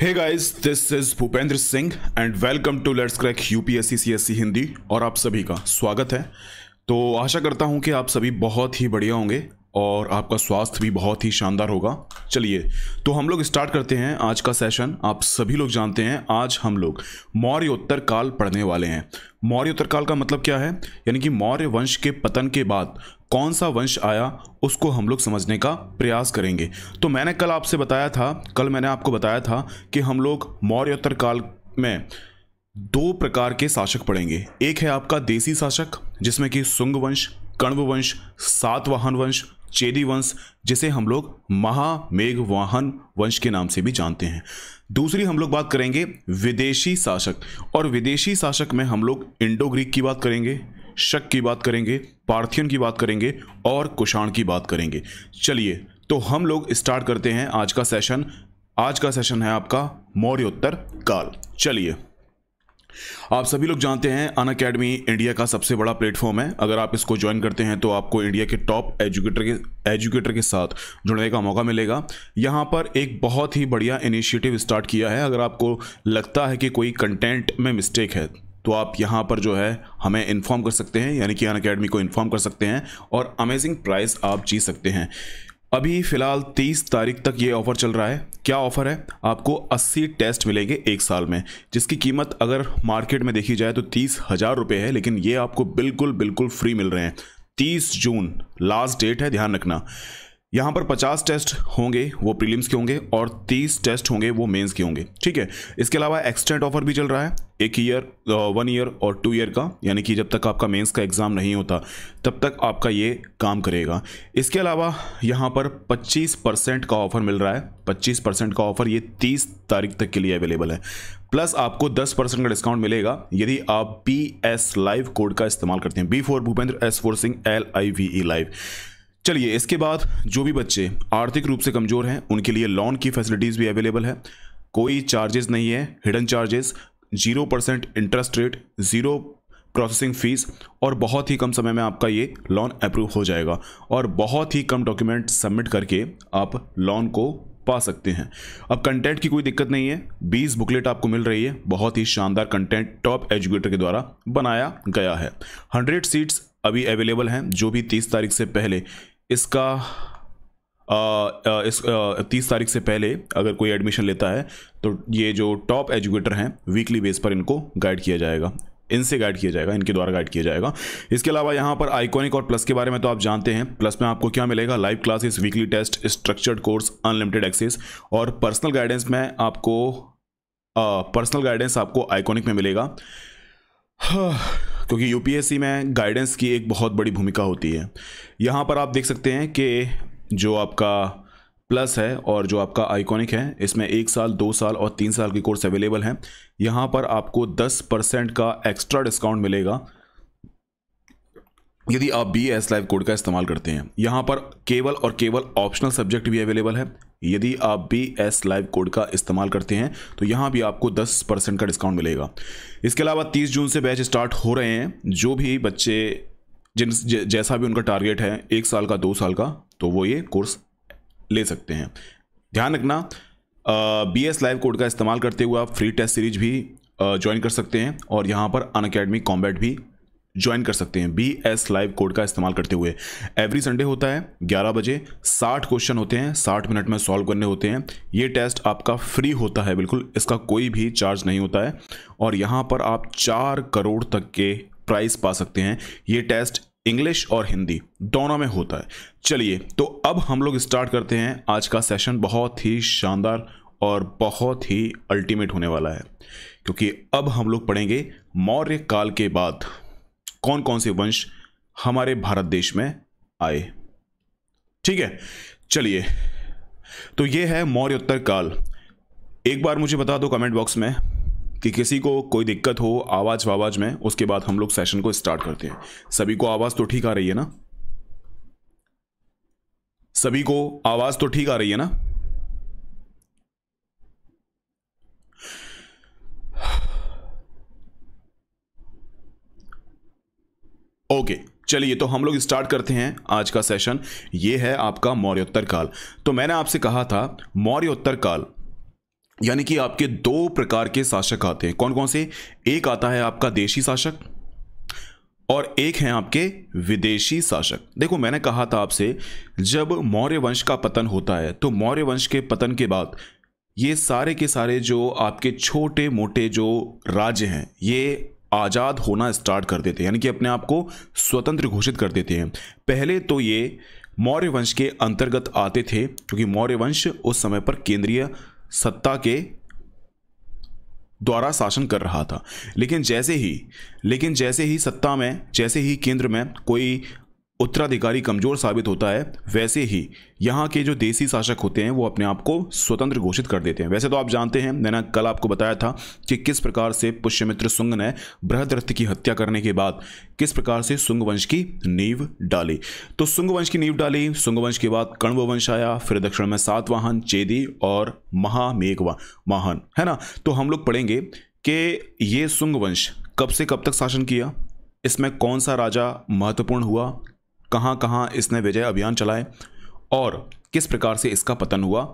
Hey guys this is Bhupendra Singh and welcome to let's crack UPSC CSC Hindi और आप सभी का स्वागत है तो आशा करता हूं कि आप सभी बहुत ही बढ़िया होंगे और आपका स्वास्थ्य भी बहुत ही शानदार होगा चलिए तो हम लोग स्टार्ट करते हैं आज का सेशन आप सभी लोग जानते हैं आज हम लोग मौर्योत्तर काल पढ़ने वाले हैं मौर्योत्तर काल का मतलब क्या है यानी कि मौर्य वंश के पतन के बाद कौन सा वंश आया उसको हम लोग समझने का प्रयास करेंगे तो मैंने कल आपसे बताया था कल मैंने आपको बताया था कि हम लोग मौर्योत्तर काल में दो प्रकार के शासक पढ़ेंगे एक है आपका देसी शासक जिसमें कि सुंग वंश कण्व वंश सातवाहन वंश चेदी वंश जिसे हम लोग महामेघ वाहन वंश के नाम से भी जानते हैं दूसरी हम लोग बात करेंगे विदेशी शासक और विदेशी शासक में हम लोग इंडो ग्रीक की बात करेंगे शक की बात करेंगे पार्थियन की बात करेंगे और कुषाण की बात करेंगे चलिए तो हम लोग स्टार्ट करते हैं आज का सेशन आज का सेशन है आपका मौर्योत्तर काल चलिए आप सभी लोग जानते हैं अन अकेडमी इंडिया का सबसे बड़ा प्लेटफॉर्म है अगर आप इसको ज्वाइन करते हैं तो आपको इंडिया के टॉप एजुकेटर के एजुकेटर के साथ जुड़ने का मौका मिलेगा यहाँ पर एक बहुत ही बढ़िया इनिशिएटिव स्टार्ट किया है अगर आपको लगता है कि कोई कंटेंट में मिस्टेक है तो आप यहाँ पर जो है हमें इन्फॉर्म कर सकते हैं यानी कि अन अकेडमी को इन्फॉर्म कर सकते हैं और अमेजिंग प्राइस आप जीत सकते हैं अभी फ़िलहाल 30 तारीख तक ये ऑफ़र चल रहा है क्या ऑफ़र है आपको 80 टेस्ट मिलेंगे एक साल में जिसकी कीमत अगर मार्केट में देखी जाए तो तीस हज़ार रुपये है लेकिन ये आपको बिल्कुल बिल्कुल फ्री मिल रहे हैं 30 जून लास्ट डेट है ध्यान रखना यहाँ पर 50 टेस्ट होंगे वो प्रीलिम्स के होंगे और 30 टेस्ट होंगे वो मेंस के होंगे ठीक है इसके अलावा एक्सटेंट ऑफर भी चल रहा है एक ईयर वन ईयर और टू ईयर का यानी कि जब तक आपका मेंस का एग्ज़ाम नहीं होता तब तक आपका ये काम करेगा इसके अलावा यहाँ पर 25 परसेंट का ऑफ़र मिल रहा है 25 परसेंट का ऑफ़र ये 30 तारीख तक के लिए अवेलेबल है प्लस आपको 10 परसेंट का डिस्काउंट मिलेगा यदि आप पी एस लाइव कोड का इस्तेमाल करते हैं B four Bhupendra S four Singh L I V E live चलिए इसके बाद जो भी बच्चे आर्थिक रूप से कमज़ोर हैं उनके लिए लोन की फैसिलिटीज़ भी अवेलेबल है कोई चार्जेस नहीं है hidden charges zero percent interest rate zero processing fees और बहुत ही कम समय में आपका ये लोन अप्रूव हो जाएगा और बहुत ही कम डॉक्यूमेंट सबमिट करके आप लोन को पा सकते हैं अब कंटेंट की कोई दिक्कत नहीं है बीस बुकलेट आपको मिल रही है बहुत ही शानदार कंटेंट टॉप एजुकेटर के द्वारा बनाया गया है हंड्रेड सीट्स अभी अवेलेबल हैं जो भी तीस तारीख से पहले इसका आ, आ, इस तीस तारीख से पहले अगर कोई एडमिशन लेता है तो ये जो टॉप एजुकेटर हैं वीकली बेस पर इनको गाइड किया जाएगा इनसे गाइड किया जाएगा इनके द्वारा गाइड किया जाएगा इसके अलावा यहाँ पर आइकॉनिक और प्लस के बारे में तो आप जानते हैं प्लस में आपको क्या मिलेगा live classes weekly test structured course unlimited access और पर्सनल गाइडेंस में आपको पर्सनल गाइडेंस आपको आइकॉनिक में मिलेगा क्योंकि यूपीएससी में गाइडेंस की एक बहुत बड़ी भूमिका होती है यहाँ पर आप देख सकते हैं कि जो आपका प्लस है और जो आपका आइकॉनिक है इसमें एक साल दो साल और तीन साल के कोर्स अवेलेबल हैं यहाँ पर आपको दस परसेंट का एक्स्ट्रा डिस्काउंट मिलेगा यदि आप बी एस लाइव कोड का इस्तेमाल करते हैं यहाँ पर केवल और केवल ऑप्शनल सब्जेक्ट भी अवेलेबल है यदि आप बी एस लाइव कोड का इस्तेमाल करते हैं तो यहाँ भी आपको 10 परसेंट का डिस्काउंट मिलेगा इसके अलावा 30 जून से बैच स्टार्ट हो रहे हैं जो भी बच्चे जिन जैसा भी उनका टारगेट है एक साल का दो साल का तो वो ये कोर्स ले सकते हैं ध्यान रखना बी एस लाइव कोड का इस्तेमाल करते हुए आप फ्री टेस्ट सीरीज भी ज्वाइन कर सकते हैं और यहाँ पर अन अकेडमी कॉम्बैट भी ज्वाइन कर सकते हैं बी एस लाइव कोड का इस्तेमाल करते हुए एवरी संडे होता है 11 बजे 60 क्वेश्चन होते हैं 60 मिनट में सॉल्व करने होते हैं ये टेस्ट आपका फ्री होता है बिल्कुल इसका कोई भी चार्ज नहीं होता है और यहाँ पर आप चार करोड़ तक के प्राइस पा सकते हैं ये टेस्ट इंग्लिश और हिंदी दोनों में होता है चलिए तो अब हम लोग स्टार्ट करते हैं आज का सेशन बहुत ही शानदार और बहुत ही अल्टीमेट होने वाला है क्योंकि अब हम लोग पढ़ेंगे मौर्य काल के बाद कौन कौन से वंश हमारे भारत देश में आए ठीक है चलिए तो ये है मौर्योत्तर काल एक बार मुझे बता दो कमेंट बॉक्स में कि किसी को कोई दिक्कत हो आवाज़ वावाज में उसके बाद हम लोग सेशन को स्टार्ट करते हैं सभी को आवाज़ तो ठीक आ रही है ना सभी को आवाज़ तो ठीक आ रही है ना ओके चलिए तो हम लोग स्टार्ट करते हैं आज का सेशन ये है आपका मौर्योत्तर काल तो मैंने आपसे कहा था मौर्योत्तर काल यानी कि आपके दो प्रकार के शासक आते हैं कौन कौन से एक आता है आपका देशी शासक और एक है आपके विदेशी शासक देखो मैंने कहा था आपसे जब मौर्य वंश का पतन होता है तो मौर्य वंश के पतन के बाद ये सारे के सारे जो आपके छोटे मोटे जो राज्य हैं ये आज़ाद होना स्टार्ट कर देते हैं यानी कि अपने आप को स्वतंत्र घोषित कर देते हैं पहले तो ये मौर्य वंश के अंतर्गत आते थे क्योंकि मौर्य वंश उस समय पर केंद्रीय सत्ता के द्वारा शासन कर रहा था लेकिन जैसे ही लेकिन जैसे ही सत्ता में जैसे ही केंद्र में कोई उत्तराधिकारी कमजोर साबित होता है वैसे ही यहाँ के जो देसी शासक होते हैं वो अपने आप को स्वतंत्र घोषित कर देते हैं वैसे तो आप जानते हैं मैंने कल आपको बताया था कि किस प्रकार से पुष्यमित्र सुंग ने बृहद्रथ की हत्या करने के बाद किस प्रकार से सुंग वंश की नींव डाली तो सुंग वंश की नींव डाली सुंग वंश के बाद कण्व वंश आया फिर दक्षिण में सातवाहन चेदी और महामेघवा वाहन है ना तो हम लोग पढ़ेंगे कि ये सुंग वंश कब से कब तक शासन किया इसमें कौन सा राजा महत्वपूर्ण हुआ कहाँ कहाँ इसने विजय अभियान चलाए और किस प्रकार से इसका पतन हुआ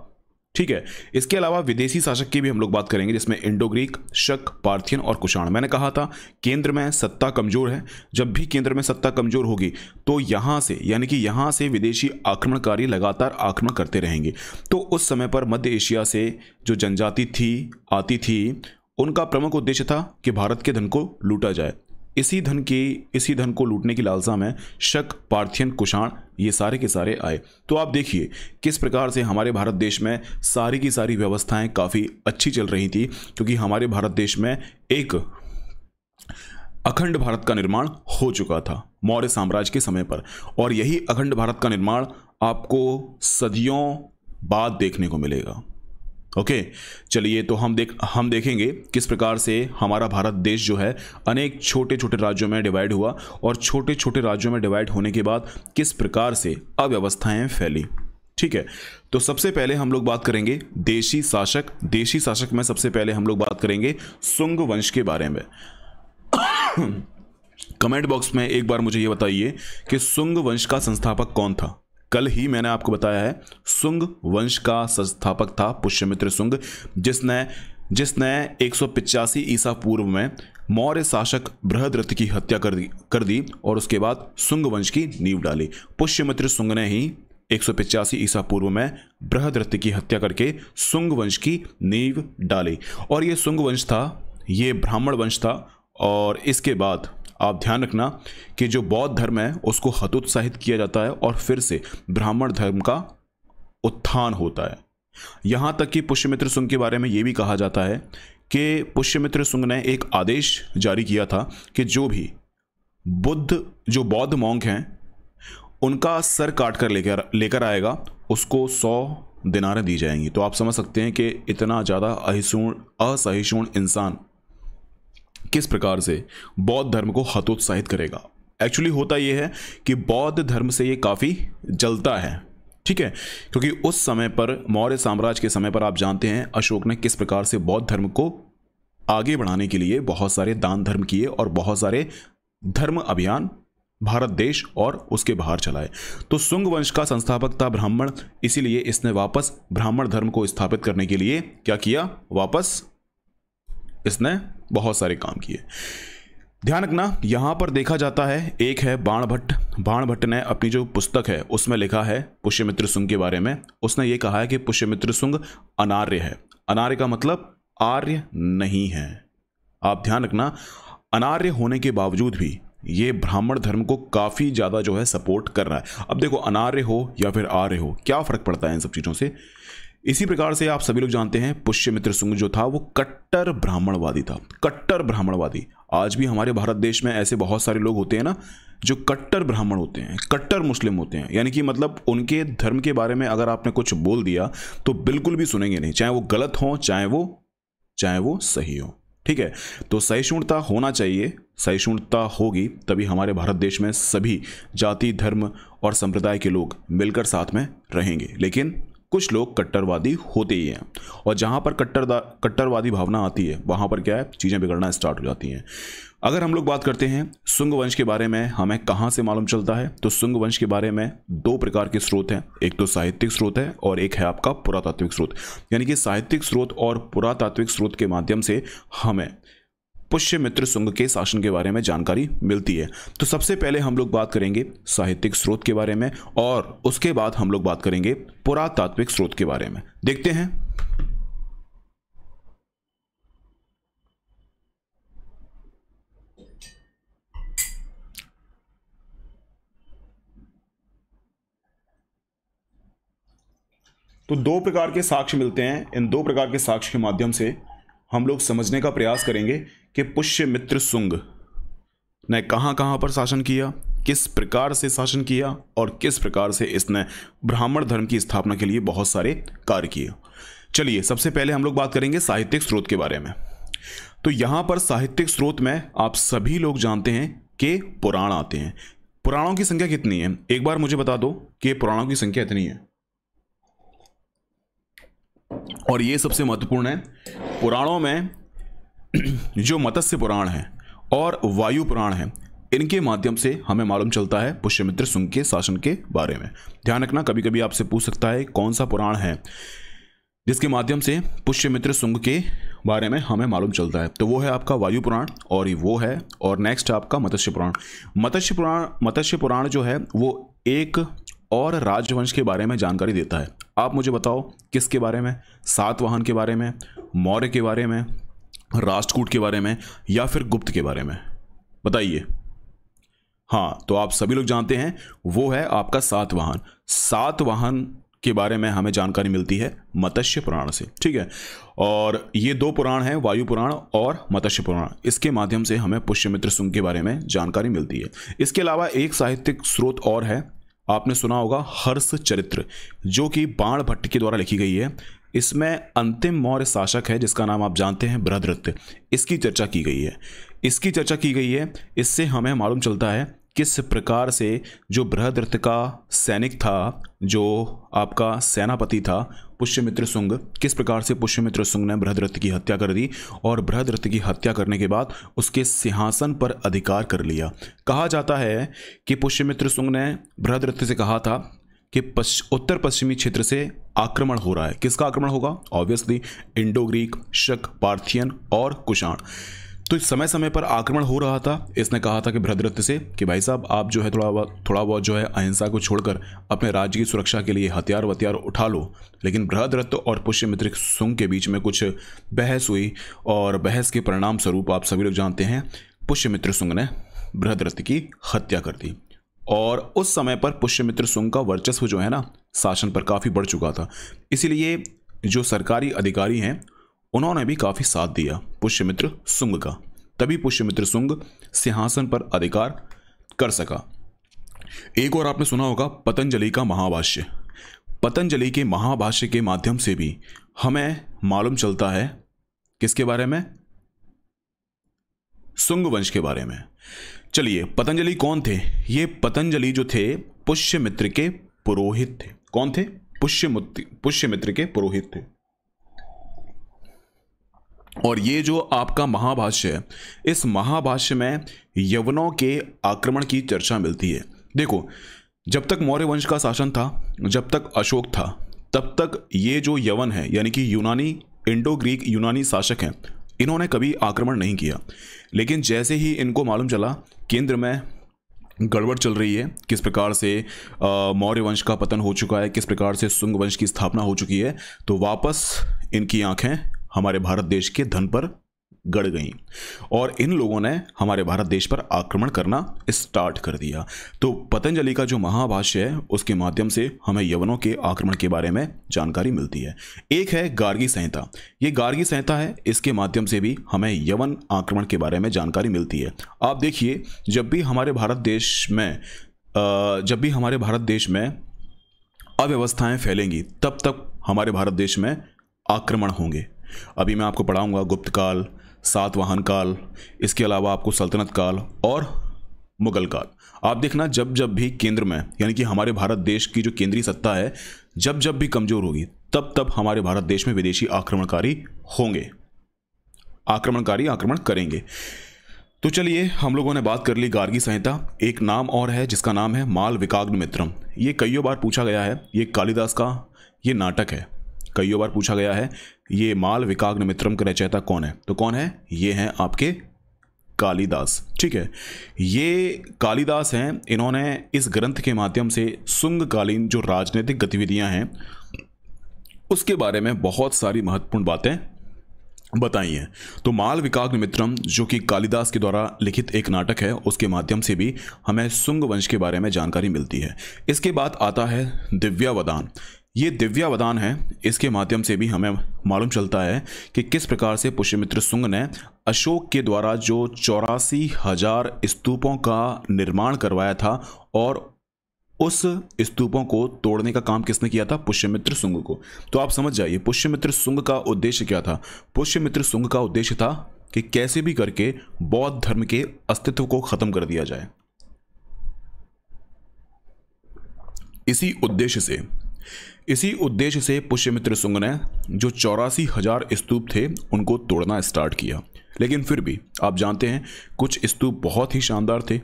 ठीक है इसके अलावा विदेशी शासक की भी हम लोग बात करेंगे जिसमें इंडो ग्रीक शक पार्थियन और कुषाण मैंने कहा था केंद्र में सत्ता कमजोर है जब भी केंद्र में सत्ता कमजोर होगी तो यहाँ से यानी कि यहाँ से विदेशी आक्रमणकारी लगातार आक्रमण करते रहेंगे तो उस समय पर मध्य एशिया से जो जनजाति थी आती थी उनका प्रमुख उद्देश्य था कि भारत के धन को लूटा जाए इसी धन के इसी धन को लूटने की लालसा में शक पार्थियन कुषाण ये सारे के सारे आए तो आप देखिए किस प्रकार से हमारे भारत देश में सारी की सारी व्यवस्थाएं काफ़ी अच्छी चल रही थी क्योंकि हमारे भारत देश में एक अखंड भारत का निर्माण हो चुका था मौर्य साम्राज्य के समय पर और यही अखंड भारत का निर्माण आपको सदियों बाद देखने को मिलेगा ओके चलिए तो हम देख हम देखेंगे किस प्रकार से हमारा भारत देश जो है अनेक छोटे छोटे राज्यों में डिवाइड हुआ और छोटे छोटे राज्यों में डिवाइड होने के बाद किस प्रकार से अव्यवस्थाएं फैली ठीक है तो सबसे पहले हम लोग बात करेंगे देशी शासक देशी शासक में सबसे पहले हम लोग बात करेंगे सुंग वंश के बारे में कमेंट बॉक्स में एक बार मुझे ये बताइए कि सुंग वंश का संस्थापक कौन था कल ही मैंने आपको बताया है सुंग वंश का संस्थापक था पुष्यमित्र सुंग जिसने जिसने एक ईसा पूर्व में मौर्य शासक बृहद्रथ की हत्या कर दी कर दी और उसके बाद सुंग वंश की नींव डाली पुष्यमित्र सुंग ने ही एक ईसा पूर्व में बृहद्रथ की हत्या करके सुंग वंश की नींव डाली और ये सुंग वंश था ये ब्राह्मण वंश था और इसके बाद आप ध्यान रखना कि जो बौद्ध धर्म है उसको हतोत्साहित किया जाता है और फिर से ब्राह्मण धर्म का उत्थान होता है यहाँ तक कि पुष्यमित्र सुंग के बारे में ये भी कहा जाता है कि पुष्यमित्र सुंग ने एक आदेश जारी किया था कि जो भी बुद्ध जो बौद्ध मोंग हैं उनका सर काट कर लेकर लेकर आएगा उसको सौ दिनारें दी जाएंगी तो आप समझ सकते हैं कि इतना ज़्यादा अहिसूण असहिष्णु इंसान किस प्रकार से बौद्ध धर्म को हतोत्साहित करेगा एक्चुअली होता यह है कि बौद्ध धर्म से ये काफ़ी जलता है ठीक है क्योंकि उस समय पर मौर्य साम्राज्य के समय पर आप जानते हैं अशोक ने किस प्रकार से बौद्ध धर्म को आगे बढ़ाने के लिए बहुत सारे दान धर्म किए और बहुत सारे धर्म अभियान भारत देश और उसके बाहर चलाए तो सुंग वंश का संस्थापक था ब्राह्मण इसीलिए इसने वापस ब्राह्मण धर्म को स्थापित करने के लिए क्या किया वापस इसने बहुत सारे काम किए ध्यान रखना यहाँ पर देखा जाता है एक है बाण भट्ट बाण भट्ट ने अपनी जो पुस्तक है उसमें लिखा है पुष्यमित्र सुंग के बारे में उसने ये कहा है कि पुष्यमित्र सुंग अनार्य है अनार्य का मतलब आर्य नहीं है आप ध्यान रखना अनार्य होने के बावजूद भी ये ब्राह्मण धर्म को काफ़ी ज़्यादा जो है सपोर्ट कर रहा है अब देखो अनार्य हो या फिर आर्य हो क्या फ़र्क पड़ता है इन सब चीज़ों से इसी प्रकार से आप सभी लोग जानते हैं पुष्यमित्र सुंग जो था वो कट्टर ब्राह्मणवादी था कट्टर ब्राह्मणवादी आज भी हमारे भारत देश में ऐसे बहुत सारे लोग होते हैं ना जो कट्टर ब्राह्मण होते हैं कट्टर मुस्लिम होते हैं यानी कि मतलब उनके धर्म के बारे में अगर आपने कुछ बोल दिया तो बिल्कुल भी सुनेंगे नहीं चाहे वो गलत हो चाहे वो चाहे वो सही हो ठीक है तो सहिष्णुता होना चाहिए सहिष्णुता होगी तभी हमारे भारत देश में सभी जाति धर्म और संप्रदाय के लोग मिलकर साथ में रहेंगे लेकिन कुछ लोग कट्टरवादी होते ही हैं और जहाँ पर कट्टर कट्टरवादी भावना आती है वहाँ पर क्या है चीज़ें बिगड़ना स्टार्ट हो जाती हैं अगर हम लोग बात करते हैं सुंग वंश के बारे में हमें कहाँ से मालूम चलता है तो सुंग वंश के बारे में दो प्रकार के स्रोत हैं एक तो साहित्यिक स्रोत है और एक है आपका पुरातात्विक स्रोत यानी कि साहित्यिक स्रोत और पुरातात्विक स्रोत के माध्यम से हमें पुष्यमित्र सुंग के शासन के बारे में जानकारी मिलती है तो सबसे पहले हम लोग बात करेंगे साहित्यिक स्रोत के बारे में और उसके बाद हम लोग बात करेंगे पुरातात्विक स्रोत के बारे में देखते हैं तो दो प्रकार के साक्ष्य मिलते हैं इन दो प्रकार के साक्ष्य के माध्यम से हम लोग समझने का प्रयास करेंगे कि पुष्य मित्र सुंग ने कहाँ कहाँ पर शासन किया किस प्रकार से शासन किया और किस प्रकार से इसने ब्राह्मण धर्म की स्थापना के लिए बहुत सारे कार्य किए चलिए सबसे पहले हम लोग बात करेंगे साहित्यिक स्रोत के बारे में तो यहाँ पर साहित्यिक स्रोत में आप सभी लोग जानते हैं कि पुराण आते हैं पुराणों की संख्या कितनी है एक बार मुझे बता दो कि पुराणों की संख्या इतनी है और ये सबसे महत्वपूर्ण है पुराणों में जो मत्स्य पुराण है और वायु पुराण है इनके माध्यम से हमें मालूम चलता है पुष्यमित्र सुंग के शासन के बारे में ध्यान रखना कभी कभी आपसे पूछ सकता है कौन सा पुराण है जिसके माध्यम से पुष्यमित्र सुंग के बारे में हमें मालूम चलता है तो वो है आपका वायु पुराण और ये वो है और नेक्स्ट आपका मत्स्य पुराण मत्स्य पुराण मत्स्य पुराण जो है वो एक और राजवंश के बारे में जानकारी देता है आप मुझे बताओ किसके बारे में सातवाहन के बारे में मौर्य के बारे में राष्ट्रकूट के बारे में या फिर गुप्त के बारे में बताइए हाँ तो आप सभी लोग जानते हैं वो है आपका सातवाहन सातवाहन के बारे में हमें जानकारी मिलती है मत्स्य पुराण से ठीक है और ये दो पुराण हैं वायु पुराण और मत्स्य पुराण इसके माध्यम से हमें पुष्यमित्र सुंग के बारे में जानकारी मिलती है इसके अलावा एक साहित्यिक स्रोत और है आपने सुना होगा हर्ष चरित्र जो कि बाण भट्ट के द्वारा लिखी गई है इसमें अंतिम मौर्य शासक है जिसका नाम आप जानते हैं बृहदृत्य इसकी चर्चा की गई है इसकी चर्चा की गई है इससे हमें मालूम चलता है किस प्रकार से जो बृहदृत्य का सैनिक था जो आपका सेनापति था पुष्यमित्र सुंग किस प्रकार से पुष्यमित्र सुंग ने बृहद्रथ की हत्या कर दी और बृहद्रथ की हत्या करने के बाद उसके सिंहासन पर अधिकार कर लिया कहा जाता है कि पुष्यमित्र सुंग ने बृहद्रथ से कहा था कि पश्च, उत्तर पश्चिमी क्षेत्र से आक्रमण हो रहा है किसका आक्रमण होगा obviously Indo Greek Shaka Parthian और कुषाण तो इस समय समय पर आक्रमण हो रहा था इसने कहा था कि भ्रदरत्थ से कि भाई साहब आप जो है थोड़ा बहुत थोड़ा बहुत जो है अहिंसा को छोड़कर अपने राज्य की सुरक्षा के लिए हथियार वथियार उठा लो लेकिन बृहदरत्थ और पुष्यमित्र सुंग के बीच में कुछ बहस हुई और बहस के परिणाम स्वरूप आप सभी लोग जानते हैं पुष्यमित्र सुंग ने बृहदरत्थ की हत्या कर दी और उस समय पर पुष्यमित्र सुंग का वर्चस्व जो है ना शासन पर काफ़ी बढ़ चुका था इसीलिए जो सरकारी अधिकारी हैं उन्होंने भी काफ़ी साथ दिया पुष्यमित्र सुंग का तभी पुष्यमित्र सुंग सिंहासन पर अधिकार कर सका एक और आपने सुना होगा पतंजलि का महाभाष्य पतंजलि के महाभाष्य के माध्यम से भी हमें मालूम चलता है किसके बारे में सुंग वंश के बारे में चलिए पतंजलि कौन थे ये पतंजलि जो थे पुष्यमित्र के पुरोहित थे कौन थे पुष्यमित्र पुष्यमित्र के पुरोहित थे और ये जो आपका महाभाष्य है इस महाभाष्य में यवनों के आक्रमण की चर्चा मिलती है देखो जब तक मौर्य वंश का शासन था जब तक अशोक था तब तक ये जो यवन है यानी कि यूनानी इंडो ग्रीक यूनानी शासक हैं इन्होंने कभी आक्रमण नहीं किया लेकिन जैसे ही इनको मालूम चला केंद्र में गड़बड़ चल रही है किस प्रकार से मौर्य वंश का पतन हो चुका है किस प्रकार से सुंग वंश की स्थापना हो चुकी है तो वापस इनकी आंखें हमारे भारत देश के धन पर गड़ गई और इन लोगों ने हमारे भारत देश पर आक्रमण करना स्टार्ट कर दिया तो पतंजलि का जो महाभाष्य है उसके माध्यम से हमें यवनों के आक्रमण के बारे में जानकारी मिलती है एक है गार्गी संहिता ये गार्गी संहिता है इसके माध्यम से भी हमें यवन आक्रमण के बारे में जानकारी मिलती है आप देखिए जब भी हमारे भारत देश में जब भी हमारे भारत देश में अव्यवस्थाएँ फैलेंगी तब तक हमारे भारत देश में आक्रमण होंगे अभी मैं आपको पढ़ाऊंगा गुप्त काल सातवाहन काल इसके अलावा आपको सल्तनत काल और मुगल काल आप देखना जब जब भी केंद्र में यानी कि हमारे भारत देश की जो केंद्रीय सत्ता है जब जब भी कमज़ोर होगी तब तब हमारे भारत देश में विदेशी आक्रमणकारी होंगे आक्रमणकारी आक्रमण करेंगे तो चलिए हम लोगों ने बात कर ली गार्गी संहिता एक नाम और है जिसका नाम है माल विकाग्न मित्रम ये कईयों बार पूछा गया है ये कालिदास का ये नाटक है कईयों बार पूछा गया है ये माल विकाग्न मित्रम का रचयिता कौन है तो कौन है ये हैं आपके कालिदास ठीक है ये कालिदास हैं इन्होंने इस ग्रंथ के माध्यम से सुंगकालीन जो राजनीतिक गतिविधियां हैं उसके बारे में बहुत सारी महत्वपूर्ण बातें बताई हैं तो माल विकाग्न मित्रम जो कि कालिदास के द्वारा लिखित एक नाटक है उसके माध्यम से भी हमें सुंग वंश के बारे में जानकारी मिलती है इसके बाद आता है दिव्यावदान ये दिव्यावदान है इसके माध्यम से भी हमें मालूम चलता है कि किस प्रकार से पुष्यमित्र सुंग ने अशोक के द्वारा जो चौरासी हजार स्तूपों का निर्माण करवाया था और उस स्तूपों को तोड़ने का काम किसने किया था पुष्यमित्र सुंग को तो आप समझ जाइए पुष्यमित्र सुंग का उद्देश्य क्या था पुष्यमित्र सुंग का उद्देश्य था कि कैसे भी करके बौद्ध धर्म के अस्तित्व को खत्म कर दिया जाए इसी उद्देश्य से इसी उद्देश्य से पुष्यमित्र सुंग ने जो चौरासी हजार स्तूप थे उनको तोड़ना स्टार्ट किया लेकिन फिर भी आप जानते हैं कुछ स्तूप बहुत ही शानदार थे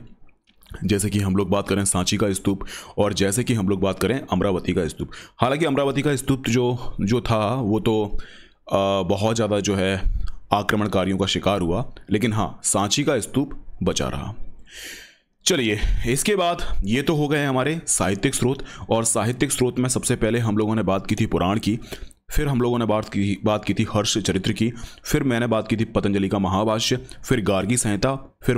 जैसे कि हम लोग बात करें सांची का स्तूप और जैसे कि हम लोग बात करें अमरावती का स्तूप हालांकि अमरावती का स्तूप जो जो था वो तो आ, बहुत ज़्यादा जो है आक्रमणकारियों का शिकार हुआ लेकिन हाँ सांची का स्तूप बचा रहा चलिए इसके बाद ये तो हो गए हमारे साहित्यिक स्रोत और साहित्यिक स्रोत में सबसे पहले हम लोगों ने बात की थी पुराण की फिर हम लोगों ने बात की बात की थी हर्ष चरित्र की फिर मैंने बात की थी पतंजलि का महाभाष्य फिर गार्गी संहिता फिर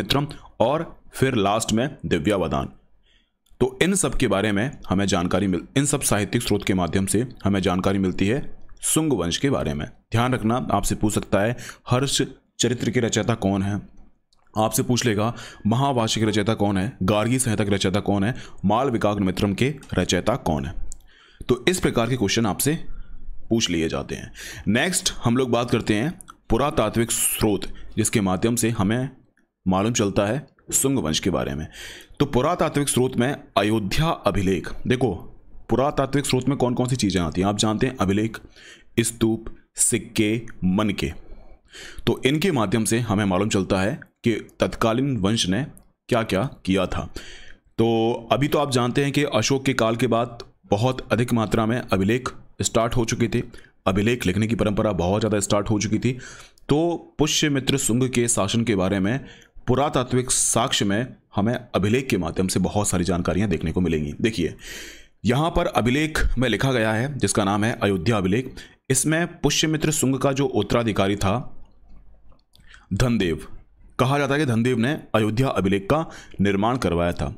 मित्रम और फिर लास्ट में दिव्यावदान तो इन सब के बारे में हमें जानकारी मिल इन सब साहित्यिक स्रोत के माध्यम से हमें जानकारी मिलती है सुंग वंश के बारे में ध्यान रखना आपसे पूछ सकता है हर्ष चरित्र के रचयिता कौन है आपसे पूछ लेगा महावाषिक रचयिता कौन है गार्गी संहिता की रचयिता कौन है माल मित्रम के रचयिता कौन है तो इस प्रकार के क्वेश्चन आपसे पूछ लिए जाते हैं नेक्स्ट हम लोग बात करते हैं पुरातात्विक स्रोत जिसके माध्यम से हमें मालूम चलता है सुंग वंश के बारे में तो पुरातात्विक स्रोत में अयोध्या अभिलेख देखो पुरातात्विक स्रोत में कौन कौन सी चीज़ें आती हैं आप जानते हैं अभिलेख स्तूप सिक्के मन के तो इनके माध्यम से हमें मालूम चलता है कि तत्कालीन वंश ने क्या क्या किया था तो अभी तो आप जानते हैं कि अशोक के काल के बाद बहुत अधिक मात्रा में अभिलेख स्टार्ट हो चुके थे अभिलेख लिखने की परंपरा बहुत ज़्यादा स्टार्ट हो चुकी थी तो पुष्यमित्र सुंग के शासन के बारे में पुरातात्विक साक्ष्य में हमें अभिलेख के माध्यम से बहुत सारी जानकारियाँ देखने को मिलेंगी देखिए यहाँ पर अभिलेख में लिखा गया है जिसका नाम है अयोध्या अभिलेख इसमें पुष्यमित्र सुंग का जो उत्तराधिकारी था धनदेव कहा जाता है कि धनदेव ने अयोध्या अभिलेख का निर्माण करवाया था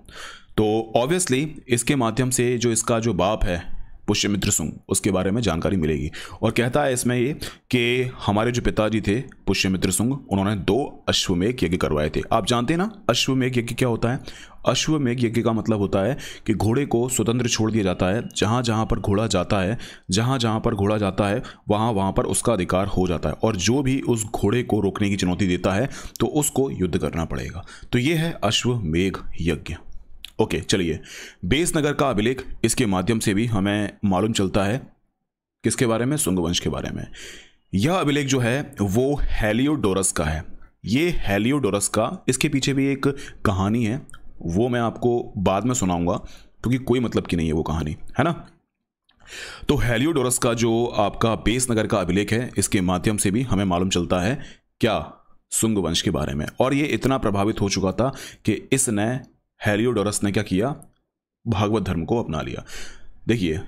तो ऑब्वियसली इसके माध्यम से जो इसका जो बाप है पुष्यमित्र सुंग उसके बारे में जानकारी मिलेगी और कहता है इसमें ये कि हमारे जो पिताजी थे पुष्यमित्र सुंग उन्होंने दो अश्वमेघ यज्ञ करवाए थे आप जानते हैं ना अश्वमेघ यज्ञ क्या होता है अश्वमेघ यज्ञ का मतलब होता है कि घोड़े को स्वतंत्र छोड़ दिया जाता है जहाँ जहाँ पर घोड़ा जाता है जहाँ जहाँ पर घोड़ा जाता है वहाँ वहाँ पर उसका अधिकार हो जाता है और जो भी उस घोड़े को रोकने की चुनौती देता है तो उसको युद्ध करना पड़ेगा तो ये है अश्वमेघ यज्ञ ओके चलिए बेसनगर का अभिलेख इसके माध्यम से भी हमें मालूम चलता है किसके बारे में सुंगवंश के बारे में यह अभिलेख जो है वो हेलियोडोरस का है ये हेलियोडोरस का इसके पीछे भी एक कहानी है वो मैं आपको बाद में सुनाऊंगा क्योंकि कोई मतलब की नहीं है वो कहानी है ना तो हेलियोडोरस का जो आपका बेसनगर का अभिलेख है इसके माध्यम से भी हमें मालूम चलता है क्या सुंग वंश के बारे में और ये इतना प्रभावित हो चुका था कि इसने हेलियोडोरस ने क्या किया भागवत धर्म को अपना लिया देखिए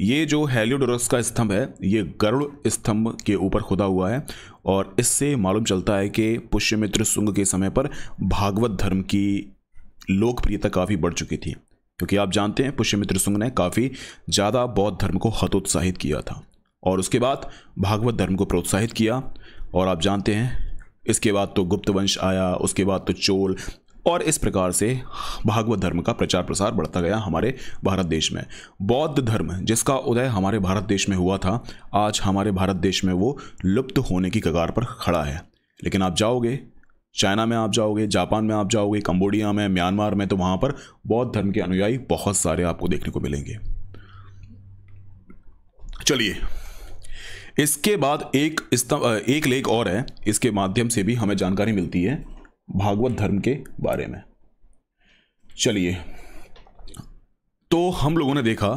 ये जो हेलियोडोरस का स्तंभ है ये गरुड़ स्तंभ के ऊपर खुदा हुआ है और इससे मालूम चलता है कि पुष्यमित्र सुंग के समय पर भागवत धर्म की लोकप्रियता काफ़ी बढ़ चुकी थी क्योंकि आप जानते हैं पुष्यमित्र सुंग ने काफ़ी ज़्यादा बौद्ध धर्म को हतोत्साहित किया था और उसके बाद भागवत धर्म को प्रोत्साहित किया और आप जानते हैं इसके बाद तो गुप्त वंश आया उसके बाद तो चोल और इस प्रकार से भागवत धर्म का प्रचार प्रसार बढ़ता गया हमारे भारत देश में बौद्ध धर्म जिसका उदय हमारे भारत देश में हुआ था आज हमारे भारत देश में वो लुप्त होने की कगार पर खड़ा है लेकिन आप जाओगे चाइना में आप जाओगे जापान में आप जाओगे कंबोडिया में म्यांमार में तो वहाँ पर बौद्ध धर्म के अनुयायी बहुत सारे आपको देखने को मिलेंगे चलिए इसके बाद एक एक लेख और है इसके माध्यम से भी हमें जानकारी मिलती है भागवत धर्म के बारे में चलिए तो हम लोगों ने देखा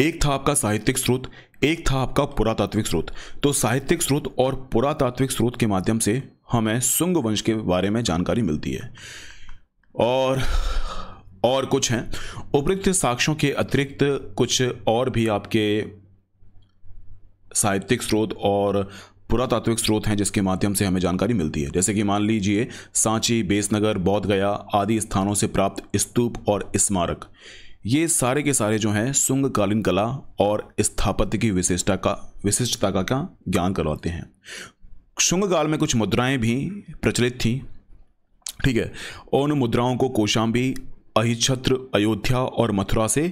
एक था आपका साहित्यिक स्रोत एक था आपका पुरातात्विक स्रोत तो साहित्यिक स्रोत और पुरातात्विक स्रोत के माध्यम से हमें सुंग वंश के बारे में जानकारी मिलती है और और कुछ हैं उपरुक्त साक्ष्यों के अतिरिक्त कुछ और भी आपके साहित्यिक स्रोत और पुरातात्विक स्रोत हैं जिसके माध्यम से हमें जानकारी मिलती है जैसे कि मान लीजिए सांची बेसनगर बौद्धगया आदि स्थानों से प्राप्त स्तूप और स्मारक ये सारे के सारे जो हैं सुंगकालीन कला और स्थापत्य की विशिष्टता का विशिष्टता का क्या ज्ञान करवाते हैं शुंग काल में कुछ मुद्राएं भी प्रचलित थीं ठीक है उन मुद्राओं को कोशाम्बी अहिछत्र अयोध्या और मथुरा से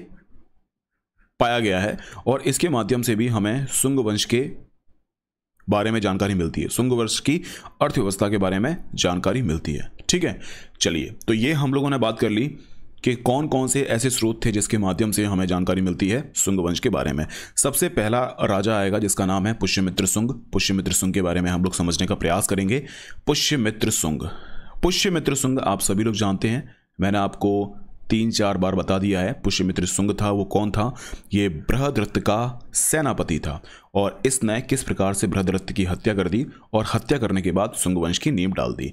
पाया गया है और इसके माध्यम से भी हमें सुंग वंश के बारे में जानकारी मिलती है सुंग वर्ष की अर्थव्यवस्था के बारे में जानकारी मिलती है ठीक है चलिए तो ये हम लोगों ने बात कर ली कि कौन कौन से ऐसे स्रोत थे जिसके माध्यम से हमें जानकारी मिलती है सुंग वंश के बारे में सबसे पहला राजा आएगा जिसका नाम है पुष्यमित्र सुंग पुष्यमित्र सुंग के बारे में हम लोग समझने का प्रयास करेंगे पुष्यमित्र सुंग पुष्यमित्र सुंग आप सभी लोग जानते हैं मैंने आपको तीन चार बार बता दिया है पुष्यमित्र सुंग था वो कौन था ये बृहद का सेनापति था और इसने किस प्रकार से बृहदरथ की हत्या कर दी और हत्या करने के बाद सुंगवंश की नींव डाल दी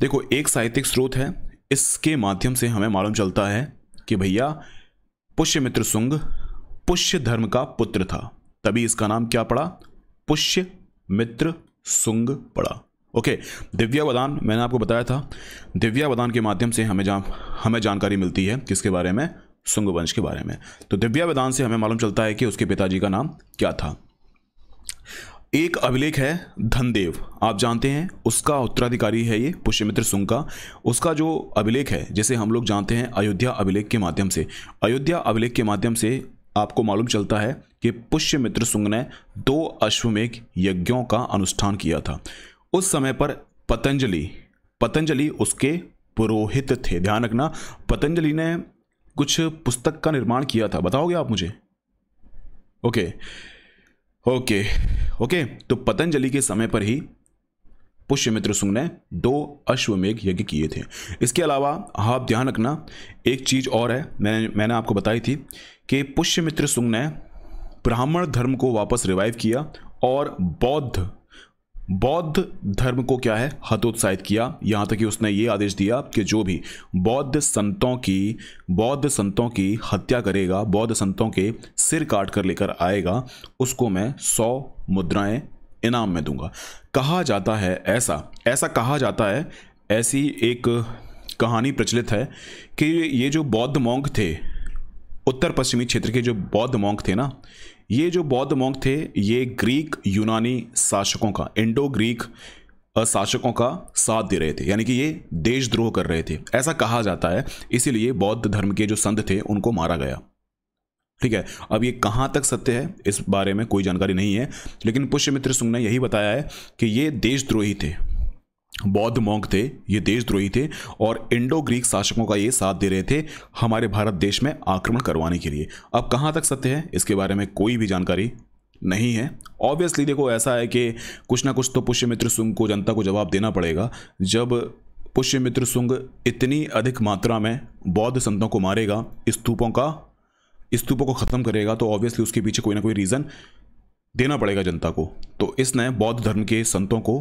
देखो एक साहित्यिक स्रोत है इसके माध्यम से हमें मालूम चलता है कि भैया पुष्यमित्र सुंग पुष्य धर्म का पुत्र था तभी इसका नाम क्या पड़ा पुष्य मित्र सुंग पड़ा ओके दिव्या वदान मैंने आपको बताया था दिव्यावदान के माध्यम से हमें जान हमें जानकारी मिलती है किसके बारे में सुंग वंश के बारे में तो वदान से हमें मालूम चलता है कि उसके पिताजी का नाम क्या था एक अभिलेख है धनदेव आप जानते हैं उसका उत्तराधिकारी है ये पुष्यमित्र सुंग का उसका जो अभिलेख है जिसे हम लोग जानते हैं अयोध्या अभिलेख के माध्यम से अयोध्या अभिलेख के माध्यम से आपको मालूम चलता है कि पुष्यमित्र सुंग ने दो अश्वमेघ यज्ञों का अनुष्ठान किया था उस समय पर पतंजलि पतंजलि उसके पुरोहित थे ध्यान रखना पतंजलि ने कुछ पुस्तक का निर्माण किया था बताओगे आप मुझे ओके okay. ओके ओके तो पतंजलि के समय पर ही पुष्यमित्र सुंग ने दो अश्वमेघ यज्ञ किए थे इसके अलावा आप ध्यान रखना एक चीज़ और है मैंने मैंने आपको बताई थी कि पुष्यमित्र सुंग ने ब्राह्मण धर्म को वापस रिवाइव किया और बौद्ध बौद्ध धर्म को क्या है हतोत्साहित किया यहाँ तक कि उसने ये आदेश दिया कि जो भी बौद्ध संतों की बौद्ध संतों की हत्या करेगा बौद्ध संतों के सिर काट कर लेकर आएगा उसको मैं सौ मुद्राएं इनाम में दूंगा कहा जाता है ऐसा ऐसा कहा जाता है ऐसी एक कहानी प्रचलित है कि ये जो बौद्ध मोंग थे उत्तर पश्चिमी क्षेत्र के जो बौद्ध मोंग थे ना ये जो बौद्ध मोंग थे ये ग्रीक यूनानी शासकों का इंडो ग्रीक शासकों का साथ दे रहे थे यानी कि ये देशद्रोह कर रहे थे ऐसा कहा जाता है इसीलिए बौद्ध धर्म के जो संत थे उनको मारा गया ठीक है अब ये कहाँ तक सत्य है इस बारे में कोई जानकारी नहीं है लेकिन पुष्यमित्र सुंग ने यही बताया है कि ये देशद्रोही थे बौद्ध मोंग थे ये देशद्रोही थे और इंडो ग्रीक शासकों का ये साथ दे रहे थे हमारे भारत देश में आक्रमण करवाने के लिए अब कहाँ तक सत्य है इसके बारे में कोई भी जानकारी नहीं है ऑब्वियसली देखो ऐसा है कि कुछ ना कुछ तो पुष्यमित्र सुंग को जनता को जवाब देना पड़ेगा जब पुष्यमित्र सुंग इतनी अधिक मात्रा में बौद्ध संतों को मारेगा स्तूपों का स्तूपों को ख़त्म करेगा तो ऑब्वियसली उसके पीछे कोई ना कोई रीज़न देना पड़ेगा जनता को तो इसने बौद्ध धर्म के संतों को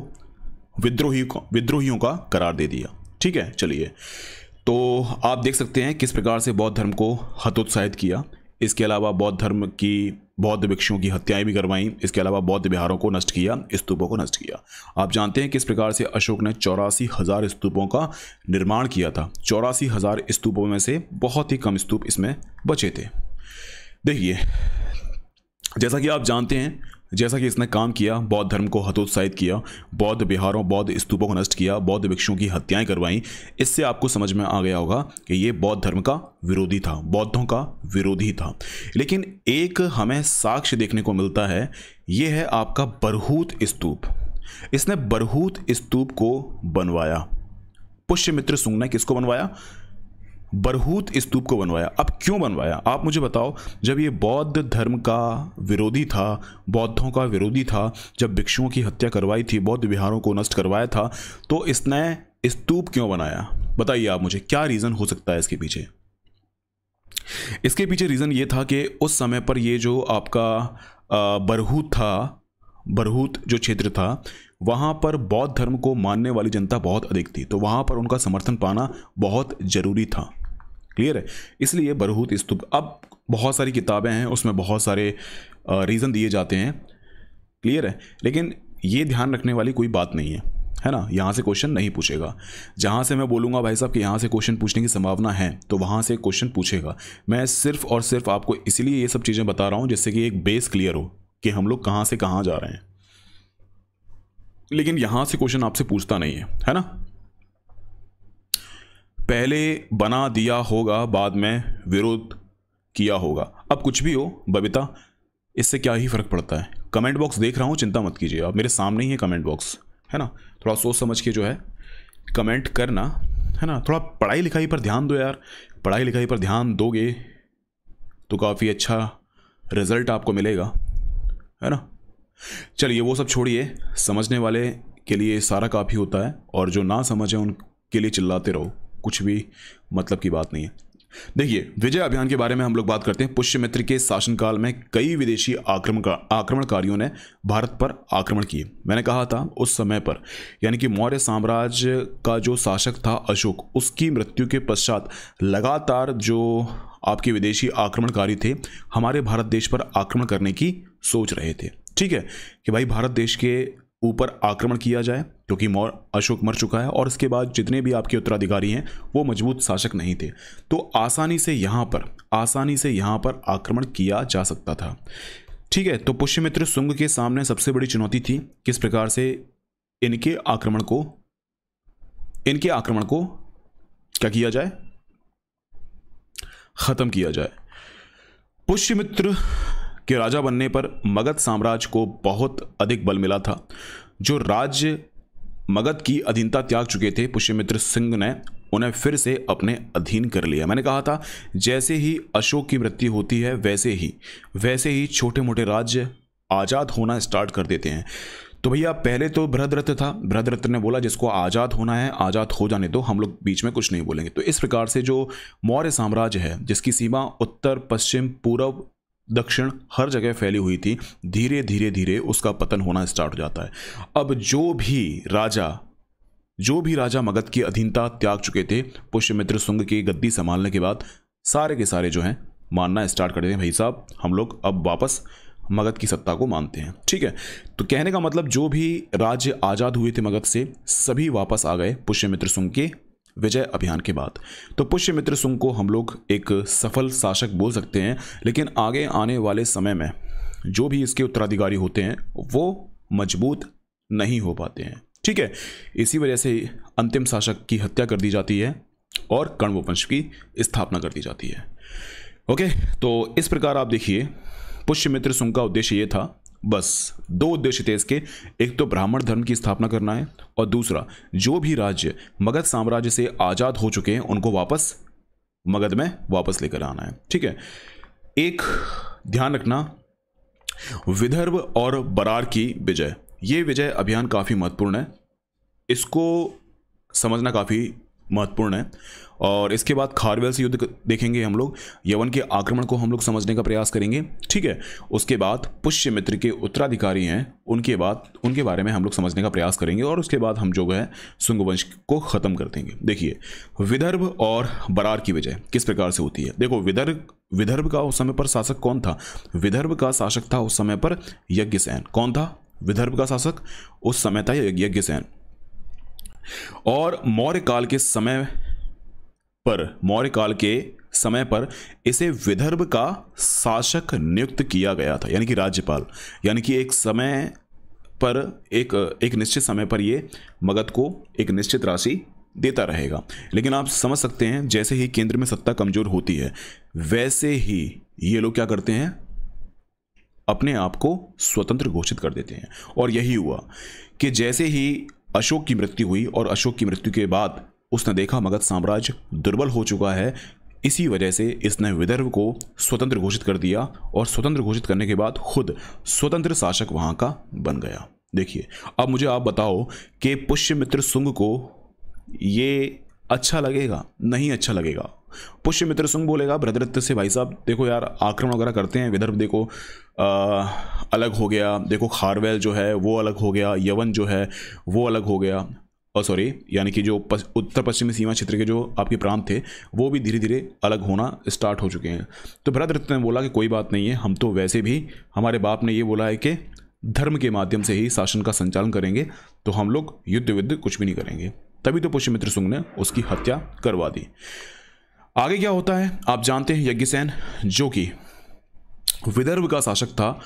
विद्रोही विद्रोहियों का करार दे दिया ठीक है चलिए तो आप देख सकते हैं किस प्रकार से बौद्ध धर्म को हतोत्साहित किया इसके अलावा बौद्ध धर्म की बौद्ध भिक्षुओं की हत्याएं भी करवाईं इसके अलावा बौद्ध विहारों को नष्ट किया स्तूपों को नष्ट किया आप जानते हैं किस प्रकार से अशोक ने चौरासी हज़ार स्तूपों का निर्माण किया था चौरासी हज़ार स्तूपों में से बहुत ही कम स्तूप इसमें बचे थे देखिए जैसा कि आप जानते हैं जैसा कि इसने काम किया बौद्ध धर्म को हतोत्साहित किया बौद्ध बिहारों बौद्ध स्तूपों को नष्ट किया बौद्ध भिक्षुओं की हत्याएं करवाईं इससे आपको समझ में आ गया होगा कि ये बौद्ध धर्म का विरोधी था बौद्धों का विरोधी था लेकिन एक हमें साक्ष्य देखने को मिलता है ये है आपका बरहूत स्तूप इसने बरहूत स्तूप को बनवाया पुष्यमित्र सुंग ने किसको बनवाया बरहूत स्तूप को बनवाया अब क्यों बनवाया आप मुझे बताओ जब ये बौद्ध धर्म का विरोधी था बौद्धों का विरोधी था जब भिक्षुओं की हत्या करवाई थी बौद्ध विहारों को नष्ट करवाया था तो इसने स्तूप क्यों बनाया बताइए आप मुझे क्या रीज़न हो सकता है इसके पीछे इसके पीछे रीज़न ये था कि उस समय पर ये जो आपका बरहूत था बरहूत जो क्षेत्र था वहाँ पर बौद्ध धर्म को मानने वाली जनता बहुत अधिक थी तो वहाँ पर उनका समर्थन पाना बहुत ज़रूरी था क्लियर है इसलिए बरहूत स्तूप अब बहुत सारी किताबें हैं उसमें बहुत सारे रीज़न दिए जाते हैं क्लियर है लेकिन ये ध्यान रखने वाली कोई बात नहीं है है ना यहाँ से क्वेश्चन नहीं पूछेगा जहाँ से मैं बोलूँगा भाई साहब कि यहाँ से क्वेश्चन पूछने की संभावना है तो वहाँ से क्वेश्चन पूछेगा मैं सिर्फ और सिर्फ आपको इसीलिए ये सब चीज़ें बता रहा हूँ जिससे कि एक बेस क्लियर हो कि हम लोग कहाँ से कहाँ जा रहे हैं लेकिन यहाँ से क्वेश्चन आपसे पूछता नहीं है है ना पहले बना दिया होगा बाद में विरोध किया होगा अब कुछ भी हो बबीता इससे क्या ही फ़र्क पड़ता है कमेंट बॉक्स देख रहा हूँ चिंता मत कीजिए आप मेरे सामने ही है कमेंट बॉक्स है ना थोड़ा सोच समझ के जो है कमेंट करना है ना थोड़ा पढ़ाई लिखाई पर ध्यान दो यार पढ़ाई लिखाई पर ध्यान दोगे तो काफ़ी अच्छा रिज़ल्ट आपको मिलेगा है ना चलिए वो सब छोड़िए समझने वाले के लिए सारा काफ़ी होता है और जो ना समझे उनके लिए चिल्लाते रहो कुछ भी मतलब की बात नहीं है देखिए विजय अभियान के बारे में हम लोग बात करते हैं पुष्यमित्र के शासनकाल में कई विदेशी आक्रमण का, आक्रमणकारियों ने भारत पर आक्रमण किए मैंने कहा था उस समय पर यानी कि मौर्य साम्राज्य का जो शासक था अशोक उसकी मृत्यु के पश्चात लगातार जो आपके विदेशी आक्रमणकारी थे हमारे भारत देश पर आक्रमण करने की सोच रहे थे ठीक है कि भाई भारत देश के ऊपर आक्रमण किया जाए क्योंकि मौर अशोक मर चुका है और इसके बाद जितने भी आपके उत्तराधिकारी हैं वो मजबूत शासक नहीं थे तो आसानी से यहाँ पर आसानी से यहाँ पर आक्रमण किया जा सकता था ठीक है तो पुष्यमित्र सुंग के सामने सबसे बड़ी चुनौती थी किस प्रकार से इनके आक्रमण को इनके आक्रमण को क्या किया जाए ख़त्म किया जाए पुष्यमित्र कि राजा बनने पर मगध साम्राज्य को बहुत अधिक बल मिला था जो राज्य मगध की अधीनता त्याग चुके थे पुष्यमित्र सिंह ने उन्हें फिर से अपने अधीन कर लिया मैंने कहा था जैसे ही अशोक की मृत्यु होती है वैसे ही वैसे ही छोटे मोटे राज्य आज़ाद होना स्टार्ट कर देते हैं तो भैया पहले तो बृहद्रथ था बृहद्रथ ने बोला जिसको आज़ाद होना है आज़ाद हो जाने दो हम लोग बीच में कुछ नहीं बोलेंगे तो इस प्रकार से जो मौर्य साम्राज्य है जिसकी सीमा उत्तर पश्चिम पूर्व दक्षिण हर जगह फैली हुई थी धीरे धीरे धीरे उसका पतन होना स्टार्ट हो जाता है अब जो भी राजा जो भी राजा मगध की अधीनता त्याग चुके थे पुष्यमित्र सुंग की गद्दी संभालने के बाद सारे के सारे जो हैं मानना स्टार्ट कर देते हैं भाई साहब हम लोग अब वापस मगध की सत्ता को मानते हैं ठीक है तो कहने का मतलब जो भी राज्य आज़ाद हुए थे मगध से सभी वापस आ गए पुष्यमित्र सुंग के विजय अभियान के बाद तो पुष्यमित्र सुंग को हम लोग एक सफल शासक बोल सकते हैं लेकिन आगे आने वाले समय में जो भी इसके उत्तराधिकारी होते हैं वो मजबूत नहीं हो पाते हैं ठीक है इसी वजह से अंतिम शासक की हत्या कर दी जाती है और कण्ववंश की स्थापना कर दी जाती है ओके तो इस प्रकार आप देखिए पुष्यमित्र सुंग का उद्देश्य ये था बस दो उद्देश्य थे इसके एक तो ब्राह्मण धर्म की स्थापना करना है और दूसरा जो भी राज्य मगध साम्राज्य से आज़ाद हो चुके हैं उनको वापस मगध में वापस लेकर आना है ठीक है एक ध्यान रखना विदर्भ और बरार की विजय ये विजय अभियान काफ़ी महत्वपूर्ण है इसको समझना काफ़ी महत्वपूर्ण है और इसके बाद खारवेल से युद्ध देखेंगे हम लोग यवन के आक्रमण को हम लोग समझने का प्रयास करेंगे ठीक है उसके बाद पुष्यमित्र के उत्तराधिकारी हैं उनके बाद उनके बारे में हम लोग समझने का प्रयास करेंगे और उसके बाद हम जो है सुंगवंश को ख़त्म कर देंगे देखिए विदर्भ और बरार की विजय किस प्रकार से होती है देखो विदर्भ विदर्भ का उस समय पर शासक कौन था विदर्भ का शासक था उस समय पर यज्ञ कौन था विदर्भ का शासक उस समय था यज्ञ और मौर्य काल के समय पर मौर्य काल के समय पर इसे विदर्भ का शासक नियुक्त किया गया था यानी कि राज्यपाल यानी कि एक समय पर एक एक निश्चित समय पर यह मगध को एक निश्चित राशि देता रहेगा लेकिन आप समझ सकते हैं जैसे ही केंद्र में सत्ता कमजोर होती है वैसे ही ये लोग क्या करते हैं अपने आप को स्वतंत्र घोषित कर देते हैं और यही हुआ कि जैसे ही अशोक की मृत्यु हुई और अशोक की मृत्यु के बाद उसने देखा मगध साम्राज्य दुर्बल हो चुका है इसी वजह से इसने विदर्भ को स्वतंत्र घोषित कर दिया और स्वतंत्र घोषित करने के बाद खुद स्वतंत्र शासक वहाँ का बन गया देखिए अब मुझे आप बताओ कि पुष्यमित्र सुंग को ये अच्छा लगेगा नहीं अच्छा लगेगा पुष्य मित्र सिंह बोलेगा भ्रदरत्य से भाई साहब देखो यार आक्रमण वगैरह करते हैं विदर्भ देखो आ, अलग हो गया देखो खारवेल जो है वो अलग हो गया यवन जो है वो अलग हो गया और सॉरी यानी कि जो पस, उत्तर पश्चिमी सीमा क्षेत्र के जो आपके प्रांत थे वो भी धीरे धीरे अलग होना स्टार्ट हो चुके हैं तो भरतरत्न ने बोला कि कोई बात नहीं है हम तो वैसे भी हमारे बाप ने ये बोला है कि धर्म के माध्यम से ही शासन का संचालन करेंगे तो हम लोग युद्ध विद्ध कुछ भी नहीं करेंगे तभी तो पुष्यमित्र सुंग ने उसकी हत्या करवा दी आगे क्या होता है आप जानते हैं यज्ञसेन जो कि विदर्भ का शासक था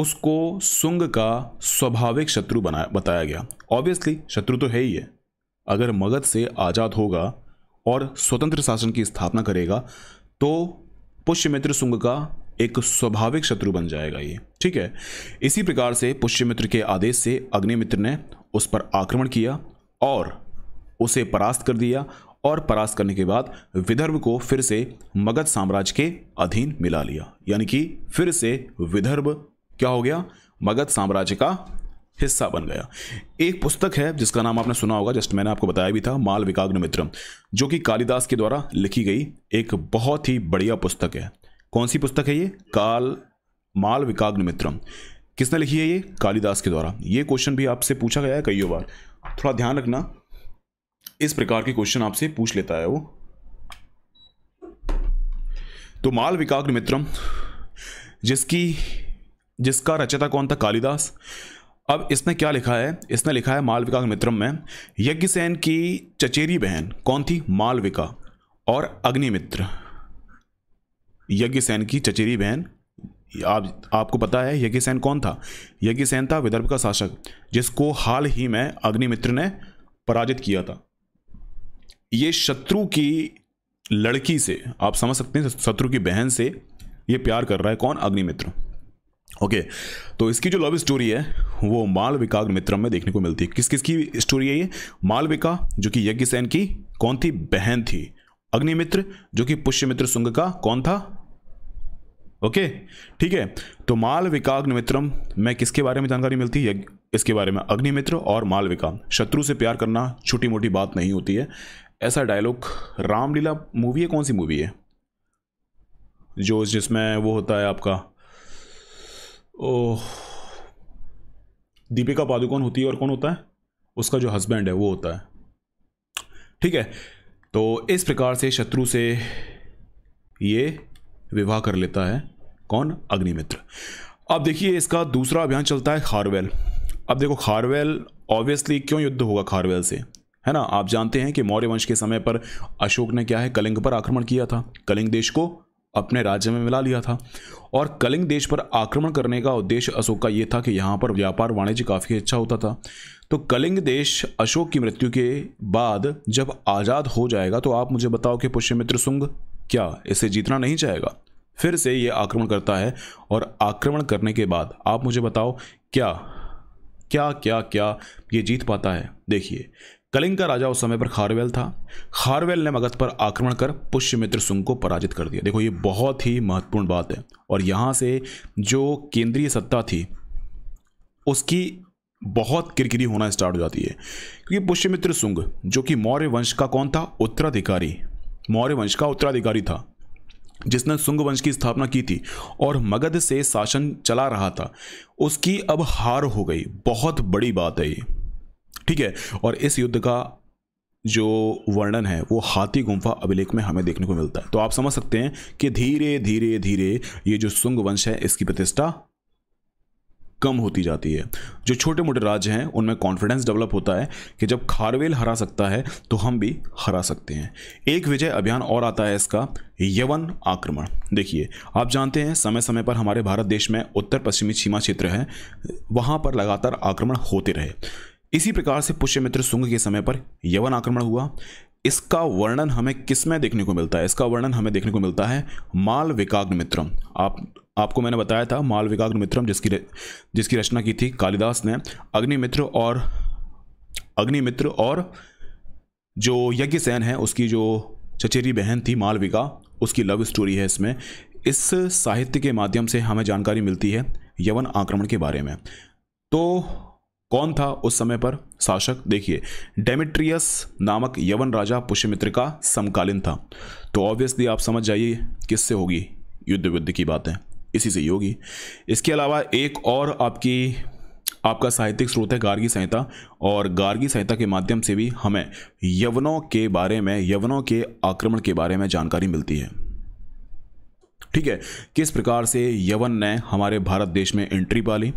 उसको सुंग का स्वाभाविक शत्रु बनाया बताया गया ऑब्वियसली शत्रु तो है ही है अगर मगध से आज़ाद होगा और स्वतंत्र शासन की स्थापना करेगा तो पुष्यमित्र सुंग का एक स्वाभाविक शत्रु बन जाएगा ये ठीक है इसी प्रकार से पुष्यमित्र के आदेश से अग्निमित्र ने उस पर आक्रमण किया और उसे परास्त कर दिया और परास्त करने के बाद विदर्भ को फिर से मगध साम्राज्य के अधीन मिला लिया यानी कि फिर से विदर्भ क्या हो गया मगध साम्राज्य का हिस्सा बन गया एक पुस्तक है जिसका नाम आपने सुना होगा जस्ट मैंने आपको बताया भी था माल विकाग्न मित्रम जो कि कालिदास के द्वारा लिखी गई एक बहुत ही बढ़िया पुस्तक है कौन सी पुस्तक है ये काल माल विकाग्न मित्रम किसने लिखी है ये कालिदास के द्वारा ये क्वेश्चन भी आपसे पूछा गया है कई बार थोड़ा ध्यान रखना इस प्रकार के क्वेश्चन आपसे पूछ लेता है वो तो माल विकाग मित्रम जिसकी जिसका रचयता कौन था कालिदास अब इसने क्या लिखा है इसने लिखा है मालविका मित्रम में यज्ञसेन की चचेरी बहन कौन थी मालविका और अग्निमित्र यज्ञसेन की चचेरी बहन आप आपको पता है यज्ञसेन कौन था यज्ञसेन था विदर्भ का शासक जिसको हाल ही में अग्निमित्र ने पराजित किया था ये शत्रु की लड़की से आप समझ सकते हैं शत्रु की बहन से ये प्यार कर रहा है कौन अग्निमित्र ओके तो इसकी जो लव स्टोरी है वो मालविका अग्निमित्रम में देखने को मिलती है किस किस की स्टोरी है ये मालविका जो कि यज्ञ सेन की कौन थी बहन थी अग्निमित्र जो कि पुष्यमित्र सुंग का कौन था ओके ठीक है तो मालविका अग्निमित्रम में किसके बारे में जानकारी मिलती है इसके बारे में अग्निमित्र और मालविका शत्रु से प्यार करना छोटी मोटी बात नहीं होती है ऐसा डायलॉग रामलीला मूवी है कौन सी मूवी है जो जिसमें वो होता है आपका ओह दीपिका पादुकोण होती है और कौन होता है उसका जो हस्बैंड है वो होता है ठीक है तो इस प्रकार से शत्रु से ये विवाह कर लेता है कौन अग्निमित्र अब देखिए इसका दूसरा अभियान चलता है खारवेल अब देखो खारवेल ऑब्वियसली क्यों युद्ध होगा खारवेल से है ना आप जानते हैं कि मौर्य वंश के समय पर अशोक ने क्या है कलिंग पर आक्रमण किया था कलिंग देश को अपने राज्य में मिला लिया था और कलिंग देश पर आक्रमण करने का उद्देश्य अशोक का यह था कि यहाँ पर व्यापार वाणिज्य काफ़ी अच्छा होता था तो कलिंग देश अशोक की मृत्यु के बाद जब आज़ाद हो जाएगा तो आप मुझे बताओ कि पुष्यमित्र सुंग क्या इसे जीतना नहीं चाहेगा फिर से ये आक्रमण करता है और आक्रमण करने के बाद आप मुझे बताओ क्या क्या क्या क्या ये जीत पाता है देखिए कलिंग का राजा उस समय पर खारवेल था खारवेल ने मगध पर आक्रमण कर पुष्यमित्र सुंग को पराजित कर दिया देखो ये बहुत ही महत्वपूर्ण बात है और यहाँ से जो केंद्रीय सत्ता थी उसकी बहुत किरकिरी होना स्टार्ट हो जाती है क्योंकि पुष्यमित्र सुंग जो कि मौर्य वंश का कौन था उत्तराधिकारी मौर्य वंश का उत्तराधिकारी था जिसने सुंग वंश की स्थापना की थी और मगध से शासन चला रहा था उसकी अब हार हो गई बहुत बड़ी बात है ये ठीक है और इस युद्ध का जो वर्णन है वो हाथी गुम्फा अभिलेख में हमें देखने को मिलता है तो आप समझ सकते हैं कि धीरे धीरे धीरे ये जो सुंग वंश है इसकी प्रतिष्ठा कम होती जाती है जो छोटे मोटे राज्य हैं उनमें कॉन्फिडेंस डेवलप होता है कि जब खारवेल हरा सकता है तो हम भी हरा सकते हैं एक विजय अभियान और आता है इसका यवन आक्रमण देखिए आप जानते हैं समय समय पर हमारे भारत देश में उत्तर पश्चिमी सीमा क्षेत्र है वहाँ पर लगातार आक्रमण होते रहे इसी प्रकार से पुष्यमित्र सुंग के समय पर यवन आक्रमण हुआ इसका वर्णन हमें किस में देखने को मिलता है इसका वर्णन हमें देखने को मिलता है माल विकाग्न मित्रम आप आपको मैंने बताया था माल विकाग्न मित्रम जिसकी जिसकी रचना की थी कालिदास ने अग्निमित्र और अग्निमित्र और जो यज्ञ सेन है उसकी जो चचेरी बहन थी मालविका उसकी लव स्टोरी है इसमें इस साहित्य के माध्यम से हमें जानकारी मिलती है यवन आक्रमण के बारे में तो कौन था उस समय पर शासक देखिए डेमिट्रियस नामक यवन राजा पुष्यमित्र का समकालीन था तो ऑब्वियसली आप समझ जाइए किससे होगी युद्ध युद्ध की बात है इसी से ही होगी इसके अलावा एक और आपकी आपका साहित्यिक स्रोत है गार्गी संहिता और गार्गी संहिता के माध्यम से भी हमें यवनों के बारे में यवनों के आक्रमण के बारे में जानकारी मिलती है ठीक है किस प्रकार से यवन ने हमारे भारत देश में एंट्री पा ली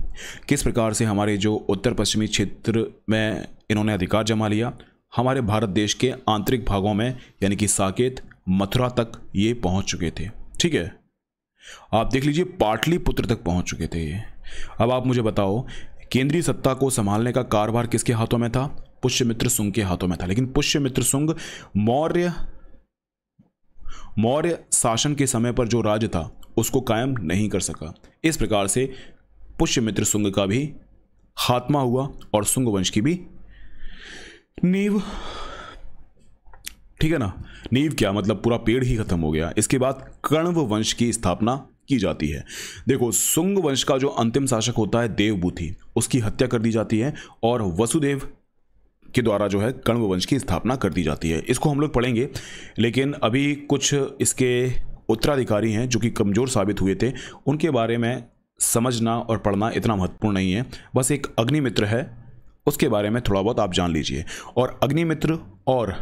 किस प्रकार से हमारे जो उत्तर पश्चिमी क्षेत्र में इन्होंने अधिकार जमा लिया हमारे भारत देश के आंतरिक भागों में यानी कि साकेत मथुरा तक ये पहुंच चुके थे ठीक है आप देख लीजिए पाटलिपुत्र तक पहुंच चुके थे ये अब आप मुझे बताओ केंद्रीय सत्ता को संभालने का कारभार किसके हाथों में था पुष्यमित्र सुंग के हाथों में था लेकिन पुष्यमित्र सुंग मौर्य मौर्य शासन के समय पर जो राज्य था उसको कायम नहीं कर सका इस प्रकार से पुष्यमित्र सुंग का भी खात्मा हुआ और सुंग वंश की भी नींव ठीक है ना नींव क्या मतलब पूरा पेड़ ही खत्म हो गया इसके बाद कर्णव वंश की स्थापना की जाती है देखो सुंग वंश का जो अंतिम शासक होता है देवभूति उसकी हत्या कर दी जाती है और वसुदेव के द्वारा जो है कण्व वंश की स्थापना कर दी जाती है इसको हम लोग पढ़ेंगे लेकिन अभी कुछ इसके उत्तराधिकारी हैं जो कि कमज़ोर साबित हुए थे उनके बारे में समझना और पढ़ना इतना महत्वपूर्ण नहीं है बस एक अग्निमित्र है उसके बारे में थोड़ा बहुत आप जान लीजिए और अग्निमित्र और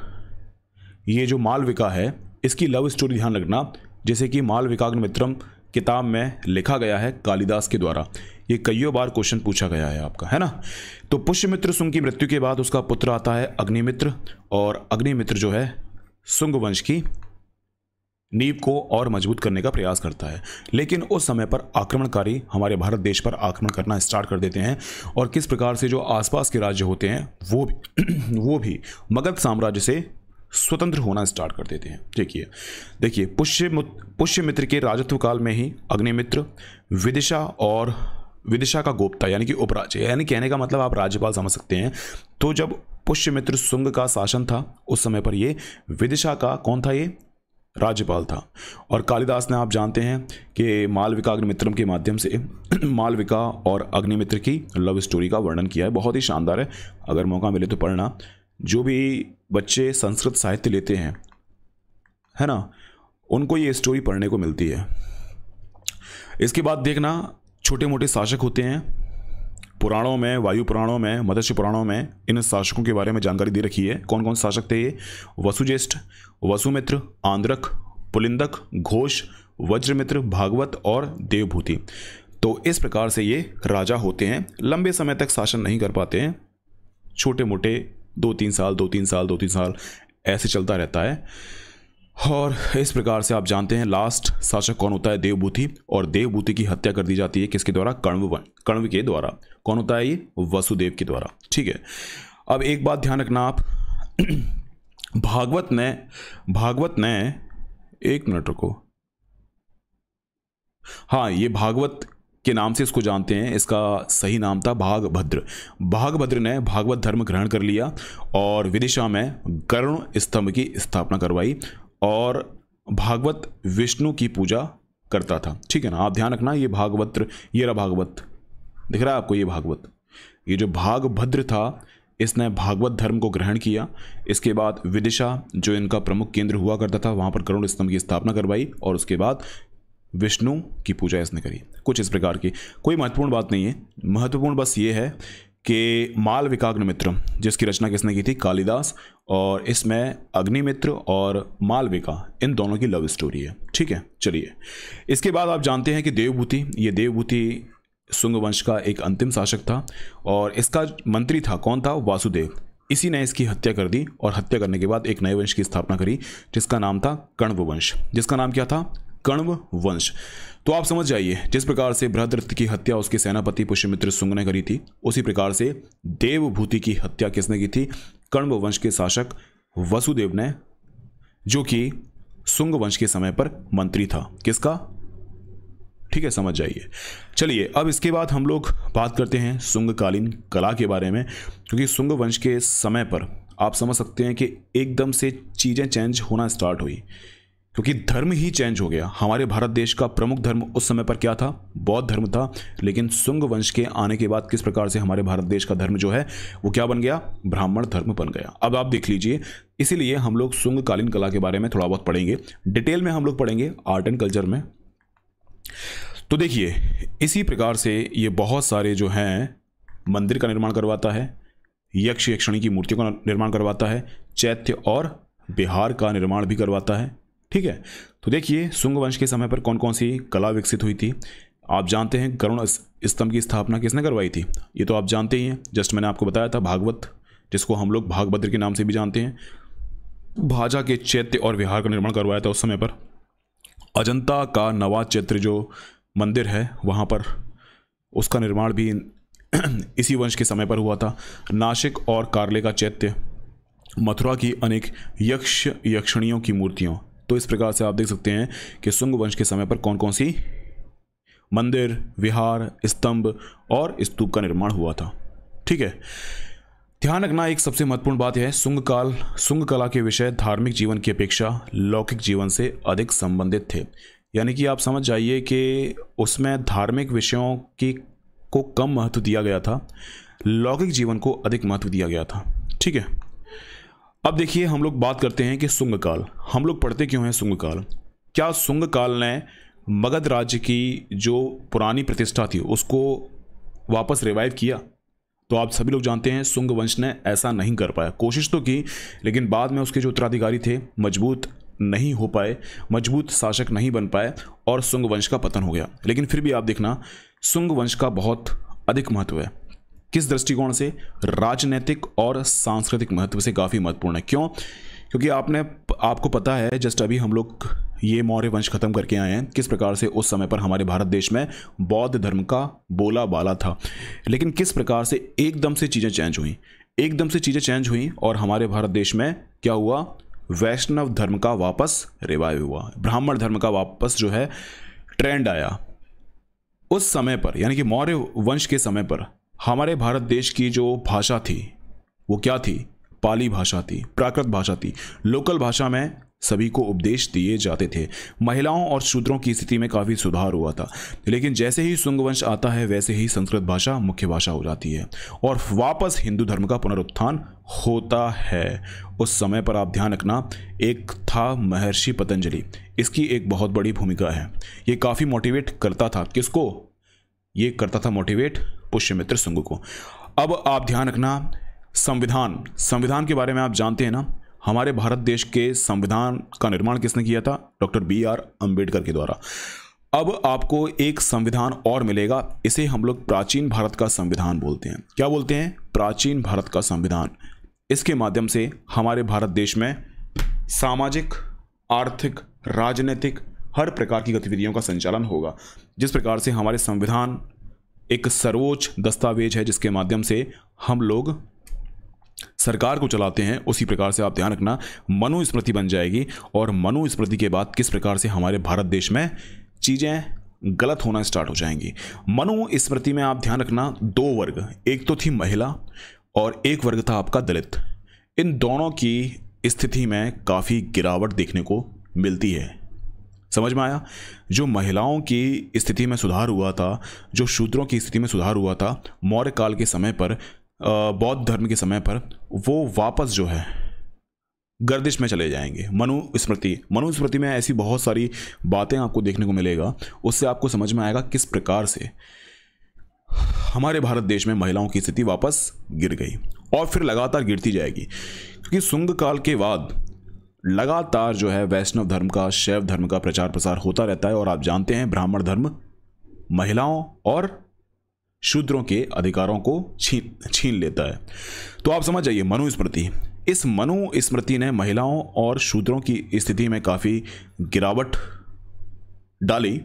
ये जो मालविका है इसकी लव स्टोरी ध्यान रखना जैसे कि मालविकाग्निमित्रम किताब में लिखा गया है कालिदास के द्वारा ये कईयों बार क्वेश्चन पूछा गया है आपका है ना तो पुष्यमित्र सुंग की मृत्यु के बाद उसका पुत्र आता है अग्निमित्र और अग्निमित्र जो है सुंग वंश की नींव को और मजबूत करने का प्रयास करता है लेकिन उस समय पर आक्रमणकारी हमारे भारत देश पर आक्रमण करना स्टार्ट कर देते हैं और किस प्रकार से जो आसपास के राज्य होते हैं वो भी वो भी मगध साम्राज्य से स्वतंत्र होना स्टार्ट कर देते हैं देखिए देखिए पुष्य मित्र के राजत्व काल में ही अग्निमित्र विदिशा और विदिशा का गोप्ता यानी कि उपराज्य यानी कहने का मतलब आप राज्यपाल समझ सकते हैं तो जब पुष्यमित्र सुंग का शासन था उस समय पर ये विदिशा का कौन था ये राज्यपाल था और कालिदास ने आप जानते हैं कि मालविका अग्निमित्रम के माध्यम से मालविका और अग्निमित्र की लव स्टोरी का वर्णन किया है बहुत ही शानदार है अगर मौका मिले तो पढ़ना जो भी बच्चे संस्कृत साहित्य लेते हैं है ना उनको ये स्टोरी पढ़ने को मिलती है इसके बाद देखना छोटे मोटे शासक होते हैं पुराणों में वायु पुराणों में मदस्य पुराणों में इन शासकों के बारे में जानकारी दे रखी है कौन कौन शासक थे ये वसुज्येष्ठ वसुमित्र आंध्रक पुलिंदक घोष वज्रमित्र भागवत और देवभूति तो इस प्रकार से ये राजा होते हैं लंबे समय तक शासन नहीं कर पाते हैं छोटे मोटे दो तीन साल दो तीन साल दो तीन साल ऐसे चलता रहता है और इस प्रकार से आप जानते हैं लास्ट शासक कौन होता है देवभूति और देवभूति की हत्या कर दी जाती है किसके द्वारा कण्व कण्व के द्वारा कौन होता है ये वसुदेव के द्वारा ठीक है अब एक बात ध्यान रखना आप भागवत ने भागवत ने एक मिनट रुको हाँ ये भागवत के नाम से इसको जानते हैं इसका सही नाम था भागभद्र भागभद्र ने भागवत धर्म ग्रहण कर लिया और विदिशा में गरुण स्तंभ की स्थापना करवाई और भागवत विष्णु की पूजा करता था ठीक है ना आप ध्यान रखना ये भागवत ये रहा भागवत दिख रहा है आपको ये भागवत ये जो भागभद्र था इसने भागवत धर्म को ग्रहण किया इसके बाद विदिशा जो इनका प्रमुख केंद्र हुआ करता था वहाँ पर करुण स्तंभ की स्थापना करवाई और उसके बाद विष्णु की पूजा इसने करी कुछ इस प्रकार की कोई महत्वपूर्ण बात नहीं है महत्वपूर्ण बस ये है कि माल विकाग्न मित्र जिसकी रचना किसने की थी कालिदास और इसमें अग्निमित्र और मालविका इन दोनों की लव स्टोरी है ठीक है चलिए इसके बाद आप जानते हैं कि देवभूति ये देवभूति सुंग वंश का एक अंतिम शासक था और इसका मंत्री था कौन था वासुदेव इसी ने इसकी हत्या कर दी और हत्या करने के बाद एक नए वंश की स्थापना करी जिसका नाम था कण्व वंश जिसका नाम क्या था कण्व वंश तो आप समझ जाइए जिस प्रकार से बृहद्रथ की हत्या उसके सेनापति पुष्यमित्र सुंग ने करी थी उसी प्रकार से देवभूति की हत्या किसने की थी कण्व वंश के शासक वसुदेव ने जो कि सुंग वंश के समय पर मंत्री था किसका ठीक है समझ जाइए चलिए अब इसके बाद हम लोग बात करते हैं सुंगकालीन कला के बारे में क्योंकि सुंग वंश के समय पर आप समझ सकते हैं कि एकदम से चीज़ें चेंज होना स्टार्ट हुई क्योंकि धर्म ही चेंज हो गया हमारे भारत देश का प्रमुख धर्म उस समय पर क्या था बौद्ध धर्म था लेकिन सुंग वंश के आने के बाद किस प्रकार से हमारे भारत देश का धर्म जो है वो क्या बन गया ब्राह्मण धर्म बन गया अब आप देख लीजिए इसीलिए हम लोग सुंगकालीन कला के बारे में थोड़ा बहुत पढ़ेंगे डिटेल में हम लोग पढ़ेंगे आर्ट एंड कल्चर में तो देखिए इसी प्रकार से ये बहुत सारे जो हैं मंदिर का निर्माण करवाता है यक्ष यक्षिणी की मूर्तियों का निर्माण करवाता है चैत्य और बिहार का निर्माण भी करवाता है ठीक है तो देखिए सुंग वंश के समय पर कौन कौन सी कला विकसित हुई थी आप जानते हैं करुण स्तंभ की स्थापना किसने करवाई थी ये तो आप जानते ही हैं जस्ट मैंने आपको बताया था भागवत जिसको हम लोग भागभद्र के नाम से भी जानते हैं भाजा के चैत्य और विहार का निर्माण करवाया था उस समय पर अजंता का नवा चैत्र जो मंदिर है वहाँ पर उसका निर्माण भी इसी वंश के समय पर हुआ था नासिक और कारले का चैत्य मथुरा की अनेक यक्ष यक्षणियों की मूर्तियों तो इस प्रकार से आप देख सकते हैं कि सुंग वंश के समय पर कौन कौन सी मंदिर विहार स्तंभ और स्तूप का निर्माण हुआ था ठीक है ध्यान रखना एक सबसे महत्वपूर्ण बात यह है सुंग काल सुंग कला के विषय धार्मिक जीवन की अपेक्षा लौकिक जीवन से अधिक संबंधित थे यानी कि आप समझ जाइए कि उसमें धार्मिक विषयों की को कम महत्व दिया गया था लौकिक जीवन को अधिक महत्व दिया गया था ठीक है अब देखिए हम लोग बात करते हैं कि सुंग काल हम लोग पढ़ते क्यों हैं सुंग काल क्या सुंग काल ने मगध राज्य की जो पुरानी प्रतिष्ठा थी उसको वापस रिवाइव किया तो आप सभी लोग जानते हैं सुंग वंश ने ऐसा नहीं कर पाया कोशिश तो की लेकिन बाद में उसके जो उत्तराधिकारी थे मजबूत नहीं हो पाए मजबूत शासक नहीं बन पाए और सुंग वंश का पतन हो गया लेकिन फिर भी आप देखना सुंग वंश का बहुत अधिक महत्व है किस दृष्टिकोण से राजनीतिक और सांस्कृतिक महत्व से काफ़ी महत्वपूर्ण है क्यों क्योंकि आपने आपको पता है जस्ट अभी हम लोग ये मौर्य वंश खत्म करके आए हैं किस प्रकार से उस समय पर हमारे भारत देश में बौद्ध धर्म का बोला बाला था लेकिन किस प्रकार से एकदम से चीज़ें चेंज हुई एकदम से चीज़ें चेंज हुई और हमारे भारत देश में क्या हुआ वैष्णव धर्म का वापस रिवाइव हुआ ब्राह्मण धर्म का वापस जो है ट्रेंड आया उस समय पर यानी कि मौर्य वंश के समय पर हमारे भारत देश की जो भाषा थी वो क्या थी पाली भाषा थी प्राकृत भाषा थी लोकल भाषा में सभी को उपदेश दिए जाते थे महिलाओं और शूद्रों की स्थिति में काफ़ी सुधार हुआ था लेकिन जैसे ही सुंगवंश आता है वैसे ही संस्कृत भाषा मुख्य भाषा हो जाती है और वापस हिंदू धर्म का पुनरुत्थान होता है उस समय पर आप ध्यान रखना एक था महर्षि पतंजलि इसकी एक बहुत बड़ी भूमिका है ये काफ़ी मोटिवेट करता था किसको ये करता था मोटिवेट पुष्यमित्र सुंग को अब आप ध्यान रखना संविधान संविधान के बारे में आप जानते हैं ना हमारे भारत देश के संविधान का निर्माण किसने किया था डॉक्टर बी आर अम्बेडकर के द्वारा अब आपको एक संविधान और मिलेगा इसे हम लोग प्राचीन भारत का संविधान बोलते हैं क्या बोलते हैं प्राचीन भारत का संविधान इसके माध्यम से हमारे भारत देश में सामाजिक आर्थिक राजनीतिक हर प्रकार की गतिविधियों का संचालन होगा जिस प्रकार से हमारे संविधान एक सर्वोच्च दस्तावेज है जिसके माध्यम से हम लोग सरकार को चलाते हैं उसी प्रकार से आप ध्यान रखना मनुस्मृति बन जाएगी और मनुस्मृति के बाद किस प्रकार से हमारे भारत देश में चीज़ें गलत होना स्टार्ट हो जाएंगी मनुस्मृति में आप ध्यान रखना दो वर्ग एक तो थी महिला और एक वर्ग था आपका दलित इन दोनों की स्थिति में काफ़ी गिरावट देखने को मिलती है समझ में आया जो महिलाओं की स्थिति में सुधार हुआ था जो शूद्रों की स्थिति में सुधार हुआ था मौर्य काल के समय पर बौद्ध धर्म के समय पर वो वापस जो है गर्दिश में चले जाएंगे मनु स्मृति में ऐसी बहुत सारी बातें आपको देखने को मिलेगा उससे आपको समझ में आएगा किस प्रकार से हमारे भारत देश में महिलाओं की स्थिति वापस गिर गई और फिर लगातार गिरती जाएगी क्योंकि सुंग काल के बाद लगातार जो है वैष्णव धर्म का शैव धर्म का प्रचार प्रसार होता रहता है और आप जानते हैं ब्राह्मण धर्म महिलाओं और शूद्रों के अधिकारों को छीन छीन लेता है तो आप समझ जाइए मनुस्मृति इस मनु स्मृति ने महिलाओं और शूद्रों की स्थिति में काफ़ी गिरावट डाली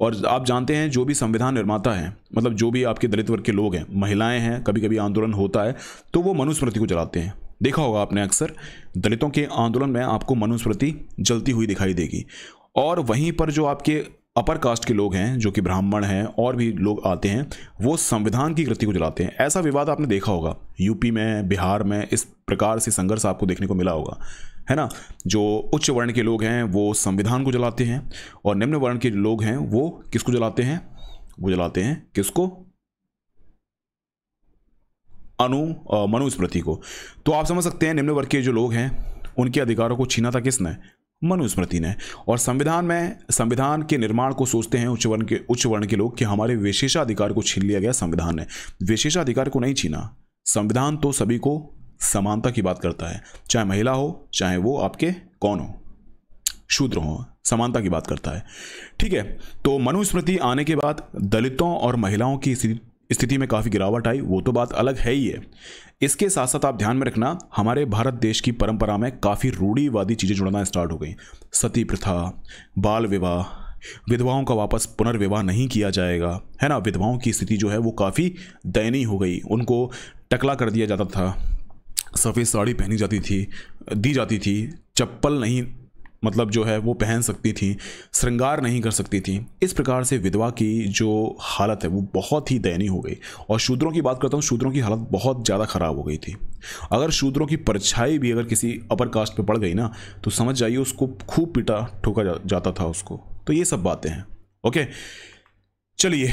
और आप जानते हैं जो भी संविधान निर्माता है मतलब जो भी आपके दलित वर्ग के लोग हैं महिलाएं हैं कभी कभी आंदोलन होता है तो वो मनुस्मृति को चलाते हैं देखा होगा आपने अक्सर दलितों के आंदोलन में आपको मनुस्मृति जलती हुई दिखाई देगी और वहीं पर जो आपके अपर कास्ट के लोग हैं जो कि ब्राह्मण हैं और भी लोग आते हैं वो संविधान की कृति को जलाते हैं ऐसा विवाद आपने देखा होगा यूपी में बिहार में इस प्रकार से संघर्ष आपको देखने को मिला होगा है ना जो उच्च वर्ण के लोग हैं वो संविधान को जलाते हैं और निम्न वर्ण के लोग हैं वो किसको जलाते हैं वो जलाते हैं किसको अनु मनुस्मृति को तो आप समझ सकते हैं निम्न वर्ग के जो लोग हैं उनके अधिकारों को छीना था किसने मनुस्मृति ने और संविधान में संविधान के निर्माण को सोचते हैं उच्च वर्ण के उच्च वर्ण के लोग कि हमारे विशेषाधिकार को छीन लिया गया संविधान ने विशेषाधिकार को नहीं छीना संविधान तो सभी को समानता की बात करता है चाहे महिला हो चाहे वो आपके कौन हो शूद्र हो समानता की बात करता है ठीक है तो मनुस्मृति आने के बाद दलितों और महिलाओं की स्थिति स्थिति में काफ़ी गिरावट आई वो तो बात अलग है ही है इसके साथ साथ आप ध्यान में रखना हमारे भारत देश की परंपरा में काफ़ी रूढ़ीवादी चीज़ें जुड़ना स्टार्ट हो गई सती प्रथा बाल विवाह विधवाओं का वापस पुनर्विवाह नहीं किया जाएगा है ना विधवाओं की स्थिति जो है वो काफ़ी दयनीय हो गई उनको टकला कर दिया जाता था सफ़ेद साड़ी पहनी जाती थी दी जाती थी चप्पल नहीं मतलब जो है वो पहन सकती थी श्रृंगार नहीं कर सकती थी इस प्रकार से विधवा की जो हालत है वो बहुत ही दयनीय हो गई और शूद्रों की बात करता हूँ शूद्रों की हालत बहुत ज़्यादा ख़राब हो गई थी अगर शूद्रों की परछाई भी अगर किसी अपर कास्ट पर पड़ गई ना तो समझ जाइए उसको खूब पीटा ठोका जा, जाता था उसको तो ये सब बातें हैं ओके चलिए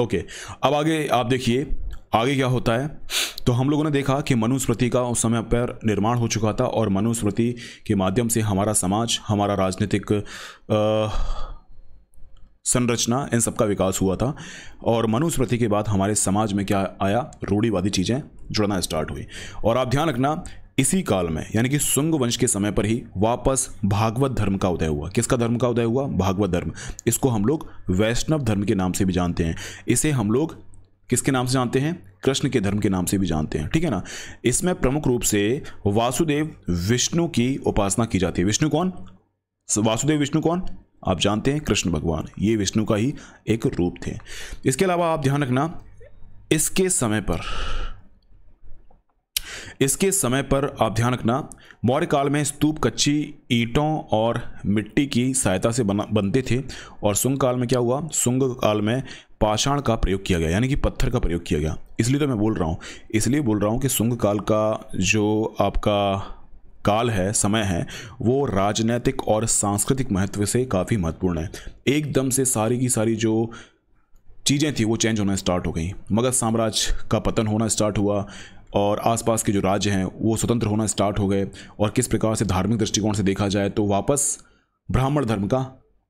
ओके अब आगे आप देखिए आगे क्या होता है तो हम लोगों ने देखा कि मनुस्मृति का उस समय पर निर्माण हो चुका था और मनुस्मृति के माध्यम से हमारा समाज हमारा राजनीतिक संरचना इन सब का विकास हुआ था और मनुस्मृति के बाद हमारे समाज में क्या आया रूढ़ीवादी चीज़ें जुड़ना स्टार्ट हुई और आप ध्यान रखना इसी काल में यानी कि सुंग वंश के समय पर ही वापस भागवत धर्म का उदय हुआ किसका धर्म का उदय हुआ भागवत धर्म इसको हम लोग वैष्णव धर्म के नाम से भी जानते हैं इसे हम लोग किसके नाम से जानते हैं कृष्ण के धर्म के नाम से भी जानते हैं ठीक है ना इसमें प्रमुख रूप से वासुदेव विष्णु की उपासना की जाती है विष्णु कौन वासुदेव विष्णु कौन आप जानते हैं कृष्ण भगवान ये विष्णु का ही एक रूप थे इसके अलावा आप ध्यान रखना इसके समय पर इसके समय पर आप ध्यान रखना मौर्य काल में स्तूप कच्ची ईंटों और मिट्टी की सहायता से बना बनते थे और सुंग काल में क्या हुआ सुंग काल में पाषाण का प्रयोग किया गया यानी कि पत्थर का प्रयोग किया गया इसलिए तो मैं बोल रहा हूँ इसलिए बोल रहा हूँ कि सुंग काल का जो आपका काल है समय है वो राजनैतिक और सांस्कृतिक महत्व से काफ़ी महत्वपूर्ण है एकदम से सारी की सारी जो चीज़ें थी वो चेंज होना स्टार्ट हो गई मगध साम्राज्य का पतन होना स्टार्ट हुआ और आसपास के जो राज्य हैं वो स्वतंत्र होना स्टार्ट हो गए और किस प्रकार से धार्मिक दृष्टिकोण से देखा जाए तो वापस ब्राह्मण धर्म का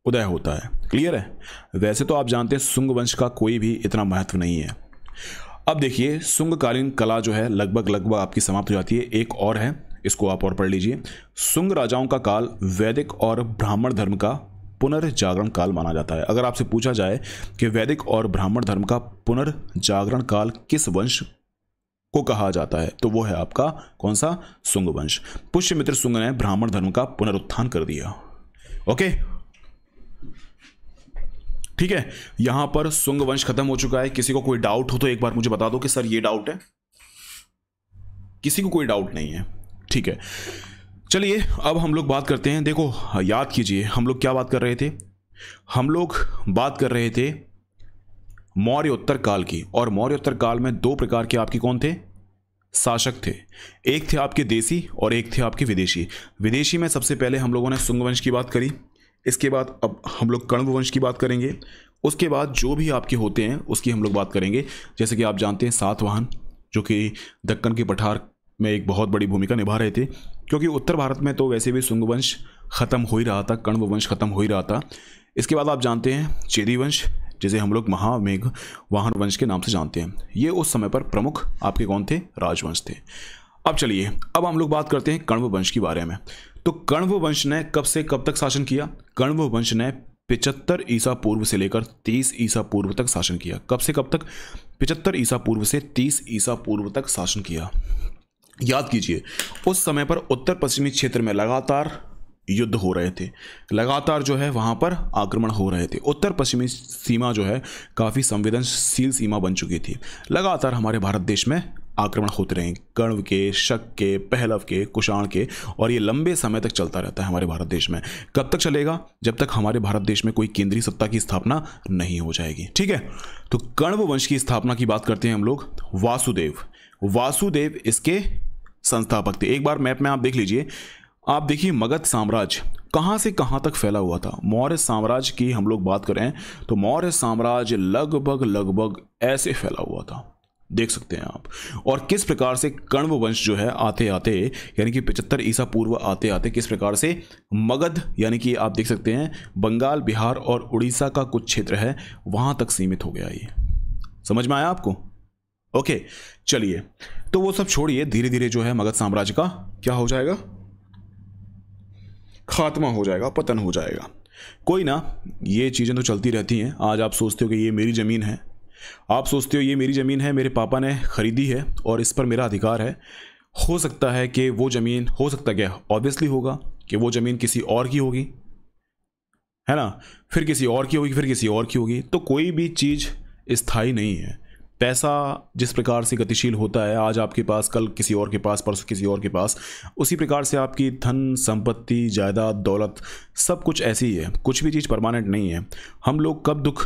उदय होता है क्लियर है वैसे तो आप जानते हैं सुंग वंश का कोई भी इतना महत्व नहीं है अब देखिए सुंगकालीन कला जो है लगभग लगभग आपकी समाप्त हो जाती है एक और है इसको आप और पढ़ लीजिए सुंग राजाओं का काल वैदिक और ब्राह्मण धर्म का पुनर्जागरण काल माना जाता है अगर आपसे पूछा जाए कि वैदिक और ब्राह्मण धर्म का पुनर्जागरण काल किस वंश को कहा जाता है तो वो है आपका कौन सा सुंग वंश पुष्यमित्र सुंग ने ब्राह्मण धर्म का पुनरुत्थान कर दिया ओके ठीक है यहां पर सुंग वंश खत्म हो चुका है किसी को कोई डाउट हो तो एक बार मुझे बता दो कि सर ये डाउट है किसी को कोई डाउट नहीं है ठीक है चलिए अब हम लोग बात करते हैं देखो याद कीजिए हम लोग क्या बात कर रहे थे हम लोग बात कर रहे थे मौर्योत्तर काल की और मौर्योत्तर काल में दो प्रकार के आपके कौन थे शासक थे एक थे आपके देसी और एक थे आपके विदेशी विदेशी में सबसे पहले हम लोगों ने सुंगवंश की बात करी इसके बाद अब हम लोग कण्व वंश की बात करेंगे उसके बाद जो भी आपके होते हैं उसकी हम लोग बात करेंगे जैसे कि आप जानते हैं सातवाहन जो कि दक्कन के पठार में एक बहुत बड़ी भूमिका निभा रहे थे क्योंकि उत्तर भारत में तो वैसे भी शुंग वंश ख़त्म हो ही रहा था कण्व वंश ख़त्म हो ही रहा था इसके बाद आप जानते हैं चेरी वंश जिसे हम लोग महामेघ वाहन वंश के नाम से जानते हैं ये उस समय पर प्रमुख आपके कौन थे राजवंश थे अब चलिए अब हम लोग बात करते हैं कण्व वंश के बारे में तो कण्व वंश ने कब से कब तक शासन किया कण्व वंश ने पिचहत्तर ईसा पूर्व से लेकर तीस ईसा पूर्व तक शासन किया कब से कब तक पिचहत्तर ईसा पूर्व से तीस ईसा पूर्व तक शासन किया याद कीजिए उस समय पर उत्तर पश्चिमी क्षेत्र में लगातार युद्ध हो रहे थे लगातार जो है वहाँ पर आक्रमण हो रहे थे उत्तर पश्चिमी सीमा जो है काफ़ी संवेदनशील सीमा बन चुकी थी लगातार हमारे भारत देश में आक्रमण होते रहे कण्व के शक के पहलव के कुषाण के और ये लंबे समय तक चलता रहता है हमारे भारत देश में कब तक चलेगा जब तक हमारे भारत देश में कोई केंद्रीय सत्ता की स्थापना नहीं हो जाएगी ठीक है तो कण्व वंश की स्थापना की बात करते हैं हम लोग वासुदेव वासुदेव इसके संस्थापक थे एक बार मैप में आप देख लीजिए आप देखिए मगध साम्राज्य कहाँ से कहाँ तक फैला हुआ था मौर्य साम्राज्य की हम लोग बात करें तो मौर्य साम्राज्य लगभग लगभग ऐसे फैला हुआ था देख सकते हैं आप और किस प्रकार से कण्व वंश जो है आते आते यानी कि पचहत्तर ईसा पूर्व आते आते किस प्रकार से मगध यानी कि आप देख सकते हैं बंगाल बिहार और उड़ीसा का कुछ क्षेत्र है वहां तक सीमित हो गया ये समझ में आया आपको ओके चलिए तो वो सब छोड़िए धीरे धीरे जो है मगध साम्राज्य का क्या हो जाएगा खात्मा हो जाएगा पतन हो जाएगा कोई ना ये चीज़ें तो चलती रहती हैं आज आप सोचते हो कि ये मेरी ज़मीन है आप सोचते हो ये मेरी ज़मीन है मेरे पापा ने ख़रीदी है और इस पर मेरा अधिकार है हो सकता है कि वो ज़मीन हो सकता क्या ऑब्वियसली होगा कि वो ज़मीन किसी और की होगी है ना फिर किसी और की होगी फिर किसी और की होगी तो कोई भी चीज़ स्थायी नहीं है पैसा जिस प्रकार से गतिशील होता है आज आपके पास कल किसी और के पास परसों किसी और के पास उसी प्रकार से आपकी धन संपत्ति जायदाद दौलत सब कुछ ऐसी ही है कुछ भी चीज़ परमानेंट नहीं है हम लोग कब दुख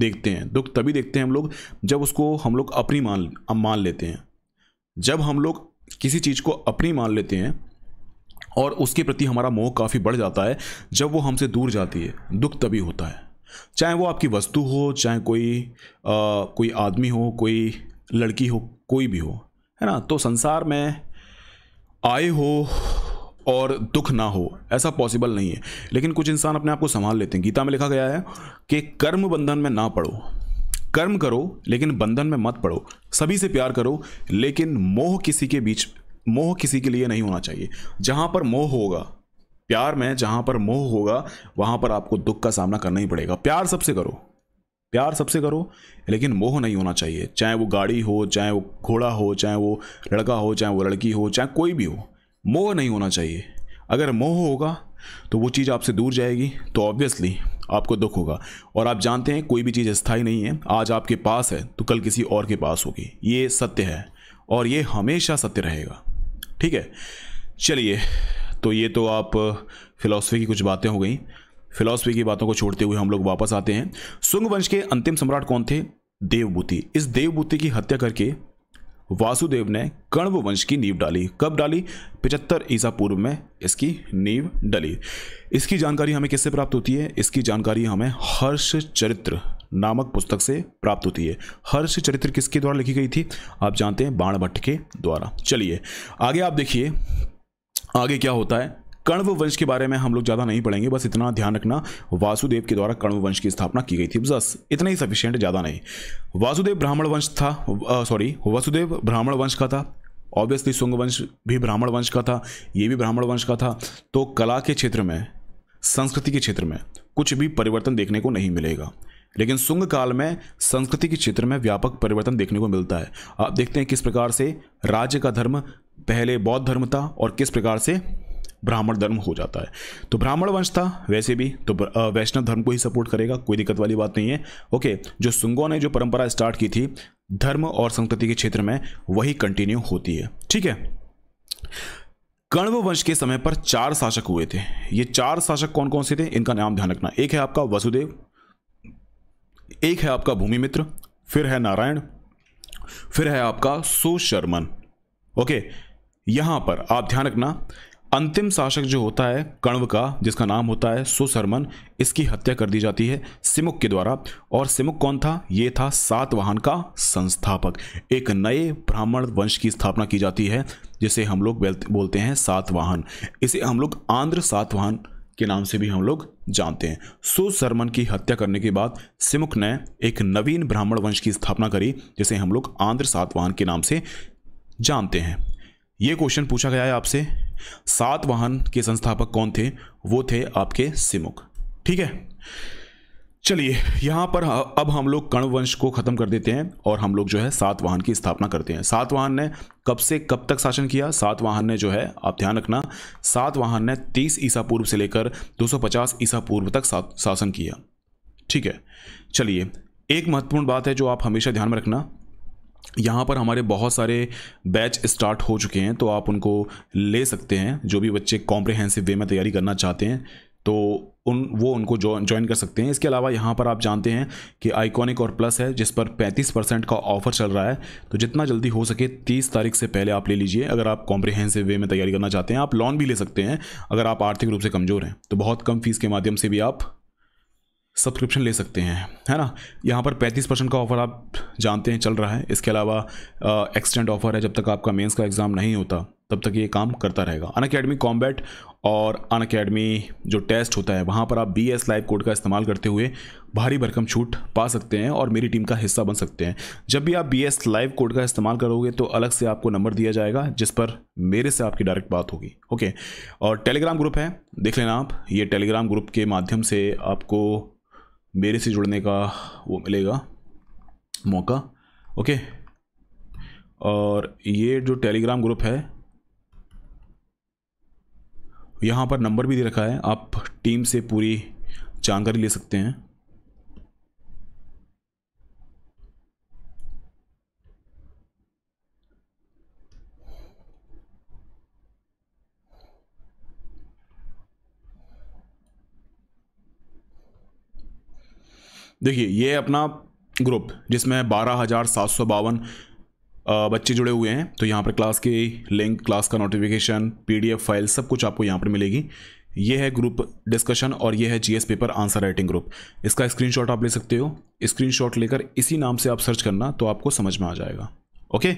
देखते हैं दुख तभी देखते हैं हम लोग जब उसको हम लोग अपनी मान मान लेते हैं जब हम लोग किसी चीज़ को अपनी मान लेते हैं और उसके प्रति हमारा मोह काफ़ी बढ़ जाता है जब वो हमसे दूर जाती है दुख तभी होता है चाहे वो आपकी वस्तु हो चाहे कोई आ, कोई आदमी हो कोई लड़की हो कोई भी हो है ना तो संसार में आए हो और दुख ना हो ऐसा पॉसिबल नहीं है लेकिन कुछ इंसान अपने आप को संभाल लेते हैं गीता में लिखा गया है कि कर्म बंधन में ना पड़ो कर्म करो लेकिन बंधन में मत पड़ो सभी से प्यार करो लेकिन मोह किसी के बीच मोह किसी के लिए नहीं होना चाहिए जहाँ पर मोह होगा प्यार में जहाँ पर मोह होगा वहाँ पर आपको दुख का सामना करना ही पड़ेगा प्यार सबसे करो प्यार सबसे करो लेकिन मोह नहीं होना चाहिए चाहे वो गाड़ी हो चाहे वो घोड़ा हो चाहे वो लड़का हो चाहे वो लड़की हो चाहे कोई भी हो मोह नहीं होना चाहिए अगर मोह होगा तो वो चीज़ आपसे दूर जाएगी तो ऑब्वियसली आपको दुख होगा और आप जानते हैं कोई भी चीज़ स्थायी नहीं है आज आपके पास है तो कल किसी और के पास होगी ये सत्य है और ये हमेशा सत्य रहेगा ठीक है चलिए तो ये तो आप फिलॉसफी की कुछ बातें हो गई फिलॉसफी की बातों को छोड़ते हुए हम लोग वापस आते हैं सुंग वंश के अंतिम सम्राट कौन थे देवभूति इस देवभूति की हत्या करके वासुदेव ने कण्व वंश की नींव डाली कब डाली पिचहत्तर ईसा पूर्व में इसकी नींव डली इसकी जानकारी हमें किससे प्राप्त होती है इसकी जानकारी हमें हर्ष चरित्र नामक पुस्तक से प्राप्त होती है हर्ष चरित्र किसके द्वारा लिखी गई थी आप जानते हैं बाण भट्ट के द्वारा चलिए आगे आप देखिए आगे क्या होता है कण्व वंश के बारे में हम लोग ज़्यादा नहीं पढ़ेंगे बस इतना ध्यान रखना वासुदेव के द्वारा कण्व वंश की स्थापना की गई थी बस इतना ही सफिशियंट ज़्यादा नहीं वासुदेव ब्राह्मण वंश था सॉरी वासुदेव ब्राह्मण वंश का था ऑब्वियसली शुंग वंश भी ब्राह्मण वंश का था ये भी ब्राह्मण वंश का था तो कला के क्षेत्र में संस्कृति के क्षेत्र में कुछ भी परिवर्तन देखने को नहीं मिलेगा लेकिन सुंग काल में संस्कृति के क्षेत्र में व्यापक परिवर्तन देखने को मिलता है आप देखते हैं किस प्रकार से राज्य का धर्म पहले बौद्ध धर्म था और किस प्रकार से ब्राह्मण धर्म हो जाता है तो ब्राह्मण वंश था वैसे भी तो वैष्णव धर्म को ही सपोर्ट करेगा कोई दिक्कत वाली बात नहीं है ओके जो सुंगों ने जो परंपरा स्टार्ट की थी धर्म और संस्कृति के क्षेत्र में वही कंटिन्यू होती है ठीक है कण्व वंश के समय पर चार शासक हुए थे ये चार शासक कौन कौन से थे इनका नाम ध्यान रखना एक है आपका वसुदेव एक है आपका भूमि मित्र फिर है नारायण फिर है आपका सुशर्मन ओके यहां पर आप ध्यान रखना अंतिम शासक जो होता है कण्व का जिसका नाम होता है सुसरमन इसकी हत्या कर दी जाती है सिमुक के द्वारा और सिमुक कौन था ये था सातवाहन का संस्थापक एक नए ब्राह्मण वंश की स्थापना की जाती है जिसे हम लोग बोलते हैं सातवाहन इसे हम लोग आंध्र सातवाहन के नाम से भी हम लोग जानते हैं सुसरमन की हत्या करने के बाद सिमुक ने एक नवीन ब्राह्मण वंश की स्थापना करी जिसे हम लोग आंध्र सातवाहन के नाम से जानते हैं ये क्वेश्चन पूछा गया है आपसे सात वाहन के संस्थापक कौन थे वो थे आपके सिमुक ठीक है चलिए यहां पर अब हम लोग वंश को ख़त्म कर देते हैं और हम लोग जो है सात वाहन की स्थापना करते हैं सात वाहन ने कब से कब तक शासन किया सात वाहन ने जो है आप ध्यान रखना सात वाहन ने 30 ईसा पूर्व से लेकर 250 ईसा पूर्व तक शासन किया ठीक है चलिए एक महत्वपूर्ण बात है जो आप हमेशा ध्यान में रखना यहाँ पर हमारे बहुत सारे बैच स्टार्ट हो चुके हैं तो आप उनको ले सकते हैं जो भी बच्चे कॉम्प्रिहेंसिव वे में तैयारी करना चाहते हैं तो उन वो उनको ज्वाइन कर सकते हैं इसके अलावा यहाँ पर आप जानते हैं कि आइकॉनिक और प्लस है जिस पर 35 परसेंट का ऑफर चल रहा है तो जितना जल्दी हो सके 30 तारीख से पहले आप ले लीजिए अगर आप कॉम्प्रिहेंसिव वे में तैयारी करना चाहते हैं आप लोन भी ले सकते हैं अगर आप आर्थिक रूप से कमज़ोर हैं तो बहुत कम फीस के माध्यम से भी आप सब्सक्रिप्शन ले सकते हैं है ना यहाँ पर 35 परसेंट का ऑफ़र आप जानते हैं चल रहा है इसके अलावा एक्सटेंड ऑफ़र है जब तक आपका मेंस का एग्ज़ाम नहीं होता तब तक ये काम करता रहेगा अन अकेडमी कॉम्बैट और अन अकेडमी जो टेस्ट होता है वहाँ पर आप बी एस लाइव कोड का इस्तेमाल करते हुए भारी भरकम छूट पा सकते हैं और मेरी टीम का हिस्सा बन सकते हैं जब भी आप बी एस लाइव कोड का इस्तेमाल करोगे तो अलग से आपको नंबर दिया जाएगा जिस पर मेरे से आपकी डायरेक्ट बात होगी ओके और टेलीग्राम ग्रुप है देख लेना आप ये टेलीग्राम ग्रुप के माध्यम से आपको मेरे से जुड़ने का वो मिलेगा मौका ओके और ये जो टेलीग्राम ग्रुप है यहाँ पर नंबर भी दे रखा है आप टीम से पूरी जानकारी ले सकते हैं देखिए ये अपना ग्रुप जिसमें बारह हज़ार सात सौ बावन बच्चे जुड़े हुए हैं तो यहाँ पर क्लास के लिंक क्लास का नोटिफिकेशन पीडीएफ फाइल सब कुछ आपको यहाँ पर मिलेगी ये है ग्रुप डिस्कशन और ये है GS paper answer writing group इसका स्क्रीनशॉट आप ले सकते हो स्क्रीनशॉट लेकर इसी नाम से आप सर्च करना तो आपको समझ में आ जाएगा ओके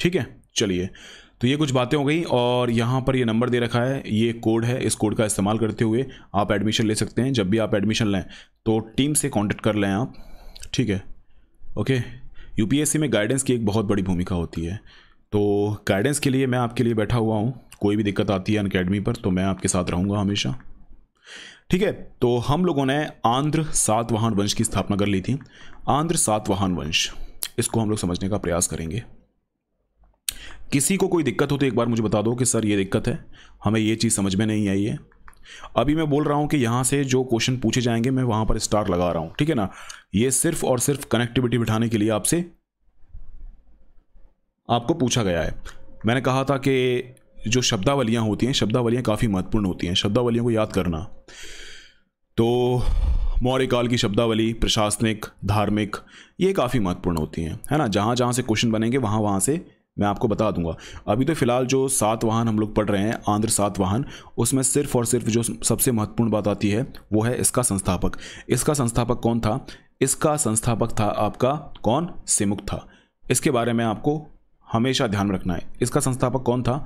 ठीक है चलिए तो ये कुछ बातें हो गई और यहाँ पर ये नंबर दे रखा है ये कोड है इस कोड का इस्तेमाल करते हुए आप एडमिशन ले सकते हैं जब भी आप एडमिशन लें तो टीम से कॉन्टेक्ट कर लें आप ठीक है ओके यूपीएससी में गाइडेंस की एक बहुत बड़ी भूमिका होती है तो गाइडेंस के लिए मैं आपके लिए बैठा हुआ हूँ कोई भी दिक्कत आती है अनकेडमी पर तो मैं आपके साथ रहूँगा हमेशा ठीक है तो हम लोगों ने आंध्र सात वाहन वंश की स्थापना कर ली थी आंध्र सात वाहन वंश इसको हम लोग समझने का प्रयास करेंगे किसी को कोई दिक्कत हो तो एक बार मुझे बता दो कि सर ये दिक्कत है हमें ये चीज़ समझ में नहीं आई है अभी मैं बोल रहा हूँ कि यहाँ से जो क्वेश्चन पूछे जाएंगे मैं वहाँ पर स्टार लगा रहा हूँ ठीक है ना ये सिर्फ और सिर्फ कनेक्टिविटी बिठाने के लिए आपसे आपको पूछा गया है मैंने कहा था कि जो शब्दावलियाँ होती हैं शब्दावलियाँ काफ़ी महत्वपूर्ण होती हैं शब्दावलियों को याद करना तो मौर्य काल की शब्दावली प्रशासनिक धार्मिक ये काफ़ी महत्वपूर्ण होती हैं है ना जहाँ जहाँ से क्वेश्चन बनेंगे वहाँ वहाँ से मैं आपको बता दूंगा अभी तो फिलहाल जो सात वाहन हम लोग पढ़ रहे हैं आंध्र सात वाहन उसमें सिर्फ और सिर्फ जो सबसे महत्वपूर्ण बात आती है वो है इसका संस्थापक इसका संस्थापक कौन था इसका संस्थापक था आपका कौन सिमुक था इसके बारे में आपको हमेशा ध्यान रखना है इसका संस्थापक कौन था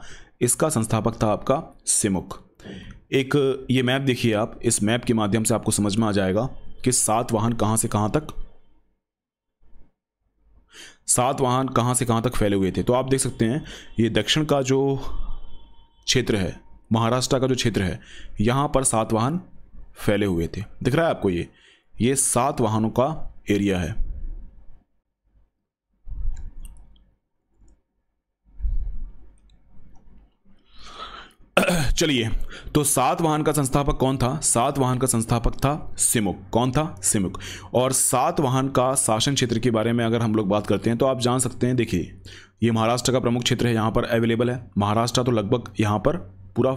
इसका संस्थापक था आपका सिमुक एक ये मैप देखिए आप इस मैप के माध्यम से आपको समझ में आ जाएगा कि सात वाहन कहाँ से कहाँ तक सात वाहन कहाँ से कहाँ तक फैले हुए थे तो आप देख सकते हैं ये दक्षिण का जो क्षेत्र है महाराष्ट्र का जो क्षेत्र है यहाँ पर सात वाहन फैले हुए थे दिख रहा है आपको ये ये सात वाहनों का एरिया है चलिए तो सात वाहन का संस्थापक कौन था सात वाहन का संस्थापक था सिमुक कौन था सिमुक और सात वाहन का शासन क्षेत्र के बारे में अगर हम लोग बात करते हैं तो आप जान सकते हैं देखिए ये महाराष्ट्र का प्रमुख क्षेत्र है यहाँ पर अवेलेबल है महाराष्ट्र तो लगभग यहाँ पर पूरा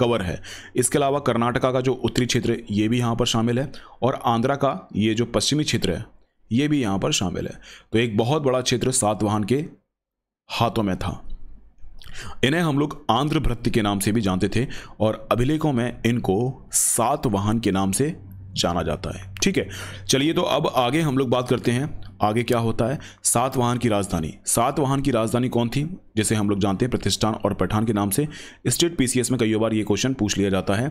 कवर है इसके अलावा कर्नाटका का जो उत्तरी क्षेत्र ये भी यहाँ पर शामिल है और आंध्रा का ये जो पश्चिमी क्षेत्र है ये भी यहाँ पर शामिल है तो एक बहुत बड़ा क्षेत्र सात वाहन के हाथों में था इन्हें हम लोग आंध्र भ्रत के नाम से भी जानते थे और अभिलेखों में इनको सात वाहन के नाम से जाना जाता है ठीक है चलिए तो अब आगे हम लोग बात करते हैं आगे क्या होता है वाहन की राजधानी वाहन की राजधानी कौन थी जिसे हम लोग जानते हैं प्रतिष्ठान और पठान के नाम से स्टेट पीसीएस में कई बार ये क्वेश्चन पूछ लिया जाता है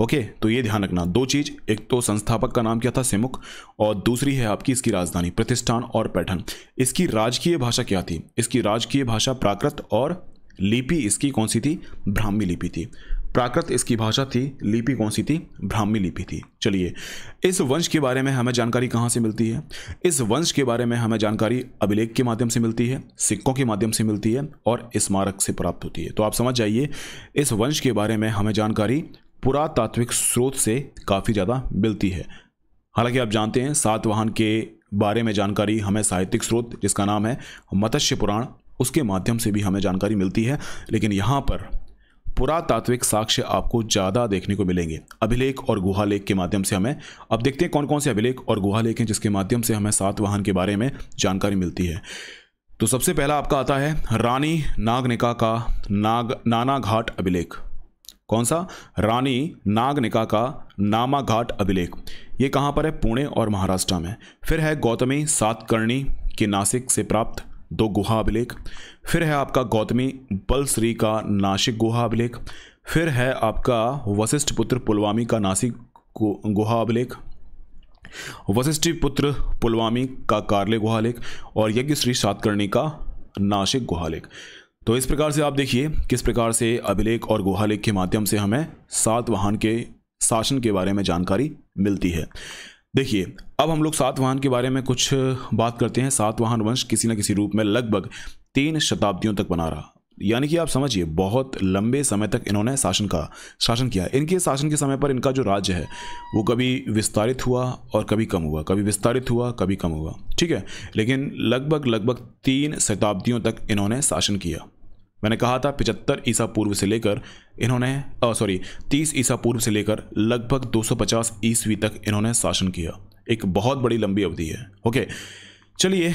ओके तो ये ध्यान रखना दो चीज़ एक तो संस्थापक का नाम क्या था सिमुख और दूसरी है आपकी इसकी राजधानी प्रतिष्ठान और पैठन इसकी राजकीय भाषा क्या थी इसकी राजकीय भाषा प्राकृत और लिपि इसकी कौन सी थी ब्राह्मी लिपि थी प्राकृत इसकी भाषा थी लिपि कौन सी थी ब्राह्मी लिपि थी चलिए इस वंश के बारे में हमें जानकारी कहाँ से मिलती है इस वंश के बारे में हमें जानकारी अभिलेख के माध्यम से मिलती है सिक्कों के माध्यम से मिलती है और स्मारक से प्राप्त होती है तो आप समझ जाइए इस वंश के बारे में हमें जानकारी पुरातात्विक स्रोत से काफ़ी ज़्यादा मिलती है हालांकि आप जानते हैं सातवाहन के बारे में जानकारी हमें साहित्यिक स्रोत जिसका नाम है मत्स्य पुराण उसके माध्यम से भी हमें जानकारी मिलती है लेकिन यहाँ पर पुरातात्विक साक्ष्य आपको ज़्यादा देखने को मिलेंगे अभिलेख और गुहालेख के माध्यम से हमें अब देखते हैं कौन कौन से अभिलेख और गुहालेख हैं जिसके माध्यम से हमें सात वाहन के बारे में जानकारी मिलती है तो सबसे पहला आपका आता है रानी नागनिका का नाग नाना घाट अभिलेख कौन सा रानी नागनिका का नामा घाट अभिलेख ये कहाँ पर है पुणे और महाराष्ट्र में फिर है गौतमी सातकर्णी के नासिक से प्राप्त दो गुहा अभिलेख फिर है आपका गौतमी बलश्री का नासिक गुहा अभिलेख फिर है आपका वशिष्ठ पुत्र पुलवामी का नासिक गुहा अभिलेख वशिष्ठी पुत्र पुलवामी का कार्ले गुहालेख और यज्ञश्री सातकर्णी का नासिक गुहालेख तो इस प्रकार से आप देखिए किस प्रकार से अभिलेख और गुहालेख के माध्यम से हमें सात वाहन के शासन के बारे में जानकारी मिलती है देखिए अब हम लोग सातवाहन के बारे में कुछ बात करते हैं सातवाहन वंश किसी न किसी रूप में लगभग तीन शताब्दियों तक बना रहा यानी कि आप समझिए बहुत लंबे समय तक इन्होंने शासन का शासन किया इनके शासन के समय पर इनका जो राज्य है वो कभी विस्तारित हुआ और कभी कम हुआ कभी विस्तारित हुआ कभी कम हुआ ठीक है लेकिन लगभग लगभग तीन शताब्दियों तक इन्होंने शासन किया मैंने कहा था पिचहत्तर ईसा पूर्व से लेकर इन्होंने सॉरी तीस ईसा पूर्व से लेकर लगभग दो ईस्वी तक इन्होंने शासन किया एक बहुत बड़ी लंबी अवधि है ओके चलिए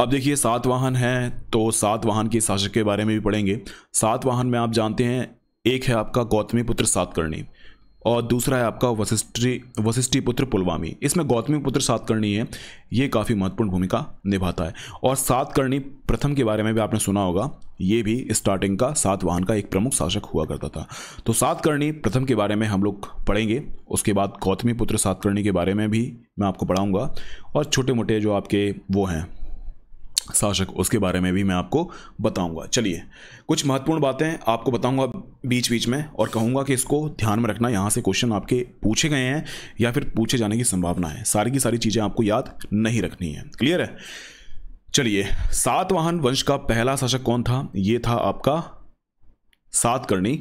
अब देखिए सातवाहन है तो सातवाहन के शासक के बारे में भी पढ़ेंगे सातवाहन में आप जानते हैं एक है आपका गौतमी पुत्र सातकर्णी और दूसरा है आपका वशिष्ठी वशिष्ठी पुत्र पुलवामी इसमें गौतमी पुत्र सातकर्णी है ये काफ़ी महत्वपूर्ण भूमिका निभाता है और सातकर्णी प्रथम के बारे में भी आपने सुना होगा ये भी स्टार्टिंग का सातवाहन का एक प्रमुख शासक हुआ करता था तो सातकर्णी प्रथम के बारे में हम लोग पढ़ेंगे उसके बाद गौतमी पुत्र सातकर्णी के बारे में भी मैं आपको पढ़ाऊँगा और छोटे मोटे जो आपके वो हैं शासक उसके बारे में भी मैं आपको बताऊंगा चलिए कुछ महत्वपूर्ण बातें आपको बताऊंगा बीच बीच में और कहूंगा कि इसको ध्यान में रखना यहाँ से क्वेश्चन आपके पूछे गए हैं या फिर पूछे जाने की संभावना है सारी की सारी चीज़ें आपको याद नहीं रखनी है क्लियर है चलिए सातवाहन वंश का पहला शासक कौन था ये था आपका सातकर्णी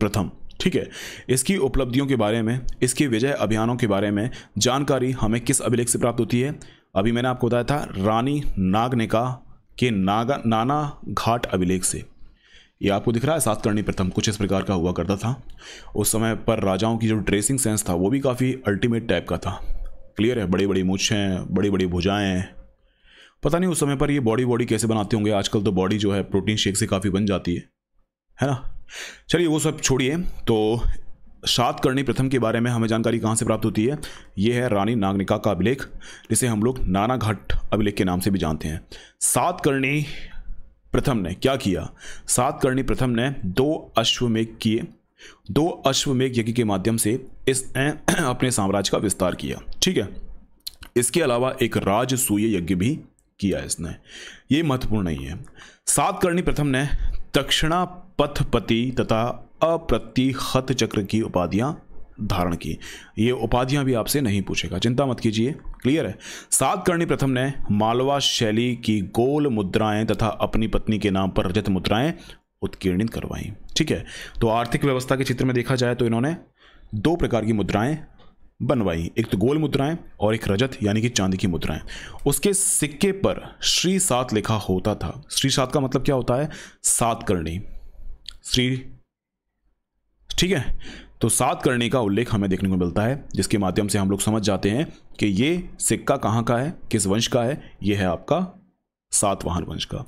प्रथम ठीक है इसकी उपलब्धियों के बारे में इसके विजय अभियानों के बारे में जानकारी हमें किस अभिलेख से प्राप्त होती है अभी मैंने आपको बताया था रानी नागनिका के नागा नाना घाट अभिलेख से ये आपको दिख रहा है सातकर्णी प्रथम कुछ इस प्रकार का हुआ करता था उस समय पर राजाओं की जो ड्रेसिंग सेंस था वो भी काफ़ी अल्टीमेट टाइप का था क्लियर है बड़ी बड़ी मूछें बड़ी बड़ी भुजाएँ पता नहीं उस समय पर ये बॉडी बॉडी कैसे बनाते होंगे आजकल तो बॉडी जो है प्रोटीन शेक से काफ़ी बन जाती है है ना चलिए वो सब छोड़िए तो सातकर्णी प्रथम के बारे में हमें जानकारी कहाँ से प्राप्त होती है ये है रानी नागनिका का अभिलेख जिसे हम लोग नाना अभिलेख के नाम से भी जानते हैं सातकर्णी प्रथम ने क्या किया सातकर्णी प्रथम ने दो अश्वमेघ किए दो अश्वमेघ यज्ञ के माध्यम से इस अपने साम्राज्य का विस्तार किया ठीक है इसके अलावा एक राजसूय यज्ञ भी किया इसने ये महत्वपूर्ण नहीं है सातकर्णी प्रथम ने दक्षिणा पथपति तथा अप्रतिहत चक्र की उपाधियां धारण की ये उपाधियां भी आपसे नहीं पूछेगा चिंता मत कीजिए क्लियर है सात कर्णी प्रथम ने मालवा शैली की गोल मुद्राएं तथा अपनी पत्नी के नाम पर रजत मुद्राएं उत्कीर्णित करवाई ठीक है तो आर्थिक व्यवस्था के चित्र में देखा जाए तो इन्होंने दो प्रकार की मुद्राएं बनवाई एक तो गोल मुद्राएं और एक रजत यानी कि चांदी की मुद्राएं उसके सिक्के पर श्री सात लिखा होता था श्री सात का मतलब क्या होता है सात करणी श्री ठीक है तो सात करने का उल्लेख हमें देखने को मिलता है जिसके माध्यम से हम लोग समझ जाते हैं कि ये सिक्का कहाँ का है किस वंश का है ये है आपका सात वाहन वंश का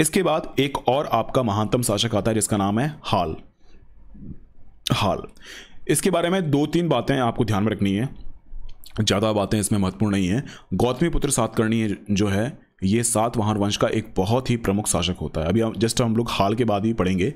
इसके बाद एक और आपका महानतम शासक आता है जिसका नाम है हाल हाल इसके बारे में दो तीन बातें आपको ध्यान में रखनी है ज़्यादा बातें इसमें महत्वपूर्ण नहीं है गौतमी पुत्र सातकर्णी जो है ये सातवाहन वंश का एक बहुत ही प्रमुख शासक होता है अभी हम जस्ट हम लोग हाल के बाद ही पढ़ेंगे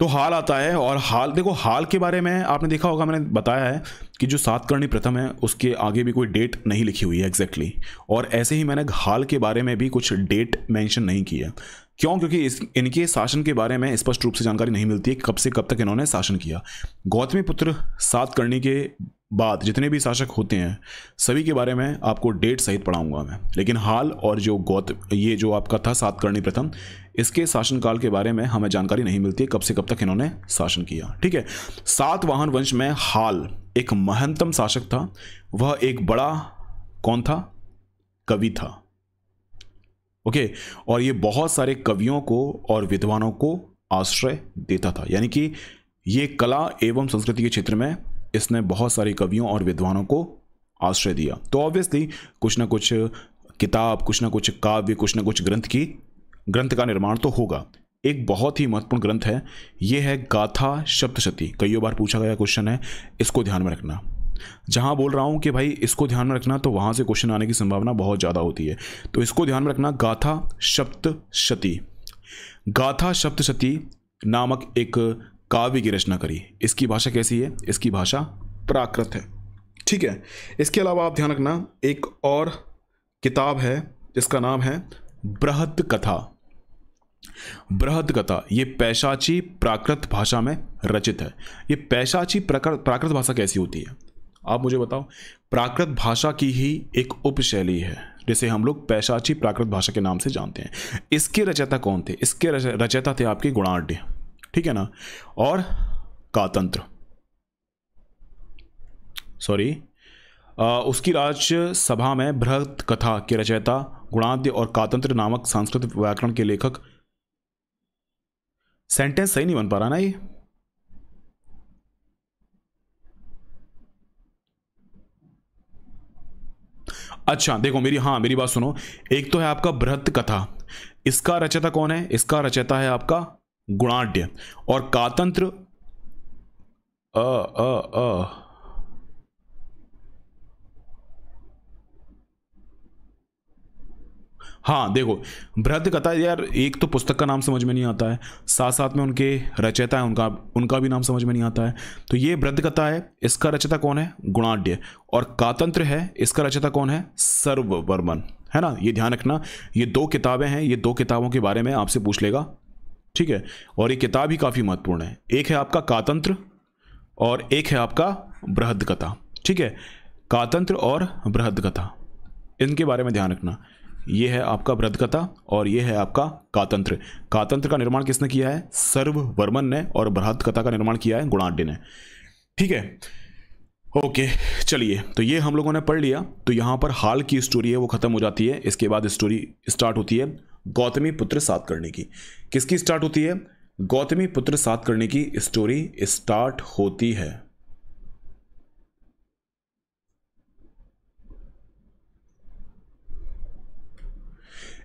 तो हाल आता है और हाल देखो हाल के बारे में आपने देखा होगा मैंने बताया है कि जो सातकर्णी प्रथम है उसके आगे भी कोई डेट नहीं लिखी हुई है एग्जैक्टली exactly. और ऐसे ही मैंने हाल के बारे में भी कुछ डेट मेंशन नहीं की है क्यों क्योंकि इस इनके शासन के बारे में स्पष्ट रूप से जानकारी नहीं मिलती है कब से कब तक इन्होंने शासन किया गौतमी पुत्र सातकर्णी के बाद जितने भी शासक होते हैं सभी के बारे में आपको डेट सहित पढ़ाऊंगा मैं लेकिन हाल और जो गौत ये जो आपका था सातकर्णी प्रथम इसके शासनकाल के बारे में हमें जानकारी नहीं मिलती है कब से कब तक इन्होंने शासन किया ठीक है सात वाहन वंश में हाल एक महंतम शासक था वह एक बड़ा कौन था कवि था ओके और ये बहुत सारे कवियों को और विद्वानों को आश्रय देता था यानी कि ये कला एवं संस्कृति के क्षेत्र में इसने बहुत सारे कवियों और विद्वानों को आश्रय दिया तो ऑब्वियसली कुछ ना कुछ किताब कुछ ना कुछ काव्य कुछ ना कुछ ग्रंथ की ग्रंथ का निर्माण तो होगा एक बहुत ही महत्वपूर्ण ग्रंथ है ये है गाथा सप्तशती कईयों बार पूछा गया क्वेश्चन है इसको ध्यान में रखना जहाँ बोल रहा हूँ कि भाई इसको ध्यान में रखना तो वहाँ से क्वेश्चन आने की संभावना बहुत ज़्यादा होती है तो इसको ध्यान में रखना गाथा शब्द शती गाथा शब्द शती नामक एक काव्य की रचना करी इसकी भाषा कैसी है इसकी भाषा प्राकृत है ठीक है इसके अलावा आप ध्यान रखना एक और किताब है जिसका नाम है बृहद कथा बृहद कथा ये पैशाची प्राकृत भाषा में रचित है ये पैशाची प्राकृत भाषा कैसी होती है आप मुझे बताओ प्राकृत भाषा की ही एक उपशैली है जिसे हम लोग पैशाची प्राकृत भाषा के नाम से जानते हैं इसके रचयिता कौन थे इसके रचयिता थे आपके गुणाढ़ ठीक है ना और कातंत्र सॉरी उसकी राज्यसभा में बृहत कथा के रचयिता गुणाद्य और कातंत्र नामक सांस्कृतिक व्याकरण के लेखक सेंटेंस सही नहीं बन पा रहा ना ये अच्छा देखो मेरी हाँ मेरी बात सुनो एक तो है आपका बृहत कथा इसका रचयिता कौन है इसका रचयिता है आपका गुणाढ़ और कातंत्र अ अ अ हाँ देखो बृहद कथा यार एक तो पुस्तक का नाम समझ में नहीं आता है साथ साथ में उनके रचयिता है उनका उनका भी नाम समझ में नहीं आता है तो ये बृहद कथा है इसका रचयिता कौन है गुणाढ़ और कातंत्र है इसका रचयिता कौन है सर्ववर्मन है ना ये ध्यान रखना ये दो किताबें हैं ये दो किताबों के बारे में आपसे पूछ लेगा ठीक है और ये किताब ही काफ़ी महत्वपूर्ण है एक है आपका कातंत्र और एक है आपका बृहद कथा ठीक है कातंत्र और बृहद कथा इनके बारे में ध्यान रखना ये है आपका बृहद कथा और ये है आपका कातंत्र कातंत्र का निर्माण किसने किया है सर्व वर्मन ने और बृहद कथा का निर्माण किया है गुणाड्य ने ठीक है ओके चलिए तो ये हम लोगों ने पढ़ लिया तो यहाँ पर हाल की स्टोरी है वो ख़त्म हो जाती है इसके बाद स्टोरी स्टार्ट होती है गौतमी पुत्र सात करने की किसकी स्टार्ट होती है गौतमी पुत्र साथ करने की स्टोरी स्टार्ट होती है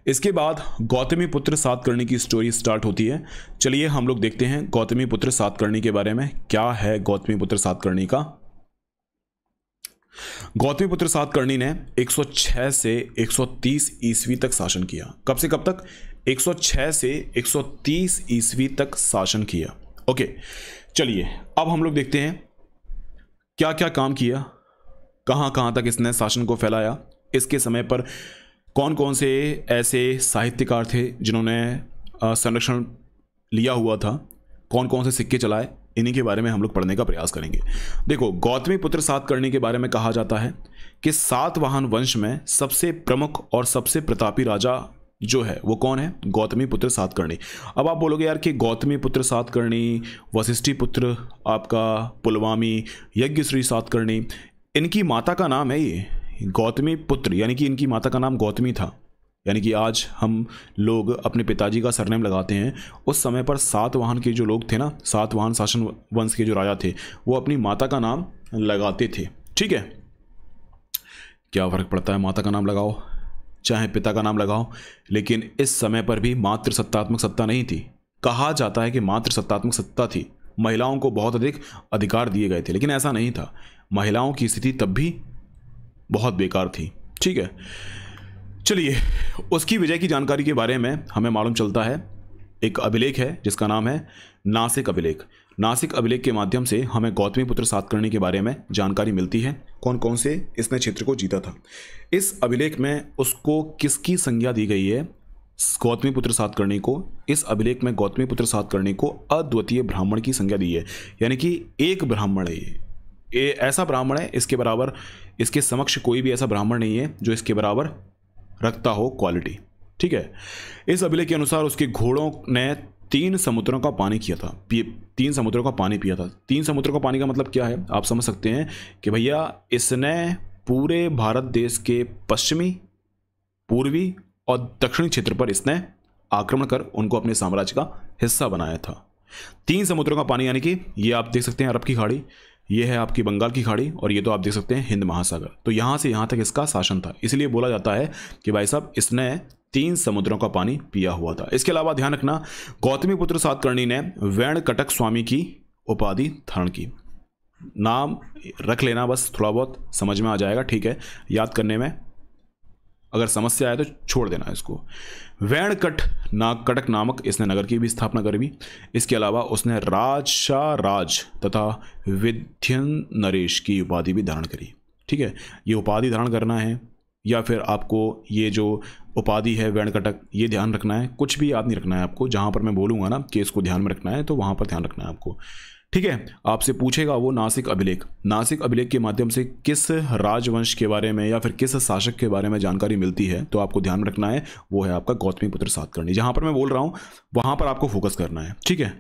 इसके बाद गौतमी पुत्र सात करने की स्टोरी स्टार्ट होती है चलिए हम लोग देखते हैं गौतमी पुत्र सात करने के बारे में क्या है गौतमी पुत्र सात करने का गौतमी पुत्र सातकर्णी ने 106 से 130 ईस्वी तक शासन किया कब से कब तक 106 से 130 ईस्वी तक शासन किया ओके चलिए अब हम लोग देखते हैं क्या क्या काम किया कहाँ कहाँ तक इसने शासन को फैलाया इसके समय पर कौन कौन से ऐसे साहित्यकार थे जिन्होंने संरक्षण लिया हुआ था कौन कौन से सिक्के चलाए इन्हीं के बारे में हम लोग पढ़ने का प्रयास करेंगे देखो गौतमी पुत्र सात करने के बारे में कहा जाता है कि सातवाहन वंश में सबसे प्रमुख और सबसे प्रतापी राजा जो है वो कौन है गौतमी पुत्र सातकर्णी अब आप बोलोगे यार कि गौतमी पुत्र सातकर्णी वशिष्ठी पुत्र आपका पुलवामी यज्ञश्री सातकर्णी इनकी माता का नाम है ये गौतमी पुत्र यानी कि इनकी माता का नाम गौतमी था यानी कि आज हम लोग अपने पिताजी का सरनेम लगाते हैं उस समय पर सातवाहन के जो लोग थे ना सातवाहन शासन वंश के जो राजा थे वो अपनी माता का नाम लगाते थे ठीक है क्या फ़र्क पड़ता है माता का नाम लगाओ चाहे पिता का नाम लगाओ लेकिन इस समय पर भी मात्र सत्तात्मक सत्ता नहीं थी कहा जाता है कि मात्र सत्तात्मक सत्ता थी महिलाओं को बहुत अधिक अधिकार दिए गए थे लेकिन ऐसा नहीं था महिलाओं की स्थिति तब भी बहुत बेकार थी ठीक है चलिए उसकी विजय की जानकारी के बारे में हमें मालूम चलता है एक अभिलेख है जिसका नाम है नासिक अभिलेख नासिक अभिलेख के माध्यम से हमें गौतमी पुत्र सात करने के बारे में जानकारी मिलती है कौन कौन से इसने क्षेत्र को जीता था इस अभिलेख में उसको किसकी संज्ञा दी गई है गौतमी पुत्र सात करने को इस अभिलेख में गौतमी पुत्र सात करने को अद्वितीय ब्राह्मण की संज्ञा दी है यानी कि एक ब्राह्मण है ये ऐसा ब्राह्मण है इसके बराबर इसके समक्ष कोई भी ऐसा ब्राह्मण नहीं है जो इसके बराबर रखता हो क्वालिटी ठीक है इस अभिलेख के अनुसार उसके घोड़ों ने तीन समुद्रों का पानी किया था तीन समुद्रों का पानी पिया था तीन समुद्रों का पानी का मतलब क्या है आप समझ सकते हैं कि भैया इसने पूरे भारत देश के पश्चिमी पूर्वी और दक्षिणी क्षेत्र पर इसने आक्रमण कर उनको अपने साम्राज्य का हिस्सा बनाया था तीन समुद्रों का पानी यानी कि ये आप देख सकते हैं अरब की खाड़ी ये है आपकी बंगाल की खाड़ी और ये तो आप देख सकते हैं हिंद महासागर तो यहाँ से यहाँ तक इसका शासन था इसलिए बोला जाता है कि भाई साहब इसने तीन समुद्रों का पानी पिया हुआ था इसके अलावा ध्यान रखना गौतमी पुत्र सातकर्णी ने वैण कटक स्वामी की उपाधि धारण की नाम रख लेना बस थोड़ा बहुत समझ में आ जाएगा ठीक है याद करने में अगर समस्या आए तो छोड़ देना इसको वैणकट नाग कटक नामक इसने नगर की भी स्थापना करी इसके अलावा उसने राजशाह राज तथा विध्यन नरेश की उपाधि भी धारण करी ठीक है ये उपाधि धारण करना है या फिर आपको ये जो उपाधि है वैणकटक ये ध्यान रखना है कुछ भी याद नहीं रखना है आपको जहाँ पर मैं बोलूँगा ना कि इसको ध्यान में रखना है तो वहाँ पर ध्यान रखना है आपको ठीक है आपसे पूछेगा वो नासिक अभिलेख नासिक अभिलेख के माध्यम से किस राजवंश के बारे में या फिर किस शासक के बारे में जानकारी मिलती है तो आपको ध्यान रखना है वो है आपका गौतमी पुत्र सातकर्णी जहां पर मैं बोल रहा हूं वहां पर आपको फोकस करना है ठीक है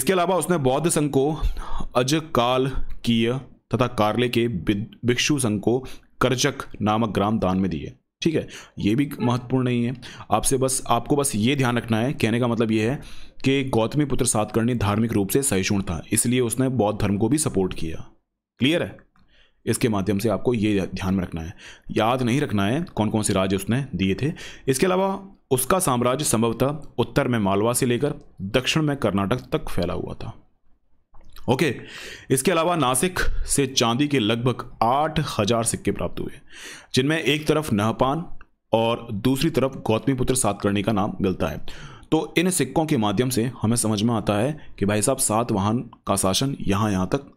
इसके अलावा उसने बौद्ध संघ को अजकाल किय तथा कार्ले के भिक्षु संघ को करजक नामक ग्राम दान में दिए ठीक है ये भी महत्वपूर्ण नहीं है आपसे बस आपको बस ये ध्यान रखना है कहने का मतलब ये है कि गौतमी पुत्र सातकर्णी धार्मिक रूप से सहिष्णु था इसलिए उसने बौद्ध धर्म को भी सपोर्ट किया क्लियर है इसके माध्यम से आपको ये ध्यान में रखना है याद नहीं रखना है कौन कौन से राज्य उसने दिए थे इसके अलावा उसका साम्राज्य संभवतः उत्तर में मालवा से लेकर दक्षिण में कर्नाटक तक फैला हुआ था ओके इसके अलावा नासिक से चांदी के लगभग आठ हजार सिक्के प्राप्त हुए जिनमें एक तरफ नहपान और दूसरी तरफ गौतमी पुत्र सात करने का नाम मिलता है तो इन सिक्कों के माध्यम से हमें समझ में आता है कि भाई साहब सात वाहन का शासन यहाँ यहाँ तक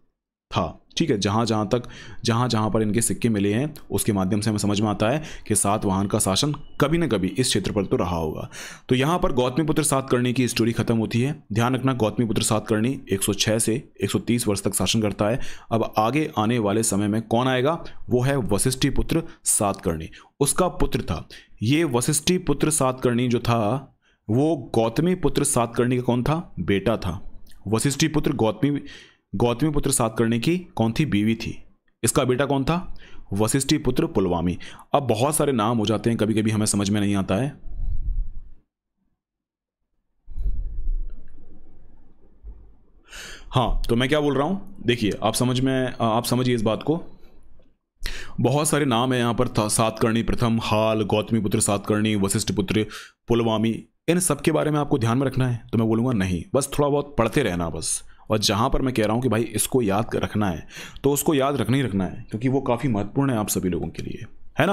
था ठीक है जहाँ जहाँ तक जहाँ जहाँ पर इनके सिक्के मिले हैं उसके माध्यम से हमें समझ में आता है कि सातवाहन का शासन कभी ना कभी इस क्षेत्र पर तो रहा होगा तो यहाँ पर गौतमीपुत्र सात करनी की स्टोरी खत्म होती है ध्यान रखना गौतमीपुत्र सात करनी 106 से 130 वर्ष तक शासन करता है अब आगे आने वाले समय में कौन आएगा वो है वशिष्ठी पुत्र सात उसका पुत्र था ये वशिष्ठी पुत्र सात जो था वो गौतमी पुत्र सात का कौन था बेटा था वशिष्ठी पुत्र गौतमी गौतमी पुत्र सात करने की कौन थी बीवी थी इसका बेटा कौन था वशिष्ठी पुत्र पुलवामी अब बहुत सारे नाम हो जाते हैं कभी कभी हमें समझ में नहीं आता है हाँ तो मैं क्या बोल रहा हूँ देखिए आप समझ में आप समझिए इस बात को बहुत सारे नाम है यहाँ पर था सातकर्णी प्रथम हाल गौतमी पुत्र सातकर्णी वशिष्ठ पुत्र पुलवामी इन सब के बारे में आपको ध्यान में रखना है तो मैं बोलूंगा नहीं बस थोड़ा बहुत पढ़ते रहना बस और जहाँ पर मैं कह रहा हूँ कि भाई इसको याद रखना है तो उसको याद रखना ही रखना है क्योंकि वो काफ़ी महत्वपूर्ण है आप सभी लोगों के लिए है ना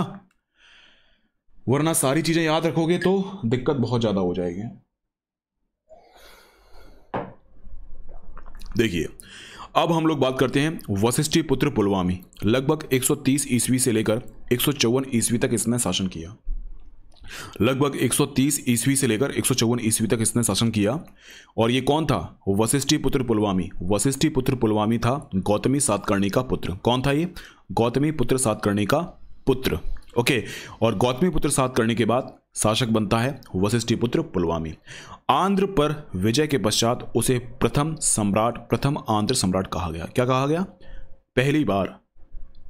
वरना सारी चीज़ें याद रखोगे तो दिक्कत बहुत ज़्यादा हो जाएगी देखिए अब हम लोग बात करते हैं वशिष्ठ पुत्र पुलवामी लगभग 130 ईस्वी से लेकर एक ईस्वी तक इसने शासन किया लगभग 130 ईस्वी से लेकर एक ईस्वी तक इसने शासन किया और ये कौन था वशिष्ठी पुत्र पुलवामी वशिष्ठी पुत्र पुलवामी था गौतमी सातकर्णी का पुत्र कौन था ये गौतमी पुत्र सातकर्णी का पुत्र ओके और गौतमी पुत्र सातकर्णी के बाद शासक बनता है वशिष्ठी पुत्र पुलवामी आंध्र पर विजय के पश्चात उसे प्रथम सम्राट प्रथम आंध्र सम्राट कहा गया क्या कहा गया पहली बार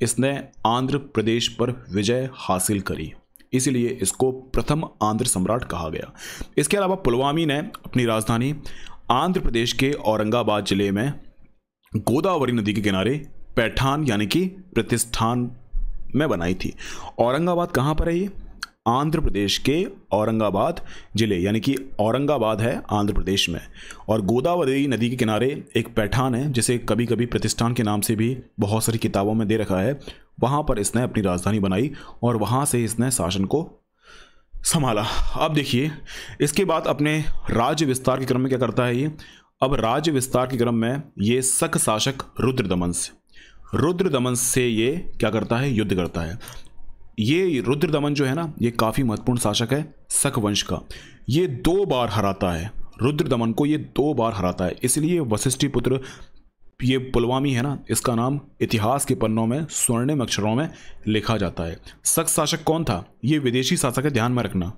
इसने आंध्र प्रदेश पर विजय हासिल करी इसीलिए इसको प्रथम आंध्र सम्राट कहा गया इसके अलावा पुलवामी ने अपनी राजधानी आंध्र प्रदेश के औरंगाबाद जिले में गोदावरी नदी के किनारे पैठान यानी कि प्रतिष्ठान में बनाई थी औरंगाबाद कहाँ पर है ये आंध्र प्रदेश के औरंगाबाद जिले यानी कि औरंगाबाद है आंध्र प्रदेश में और गोदावरी नदी के किनारे एक पैठान है जिसे कभी कभी प्रतिष्ठान के नाम से भी बहुत सारी किताबों में दे रखा है वहाँ पर इसने अपनी राजधानी बनाई और वहाँ से इसने शासन को संभाला अब देखिए इसके बाद अपने राज्य विस्तार के क्रम में क्या करता है ये अब राज्य विस्तार के क्रम में ये सख शासक रुद्र दमन से रुद्र दमन से ये क्या करता है युद्ध करता है ये रुद्र दमन जो है ना ये काफ़ी महत्वपूर्ण शासक है सख वंश का ये दो बार हराता है रुद्र दमन को ये दो बार हराता है इसलिए वशिष्ठी पुत्र ये पुलवामी है ना इसका नाम इतिहास के पन्नों में स्वर्णिम अक्षरों में लिखा जाता है सख्त शासक कौन था ये विदेशी शासक है ध्यान में रखना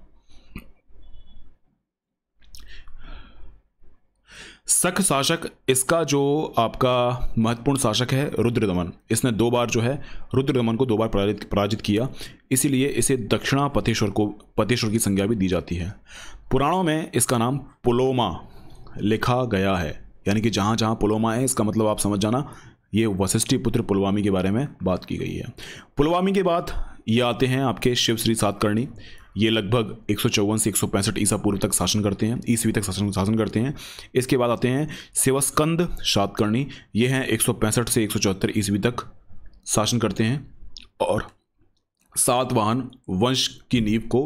सख शासक इसका जो आपका महत्वपूर्ण शासक है रुद्रदमन इसने दो बार जो है रुद्रदमन को दो बार पराजित पराजित किया इसीलिए इसे दक्षिणा पतेश्वर को पतेश्वर की संज्ञा भी दी जाती है पुराणों में इसका नाम पुलोमा लिखा गया है यानी कि जहाँ जहाँ पुलवामा है इसका मतलब आप समझ जाना ये वशिष्ठी पुत्र पुलवामी के बारे में बात की गई है पुलवामी के बाद ये आते हैं आपके शिव श्री सातकर्णी ये लगभग एक सौ चौवन से एक सौ पैंसठ ईसा पूर्व तक शासन करते हैं ईसवी तक शासन शासन करते हैं इसके बाद आते हैं शिवस्कंद सातकर्णी ये हैं एक सौ पैंसठ से एक सौ चौहत्तर ईसवी तक शासन करते हैं और सातवाहन वंश की नींव को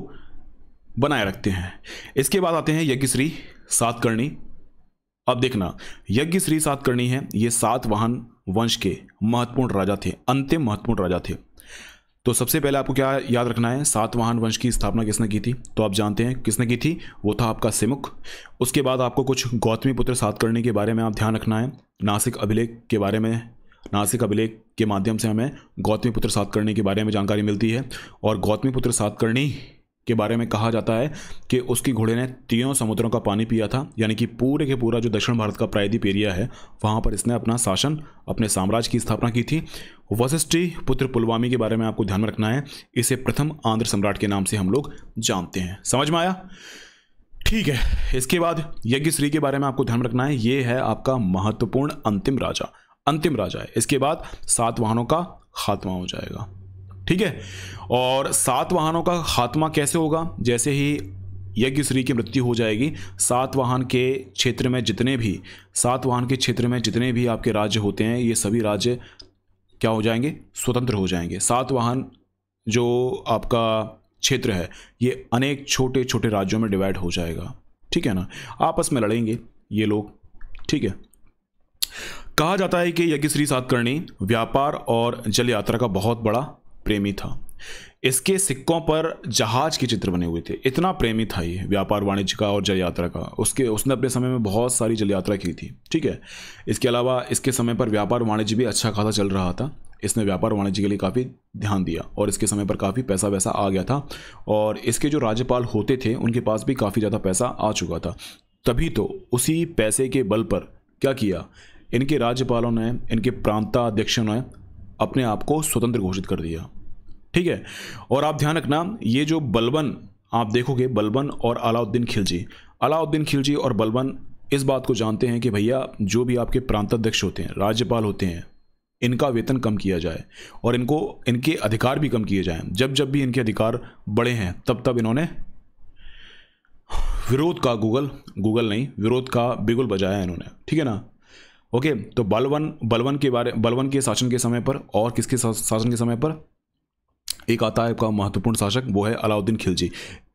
बनाए रखते हैं इसके बाद आते हैं यज्ञश्री सातकर्णी अब देखना यज्ञ श्री सात करनी है ये सात वाहन वंश के महत्वपूर्ण राजा थे अंतिम महत्वपूर्ण राजा थे तो सबसे पहले आपको क्या याद रखना है सात वाहन वंश की स्थापना किसने की थी तो आप जानते हैं किसने की थी वो था आपका सिमुख उसके बाद आपको कुछ गौतमी पुत्र सात करने के बारे में आप ध्यान रखना है नासिक अभिलेख के बारे में नासिक अभिलेख के माध्यम से हमें गौतमी पुत्र सात करने के बारे में जानकारी मिलती है और गौतमी पुत्र सात करनी के बारे में कहा जाता है कि उसकी घोड़े ने तीनों समुद्रों का पानी पिया था यानी कि पूरे के पूरा जो दक्षिण भारत का प्रायद्वीप एरिया है वहाँ पर इसने अपना शासन अपने साम्राज्य की स्थापना की थी वशिष्ठी पुत्र पुलवामी के बारे में आपको ध्यान में रखना है इसे प्रथम आंध्र सम्राट के नाम से हम लोग जानते हैं समझ में आया ठीक है इसके बाद यज्ञश्री के बारे में आपको ध्यान रखना है ये है आपका महत्वपूर्ण अंतिम राजा अंतिम राजा है इसके बाद सात वाहनों का खात्मा हो जाएगा ठीक है और सात वाहनों का खात्मा कैसे होगा जैसे ही यज्ञ श्री की मृत्यु हो जाएगी सात वाहन के क्षेत्र में जितने भी सात वाहन के क्षेत्र में जितने भी आपके राज्य होते हैं ये सभी राज्य क्या हो जाएंगे स्वतंत्र हो जाएंगे सात वाहन जो आपका क्षेत्र है ये अनेक छोटे छोटे राज्यों में डिवाइड हो जाएगा ठीक है ना आपस में लड़ेंगे ये लोग ठीक है कहा जाता है कि यज्ञ श्री सातकर्णी व्यापार और जल यात्रा का बहुत बड़ा प्रेमी था इसके सिक्कों पर जहाज के चित्र बने हुए थे इतना प्रेमी था ये व्यापार वाणिज्य का और जल यात्रा का उसके उसने अपने समय में बहुत सारी जल यात्रा की थी ठीक है इसके अलावा इसके समय पर व्यापार वाणिज्य भी अच्छा खासा चल रहा था इसने व्यापार वाणिज्य के लिए काफ़ी ध्यान दिया और इसके समय पर काफ़ी पैसा वैसा आ गया था और इसके जो राज्यपाल होते थे उनके पास भी काफ़ी ज़्यादा पैसा आ चुका था तभी तो उसी पैसे के बल पर क्या किया इनके राज्यपालों ने इनके प्रांताध्यक्षों ने अपने आप को स्वतंत्र घोषित कर दिया ठीक है और आप ध्यान रखना ये जो बलबन आप देखोगे बलबन और अलाउद्दीन खिलजी अलाउद्दीन खिलजी और बलबन इस बात को जानते हैं कि भैया जो भी आपके प्रांताध्यक्ष होते हैं राज्यपाल होते हैं इनका वेतन कम किया जाए और इनको इनके अधिकार भी कम किए जाएं जब जब भी इनके अधिकार बढ़े हैं तब तब इन्होंने विरोध का गूगल गूगल नहीं विरोध का बिगुल बजाया इन्होंने ठीक है ना ओके तो बलवन बलवन के बारे बलवन के शासन के समय पर और किसके शासन के समय पर एक आता है आपका महत्वपूर्ण शासक वो है अलाउद्दीन खिलजी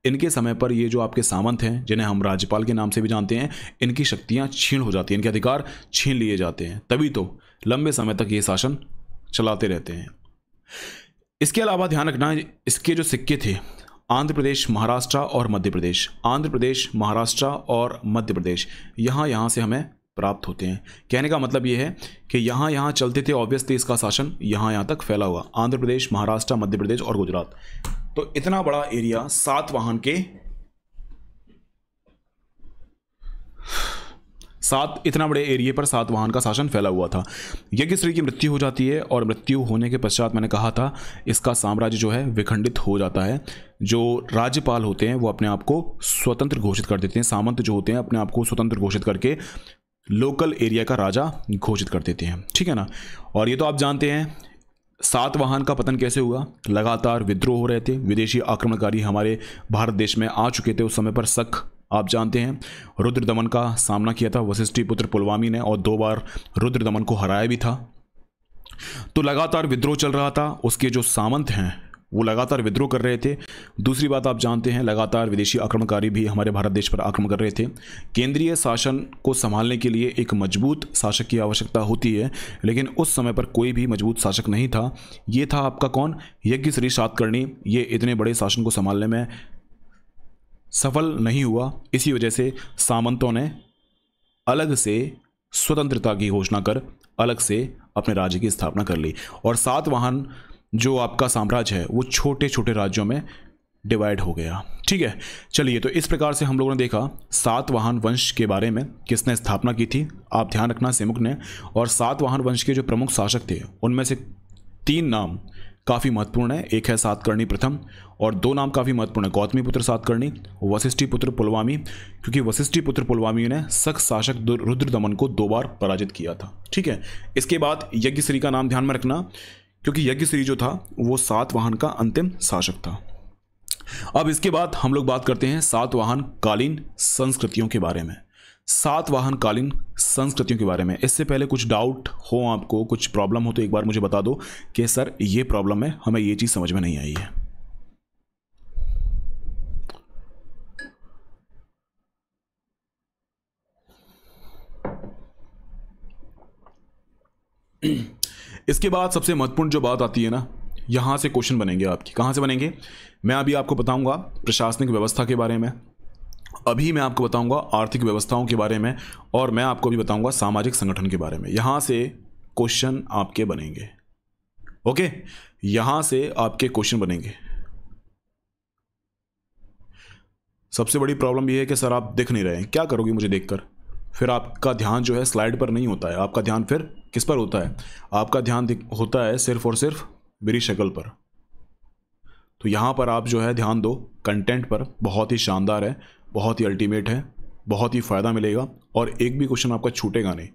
इनके समय पर ये जो आपके सामंत हैं जिन्हें हम राज्यपाल के नाम से भी जानते हैं इनकी शक्तियाँ छीन हो जाती हैं इनके अधिकार छीन लिए जाते हैं तभी तो लंबे समय तक ये शासन चलाते रहते हैं इसके अलावा ध्यान रखना इसके जो सिक्के थे आंध्र प्रदेश महाराष्ट्र और मध्य प्रदेश आंध्र प्रदेश महाराष्ट्र और मध्य प्रदेश यहाँ यहाँ से हमें प्राप्त होते हैं कहने का मतलब ये है कि यहाँ यहाँ चलते थे ऑब्वियसली इसका शासन यहाँ यहाँ तक फैला हुआ आंध्र प्रदेश महाराष्ट्र मध्य प्रदेश और गुजरात तो इतना बड़ा एरिया सात वाहन के सात इतना बड़े एरिए पर सात वाहन का शासन फैला हुआ था यज्ञश्री की मृत्यु हो जाती है और मृत्यु होने के पश्चात मैंने कहा था इसका साम्राज्य जो है विखंडित हो जाता है जो राज्यपाल होते हैं वो अपने आप को स्वतंत्र घोषित कर देते हैं सामंत जो होते हैं अपने आप को स्वतंत्र घोषित करके लोकल एरिया का राजा घोषित कर देते हैं ठीक है ना और ये तो आप जानते हैं सात वाहन का पतन कैसे हुआ लगातार विद्रोह हो रहे थे विदेशी आक्रमणकारी हमारे भारत देश में आ चुके थे उस समय पर सख आप जानते हैं रुद्र दमन का सामना किया था वशिष्ठी पुत्र पुलवामी ने और दो बार रुद्र दमन को हराया भी था तो लगातार विद्रोह चल रहा था उसके जो सामंत हैं वो लगातार विद्रोह कर रहे थे दूसरी बात आप जानते हैं लगातार विदेशी आक्रमणकारी भी हमारे भारत देश पर आक्रमण कर रहे थे केंद्रीय शासन को संभालने के लिए एक मजबूत शासक की आवश्यकता होती है लेकिन उस समय पर कोई भी मजबूत शासक नहीं था ये था आपका कौन यज्ञ श्री सातकर्णी ये इतने बड़े शासन को संभालने में सफल नहीं हुआ इसी वजह से सामंतों ने अलग से स्वतंत्रता की घोषणा कर अलग से अपने राज्य की स्थापना कर ली और सातवाहन जो आपका साम्राज्य है वो छोटे छोटे राज्यों में डिवाइड हो गया ठीक है चलिए तो इस प्रकार से हम लोगों ने देखा सात वाहन वंश के बारे में किसने स्थापना की थी आप ध्यान रखना सेमुक ने और सात वाहन वंश के जो प्रमुख शासक थे उनमें से तीन नाम काफ़ी महत्वपूर्ण है एक है सातकर्णी प्रथम और दो नाम काफ़ी महत्वपूर्ण है गौतमी पुत्र सातकर्णी वशिष्ठी पुत्र पुलवामी क्योंकि वशिष्ठी पुत्र पुलवामी ने सख शासक रुद्र दमन को दो बार पराजित किया था ठीक है इसके बाद यज्ञ श्री का नाम ध्यान में रखना क्योंकि यज्ञश्री जो था वो सात वाहन का अंतिम शासक था अब इसके बाद हम लोग बात करते हैं सात वाहन कालीन संस्कृतियों के बारे में सात वाहन कालीन संस्कृतियों के बारे में इससे पहले कुछ डाउट हो आपको कुछ प्रॉब्लम हो तो एक बार मुझे बता दो कि सर ये प्रॉब्लम है हमें ये चीज़ समझ में नहीं आई है इसके बाद सबसे महत्वपूर्ण जो बात आती है ना यहाँ से क्वेश्चन बनेंगे आपके कहाँ से बनेंगे मैं अभी आपको बताऊँगा प्रशासनिक व्यवस्था के बारे में अभी मैं आपको बताऊंगा आर्थिक व्यवस्थाओं के बारे में और मैं आपको भी बताऊंगा सामाजिक संगठन के बारे में यहाँ से क्वेश्चन आपके बनेंगे ओके यहाँ से आपके क्वेश्चन बनेंगे सबसे बड़ी प्रॉब्लम यह है कि सर आप देख नहीं रहे हैं क्या करोगे मुझे देखकर फिर आपका ध्यान जो है स्लाइड पर नहीं होता है आपका ध्यान फिर किस पर होता है आपका ध्यान होता है सिर्फ और सिर्फ मेरी शक्ल पर तो यहाँ पर आप जो है ध्यान दो कंटेंट पर बहुत ही शानदार है बहुत ही अल्टीमेट है बहुत ही फ़ायदा मिलेगा और एक भी क्वेश्चन आपका छूटेगा नहीं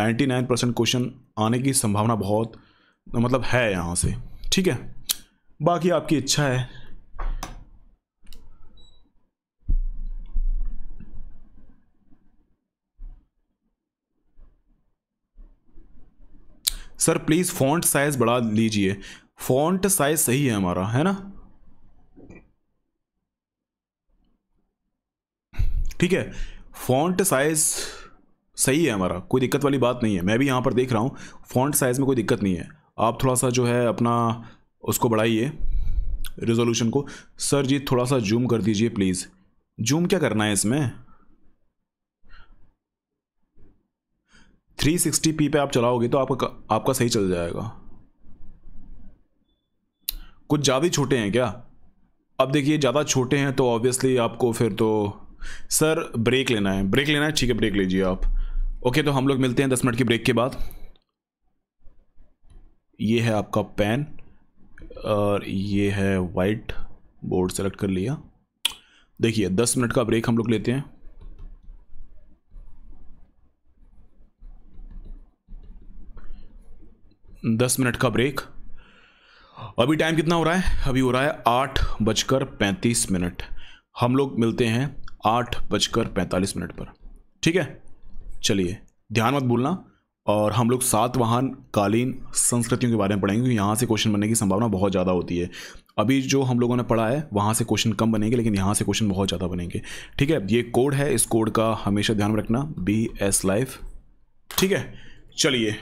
नाइन्टी नाइन परसेंट क्वेश्चन आने की संभावना बहुत मतलब है यहाँ से ठीक है बाकी आपकी इच्छा है सर प्लीज़ फॉन्ट साइज़ बढ़ा लीजिए फॉन्ट साइज़ सही है हमारा है ना ठीक है फॉन्ट साइज़ सही है हमारा कोई दिक्कत वाली बात नहीं है मैं भी यहाँ पर देख रहा हूँ फॉन्ट साइज़ में कोई दिक्कत नहीं है आप थोड़ा सा जो है अपना उसको बढ़ाइए रेजोल्यूशन को सर जी थोड़ा सा जूम कर दीजिए प्लीज़ जूम क्या करना है इसमें थ्री सिक्सटी पी पे आप चलाओगे तो आपका आपका सही चल जाएगा कुछ ज़्यादा ही छोटे हैं क्या अब देखिए ज़्यादा छोटे हैं तो ऑब्वियसली आपको फिर तो सर ब्रेक लेना है ब्रेक लेना है ठीक है ब्रेक लीजिए आप ओके तो हम लोग मिलते हैं दस मिनट की ब्रेक के बाद ये है आपका पेन और ये है वाइट बोर्ड सेलेक्ट कर लिया देखिए दस मिनट का ब्रेक हम लोग लेते हैं दस मिनट का ब्रेक अभी टाइम कितना हो रहा है अभी हो रहा है आठ बजकर पैंतीस मिनट हम लोग मिलते हैं आठ बजकर पैंतालीस मिनट पर ठीक है चलिए ध्यान मत भूलना और हम लोग सात वाहन कालीन संस्कृतियों के बारे में पढ़ेंगे क्योंकि यहाँ से क्वेश्चन बनने की संभावना बहुत ज़्यादा होती है अभी जो हम लोगों ने पढ़ा है वहाँ से क्वेश्चन कम बनेंगे लेकिन यहाँ से क्वेश्चन बहुत ज़्यादा बनेंगे ठीक है ये कोड है इस कोड का हमेशा ध्यान रखना बी एस लाइफ ठीक है चलिए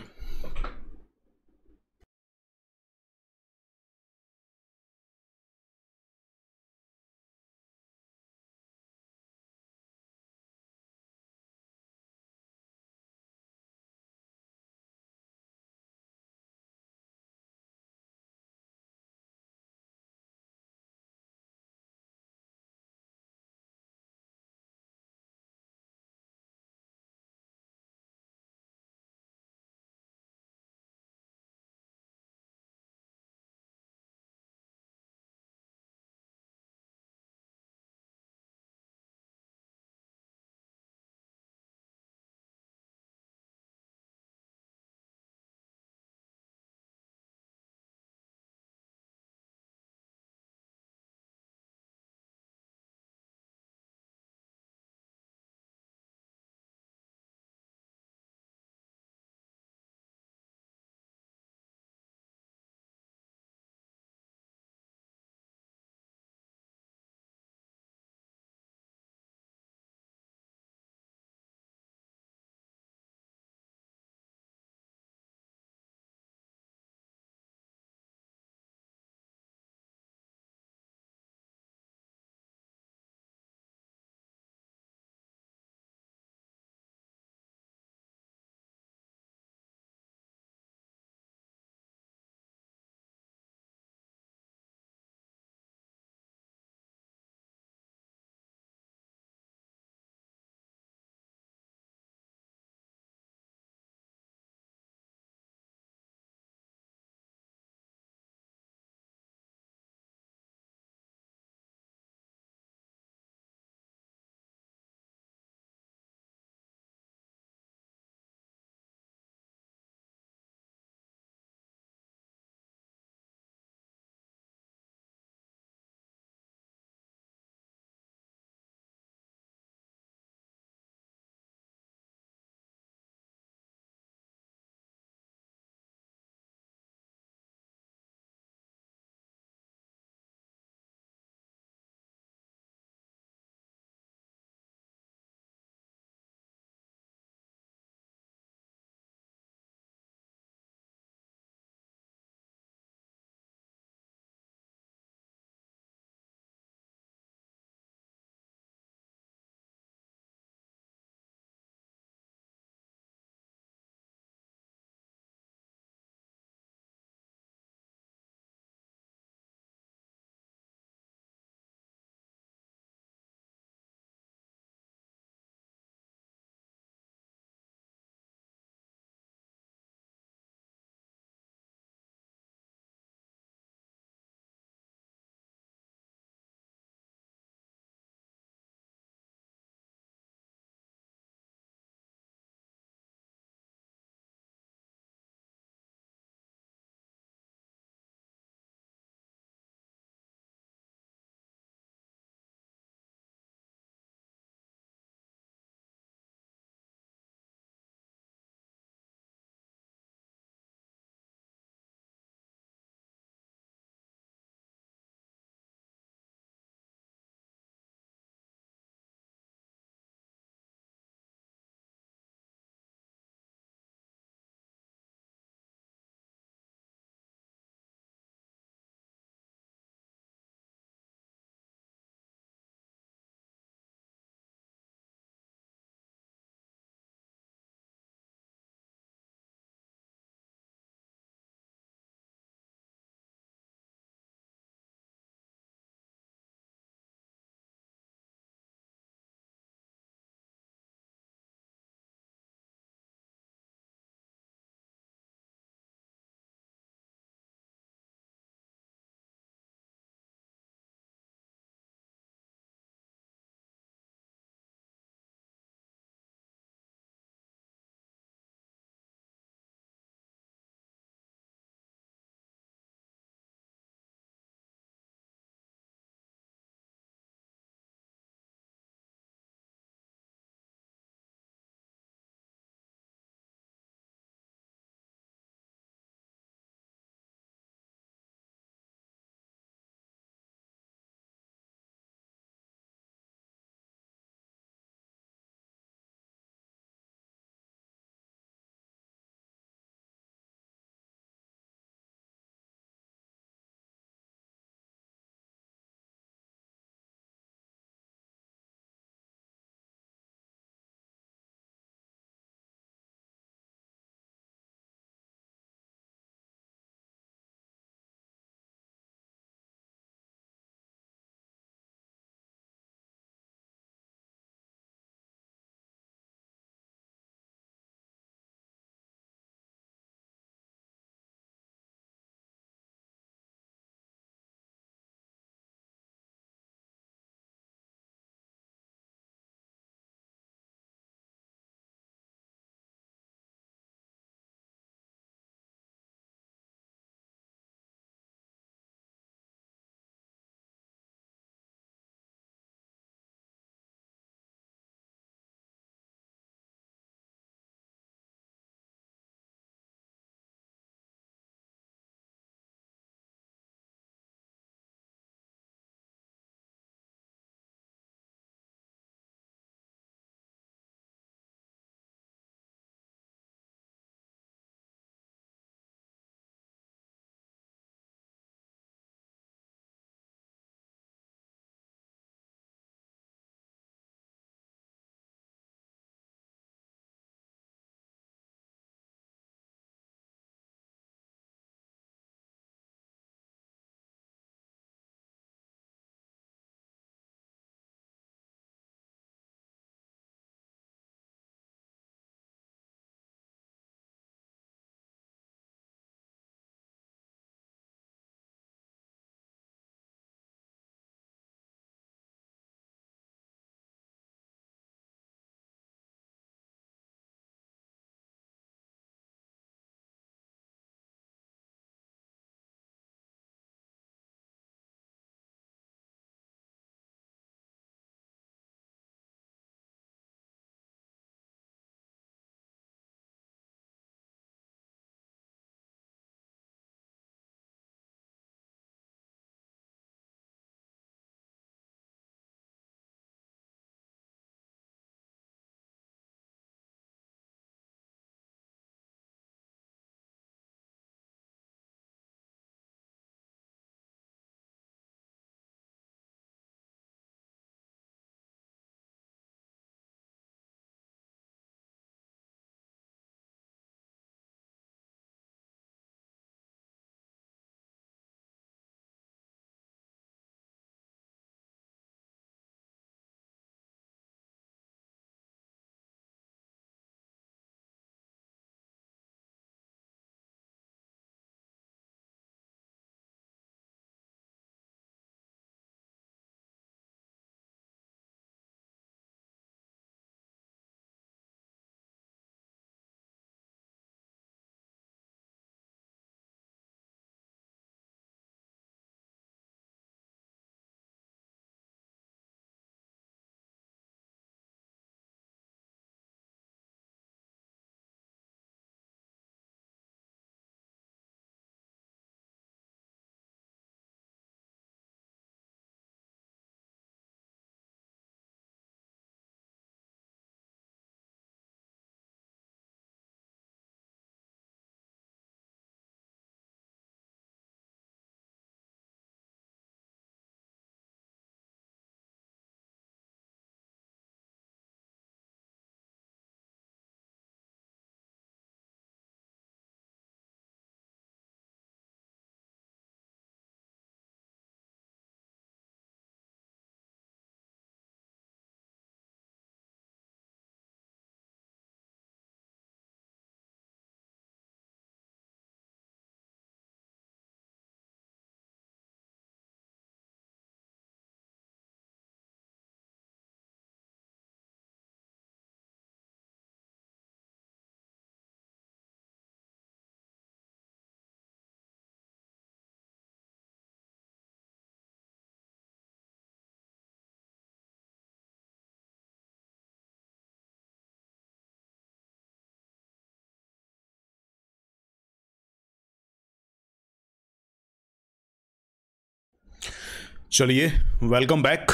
चलिए वेलकम बैक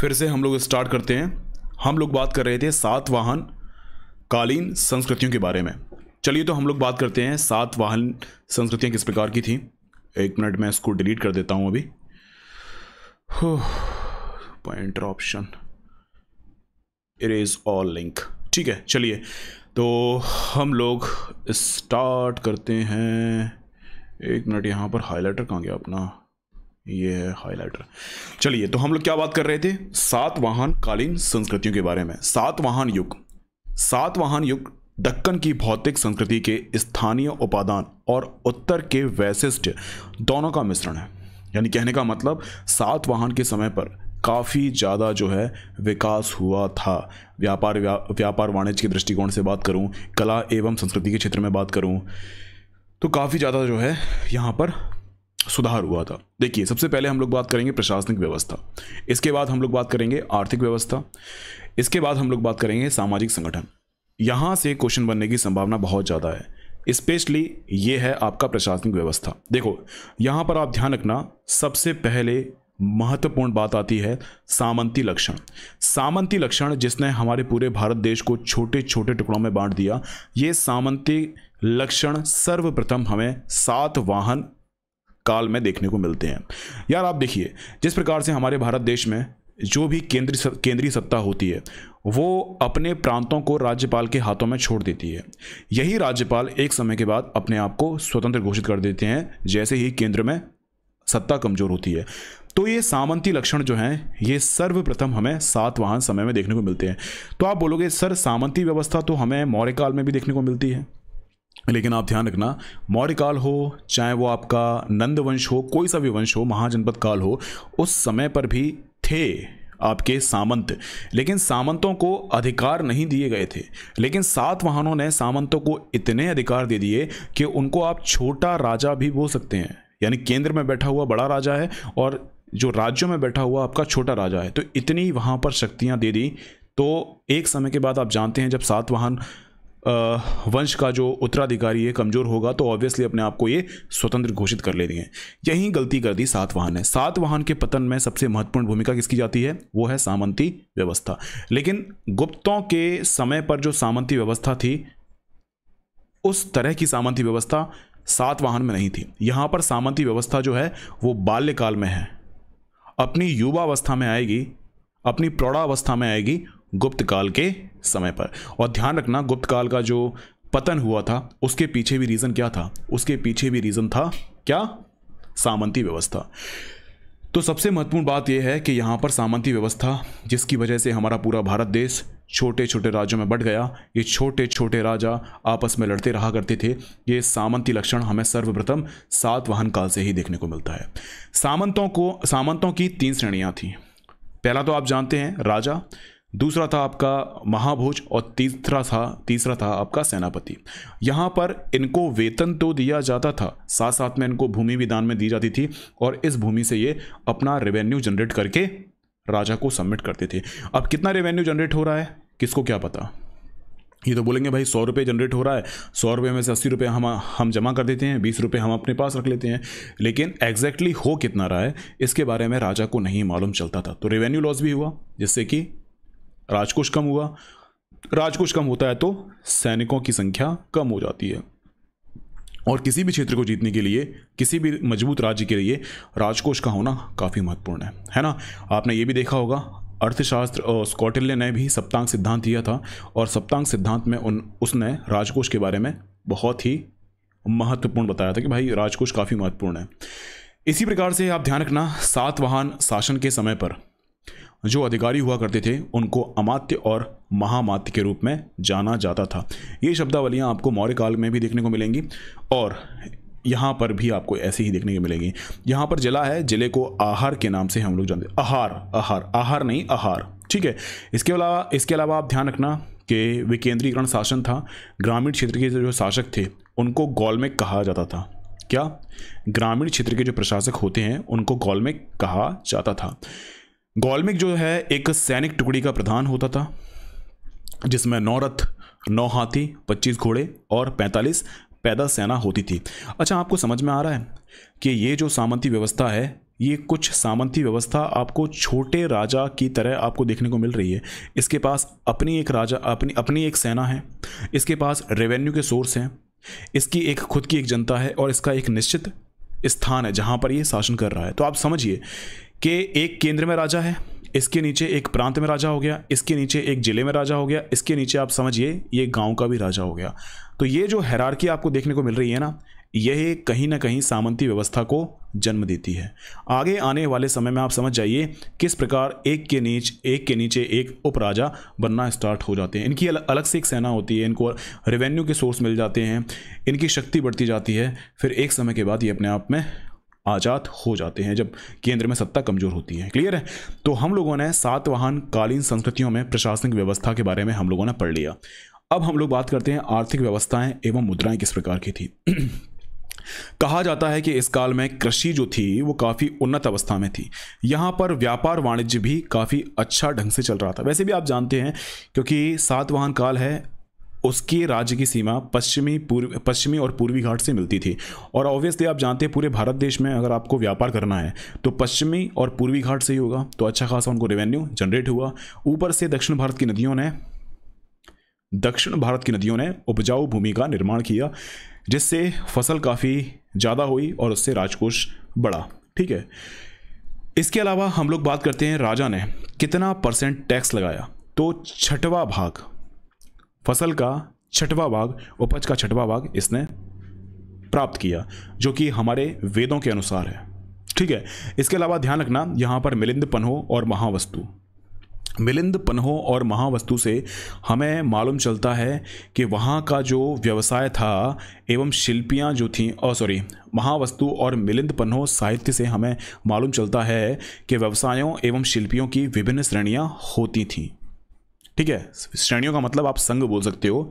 फिर से हम लोग स्टार्ट करते हैं हम लोग बात कर रहे थे सात वाहन कालीन संस्कृतियों के बारे में चलिए तो हम लोग बात करते हैं सात वाहन संस्कृतियाँ किस प्रकार की थी एक मिनट मैं इसको डिलीट कर देता हूँ अभी point option erase all link ठीक है चलिए तो हम लोग स्टार्ट करते हैं एक मिनट यहाँ पर हाईलाइटर कहाँ गया अपना ये हाईलाइटर चलिए तो हम लोग क्या बात कर रहे थे सात वाहन कालीन संस्कृतियों के बारे में सात वाहन युग सात वाहन युग दक्कन की भौतिक संस्कृति के स्थानीय उपादान और उत्तर के वैशिष्ट दोनों का मिश्रण है यानी कहने का मतलब सात वाहन के समय पर काफ़ी ज़्यादा जो है विकास हुआ था व्यापार व्या, व्यापार वाणिज्य के दृष्टिकोण से बात करूं कला एवं संस्कृति के क्षेत्र में बात करूं तो काफ़ी ज़्यादा जो है यहाँ पर सुधार हुआ था देखिए सबसे पहले हम लोग बात करेंगे प्रशासनिक व्यवस्था इसके बाद हम लोग बात करेंगे आर्थिक व्यवस्था इसके बाद हम लोग बात करेंगे सामाजिक संगठन यहाँ से क्वेश्चन बनने की संभावना बहुत ज़्यादा है स्पेशली ये है आपका प्रशासनिक व्यवस्था देखो यहाँ पर आप ध्यान रखना सबसे पहले महत्वपूर्ण बात आती है सामंती लक्षण सामंती लक्षण जिसने हमारे पूरे भारत देश को छोटे छोटे टुकड़ों में बांट दिया ये सामंती लक्षण सर्वप्रथम हमें सात वाहन काल में देखने को मिलते हैं यार आप देखिए जिस प्रकार से हमारे भारत देश में जो भी केंद्रीय केंद्रीय सत्ता होती है वो अपने प्रांतों को राज्यपाल के हाथों में छोड़ देती है यही राज्यपाल एक समय के बाद अपने आप को स्वतंत्र घोषित कर देते हैं जैसे ही केंद्र में सत्ता कमजोर होती है तो ये सामंती लक्षण जो हैं ये सर्वप्रथम हमें सातवाहन समय में देखने को मिलते हैं तो आप बोलोगे सर सामंती व्यवस्था तो हमें मौर्य काल में भी देखने को मिलती है लेकिन आप ध्यान रखना मौर्य काल हो चाहे वो आपका नंद वंश हो कोई सा भी वंश हो महाजनपद काल हो उस समय पर भी थे आपके सामंत लेकिन सामंतों को अधिकार नहीं दिए गए थे लेकिन सात वाहनों ने सामंतों को इतने अधिकार दे दिए कि उनको आप छोटा राजा भी बोल सकते हैं यानी केंद्र में बैठा हुआ बड़ा राजा है और जो राज्यों में बैठा हुआ आपका छोटा राजा है तो इतनी वहाँ पर शक्तियाँ दे दी तो एक समय के बाद आप जानते हैं जब सात वाहन वंश का जो उत्तराधिकारी है कमज़ोर होगा तो ऑब्वियसली अपने आप को ये स्वतंत्र घोषित कर लेती हैं यही गलती कर दी सातवाहन ने सातवाहन के पतन में सबसे महत्वपूर्ण भूमिका किसकी जाती है वो है सामंती व्यवस्था लेकिन गुप्तों के समय पर जो सामंती व्यवस्था थी उस तरह की सामंती व्यवस्था सातवाहन में नहीं थी यहाँ पर सामंती व्यवस्था जो है वो बाल्यकाल में है अपनी युवावस्था में आएगी अपनी प्रौढ़ावस्था में आएगी गुप्त काल के समय पर और ध्यान रखना गुप्त काल का जो पतन हुआ था उसके पीछे भी रीज़न क्या था उसके पीछे भी रीज़न था क्या सामंती व्यवस्था तो सबसे महत्वपूर्ण बात यह है कि यहाँ पर सामंती व्यवस्था जिसकी वजह से हमारा पूरा भारत देश छोटे छोटे राज्यों में बढ़ गया ये छोटे छोटे राजा आपस में लड़ते रहा करते थे ये सामंती लक्षण हमें सर्वप्रथम सात वाहन काल से ही देखने को मिलता है सामंतों को सामंतों की तीन श्रेणियाँ थीं पहला तो आप जानते हैं राजा दूसरा था आपका महाभोज और तीसरा था तीसरा था आपका सेनापति यहाँ पर इनको वेतन तो दिया जाता था साथ साथ में इनको भूमि विदान में दी जाती थी और इस भूमि से ये अपना रेवेन्यू जनरेट करके राजा को सबमिट करते थे अब कितना रेवेन्यू जनरेट हो रहा है किसको क्या पता ये तो बोलेंगे भाई सौ रुपये जनरेट हो रहा है सौ रुपये में से अस्सी रुपये हम हम जमा कर देते हैं बीस रुपये हम अपने पास रख लेते हैं लेकिन एग्जैक्टली exactly हो कितना रहा है इसके बारे में राजा को नहीं मालूम चलता था तो रेवेन्यू लॉस भी हुआ जिससे कि राजकोष कम हुआ राजकोष कम होता है तो सैनिकों की संख्या कम हो जाती है और किसी भी क्षेत्र को जीतने के लिए किसी भी मजबूत राज्य के लिए राजकोष का होना काफ़ी महत्वपूर्ण है है ना आपने ये भी देखा होगा अर्थशास्त्र स्कॉटिल्य ने भी सप्तांग सिद्धांत दिया था और सप्तांग सिद्धांत में उन उसने राजकोष के बारे में बहुत ही महत्वपूर्ण बताया था कि भाई राजकोष काफ़ी महत्वपूर्ण है इसी प्रकार से आप ध्यान रखना सातवाहन शासन के समय पर जो अधिकारी हुआ करते थे उनको अमात्य और महामात्य के रूप में जाना जाता था ये शब्दावलियाँ आपको मौर्य काल में भी देखने को मिलेंगी और यहाँ पर भी आपको ऐसे ही देखने को मिलेंगी यहाँ पर जिला है जिले को आहार के नाम से हम लोग जानते आहार आहार आहार नहीं आहार ठीक है इसके अलावा इसके अलावा आप ध्यान रखना कि विकेंद्रीकरण शासन था ग्रामीण क्षेत्र के जो शासक थे उनको गोलमेक कहा जाता था क्या ग्रामीण क्षेत्र के जो प्रशासक होते हैं उनको गोलमेक कहा जाता था गोलमिक जो है एक सैनिक टुकड़ी का प्रधान होता था जिसमें नौ रथ नौ हाथी पच्चीस घोड़े और पैंतालीस पैदा सेना होती थी अच्छा आपको समझ में आ रहा है कि ये जो सामंती व्यवस्था है ये कुछ सामंती व्यवस्था आपको छोटे राजा की तरह आपको देखने को मिल रही है इसके पास अपनी एक राजा अपनी अपनी एक सेना है इसके पास रेवेन्यू के सोर्स हैं इसकी एक खुद की एक जनता है और इसका एक निश्चित स्थान है जहाँ पर ये शासन कर रहा है तो आप समझिए कि एक केंद्र में राजा है इसके नीचे एक प्रांत में राजा हो गया इसके नीचे एक ज़िले में राजा हो गया इसके नीचे आप समझिए ये गांव का भी राजा हो गया तो ये जो हैरारकी आपको देखने को मिल रही है ना यह कहीं ना कहीं सामंती व्यवस्था को जन्म देती है आगे आने वाले समय में आप समझ जाइए किस प्रकार एक के नीचे एक के नीचे एक उपराजा बनना स्टार्ट हो जाते हैं इनकी अलग से एक सेना होती है इनको रेवेन्यू के सोर्स मिल जाते हैं इनकी शक्ति बढ़ती जाती है फिर एक समय के बाद ये अपने आप में आज़ाद हो जाते हैं जब केंद्र में सत्ता कमजोर होती है क्लियर है तो हम लोगों ने सातवाहन कालीन संस्कृतियों में प्रशासनिक व्यवस्था के बारे में हम लोगों ने पढ़ लिया अब हम लोग बात करते हैं आर्थिक व्यवस्थाएं एवं मुद्राएं किस प्रकार की थी कहा जाता है कि इस काल में कृषि जो थी वो काफ़ी उन्नत अवस्था में थी यहाँ पर व्यापार वाणिज्य भी काफ़ी अच्छा ढंग से चल रहा था वैसे भी आप जानते हैं क्योंकि सातवाहन काल है उसके राज्य की सीमा पश्चिमी पूर्व पश्चिमी और पूर्वी घाट से मिलती थी और ऑब्वियसली आप जानते हैं पूरे भारत देश में अगर आपको व्यापार करना है तो पश्चिमी और पूर्वी घाट से ही होगा तो अच्छा खासा उनको रेवेन्यू जनरेट हुआ ऊपर से दक्षिण भारत की नदियों ने दक्षिण भारत की नदियों ने उपजाऊ भूमि का निर्माण किया जिससे फसल काफ़ी ज़्यादा हुई और उससे राजकोष बढ़ा ठीक है इसके अलावा हम लोग बात करते हैं राजा ने कितना परसेंट टैक्स लगाया तो छठवा भाग फसल का छठवा भाग उपज का छठवा भाग इसने प्राप्त किया जो कि हमारे वेदों के अनुसार है ठीक है इसके अलावा ध्यान रखना यहाँ पर मिलिंद पन्हो और महावस्तु मिलिंद पन्हो और महावस्तु से हमें मालूम चलता है कि वहाँ का जो व्यवसाय था एवं शिल्पियाँ जो थीं और सॉरी महावस्तु और मिलिंद पन्हो साहित्य से हमें मालूम चलता है कि व्यवसायों एवं शिल्पियों की विभिन्न श्रेणियाँ होती थीं ठीक है श्रेणियों का मतलब आप संघ बोल सकते हो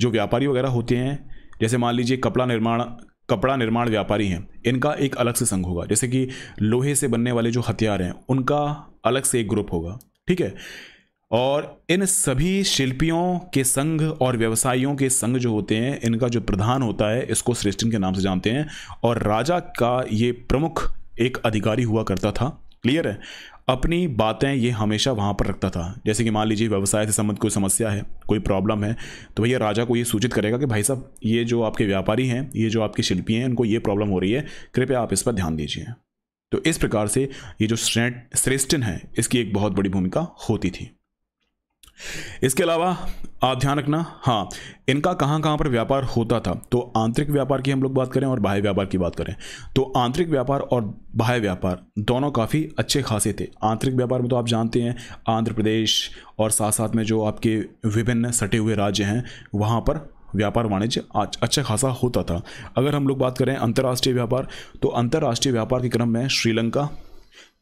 जो व्यापारी वगैरह होते हैं जैसे मान लीजिए कपड़ा निर्माण कपड़ा निर्माण व्यापारी हैं इनका एक अलग से संघ होगा जैसे कि लोहे से बनने वाले जो हथियार हैं उनका अलग से एक ग्रुप होगा ठीक है और इन सभी शिल्पियों के संघ और व्यवसायियों के संघ जो होते हैं इनका जो प्रधान होता है इसको श्रेष्ठिन के नाम से जानते हैं और राजा का ये प्रमुख एक अधिकारी हुआ करता था क्लियर है अपनी बातें ये हमेशा वहाँ पर रखता था जैसे कि मान लीजिए व्यवसाय से संबंध कोई समस्या है कोई प्रॉब्लम है तो भैया राजा को ये सूचित करेगा कि भाई साहब ये जो आपके व्यापारी हैं ये जो आपके शिल्पी हैं उनको ये प्रॉब्लम हो रही है कृपया आप इस पर ध्यान दीजिए तो इस प्रकार से ये जो श्रेष्ठन है इसकी एक बहुत बड़ी भूमिका होती थी इसके अलावा आप ध्यान रखना हाँ इनका कहाँ कहाँ पर व्यापार होता था तो आंतरिक व्यापार की हम लोग बात करें और बाह्य व्यापार की बात करें तो आंतरिक व्यापार और बाह्य व्यापार दोनों काफ़ी अच्छे खासे थे आंतरिक व्यापार में तो आप जानते हैं आंध्र प्रदेश और साथ साथ में जो आपके विभिन्न सटे हुए राज्य हैं वहाँ पर व्यापार वाणिज्य अच्छा खासा होता था अगर हम लोग बात करें अंतर्राष्ट्रीय व्यापार तो अंतर्राष्ट्रीय व्यापार के क्रम में श्रीलंका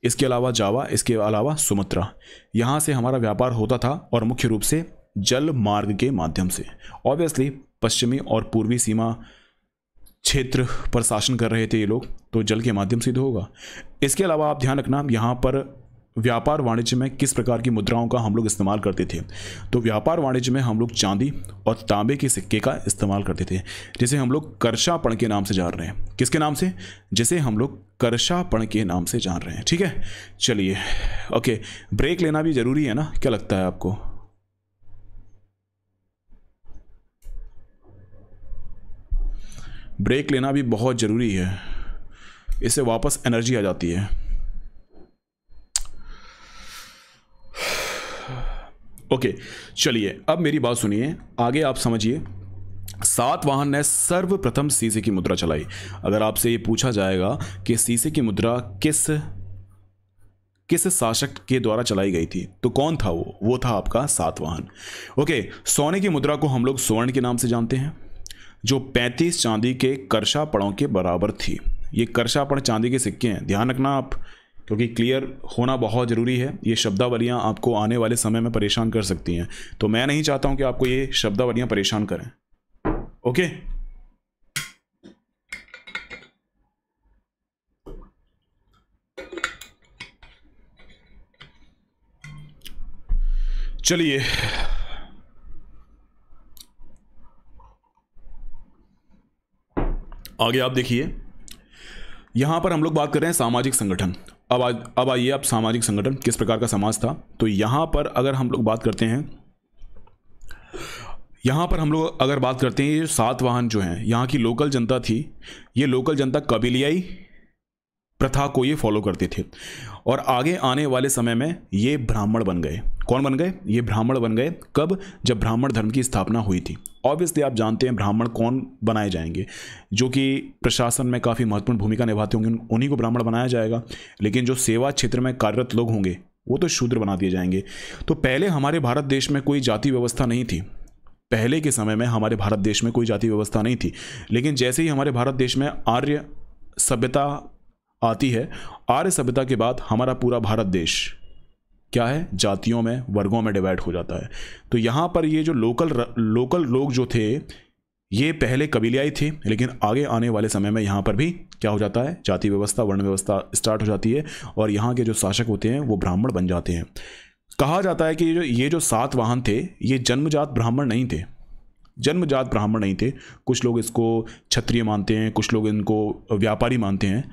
इसके अलावा जावा इसके अलावा सुमत्रा यहाँ से हमारा व्यापार होता था और मुख्य रूप से जल मार्ग के माध्यम से ऑब्वियसली पश्चिमी और पूर्वी सीमा क्षेत्र पर शासन कर रहे थे ये लोग तो जल के माध्यम से तो होगा इसके अलावा आप ध्यान रखना यहाँ पर व्यापार वाणिज्य में किस प्रकार की मुद्राओं का हम लोग इस्तेमाल करते थे तो व्यापार वाणिज्य में हम लोग चांदी और तांबे के सिक्के का इस्तेमाल करते थे जिसे हम लोग करशापण के नाम से जान रहे हैं किसके नाम से जिसे हम लोग करशापण के नाम से जान रहे हैं ठीक है चलिए ओके ब्रेक लेना भी ज़रूरी है ना क्या लगता है आपको ब्रेक लेना भी बहुत ज़रूरी है इससे वापस एनर्जी आ जाती है ओके चलिए अब मेरी बात सुनिए आगे आप समझिए सात वाहन ने सर्वप्रथम सीसे की मुद्रा चलाई अगर आपसे ये पूछा जाएगा कि सीसे की मुद्रा किस किस शासक के द्वारा चलाई गई थी तो कौन था वो वो था आपका सातवाहन ओके सोने की मुद्रा को हम लोग स्वर्ण के नाम से जानते हैं जो 35 चांदी के कर्षापणों के बराबर थी ये करशापण चांदी के सिक्के हैं ध्यान रखना आप क्योंकि क्लियर होना बहुत ज़रूरी है ये शब्दावलियाँ आपको आने वाले समय में परेशान कर सकती हैं तो मैं नहीं चाहता हूँ कि आपको ये शब्दावलियाँ परेशान करें ओके चलिए आगे आप देखिए यहां पर हम लोग बात कर रहे हैं सामाजिक संगठन अब आ, अब आइए आप सामाजिक संगठन किस प्रकार का समाज था तो यहाँ पर अगर हम लोग बात करते हैं यहाँ पर हम लोग अगर बात करते हैं ये सात वाहन जो हैं यहाँ की लोकल जनता थी ये लोकल जनता कबीलियाई प्रथा को ये फॉलो करते थे और आगे आने वाले समय में ये ब्राह्मण बन गए कौन बन गए ये ब्राह्मण बन गए कब जब ब्राह्मण धर्म की स्थापना हुई थी ऑब्वियसली आप जानते हैं ब्राह्मण कौन बनाए जाएंगे जो कि प्रशासन में काफ़ी महत्वपूर्ण भूमिका निभाते होंगे उन्हीं को ब्राह्मण बनाया जाएगा लेकिन जो सेवा क्षेत्र में कार्यरत लोग होंगे वो तो शूद्र बना दिए जाएंगे तो पहले हमारे भारत देश में कोई जाति व्यवस्था नहीं थी पहले के समय में हमारे भारत देश में कोई जाति व्यवस्था नहीं थी लेकिन जैसे ही हमारे भारत देश में आर्य सभ्यता आती है आर्य सभ्यता के बाद हमारा पूरा भारत देश क्या है जातियों में वर्गों में डिवाइड हो जाता है तो यहाँ पर ये जो लोकल लोकल लोग जो थे ये पहले कबीलियाई थे लेकिन आगे आने वाले समय में यहाँ पर भी क्या हो जाता है जाति व्यवस्था वर्ण व्यवस्था स्टार्ट हो जाती है और यहाँ के जो शासक होते हैं वो ब्राह्मण बन जाते हैं कहा जाता है कि ये जो ये जो सात वाहन थे ये जन्मजात ब्राह्मण नहीं थे जन्मजात ब्राह्मण नहीं थे कुछ लोग इसको क्षत्रिय मानते हैं कुछ लोग इनको व्यापारी मानते हैं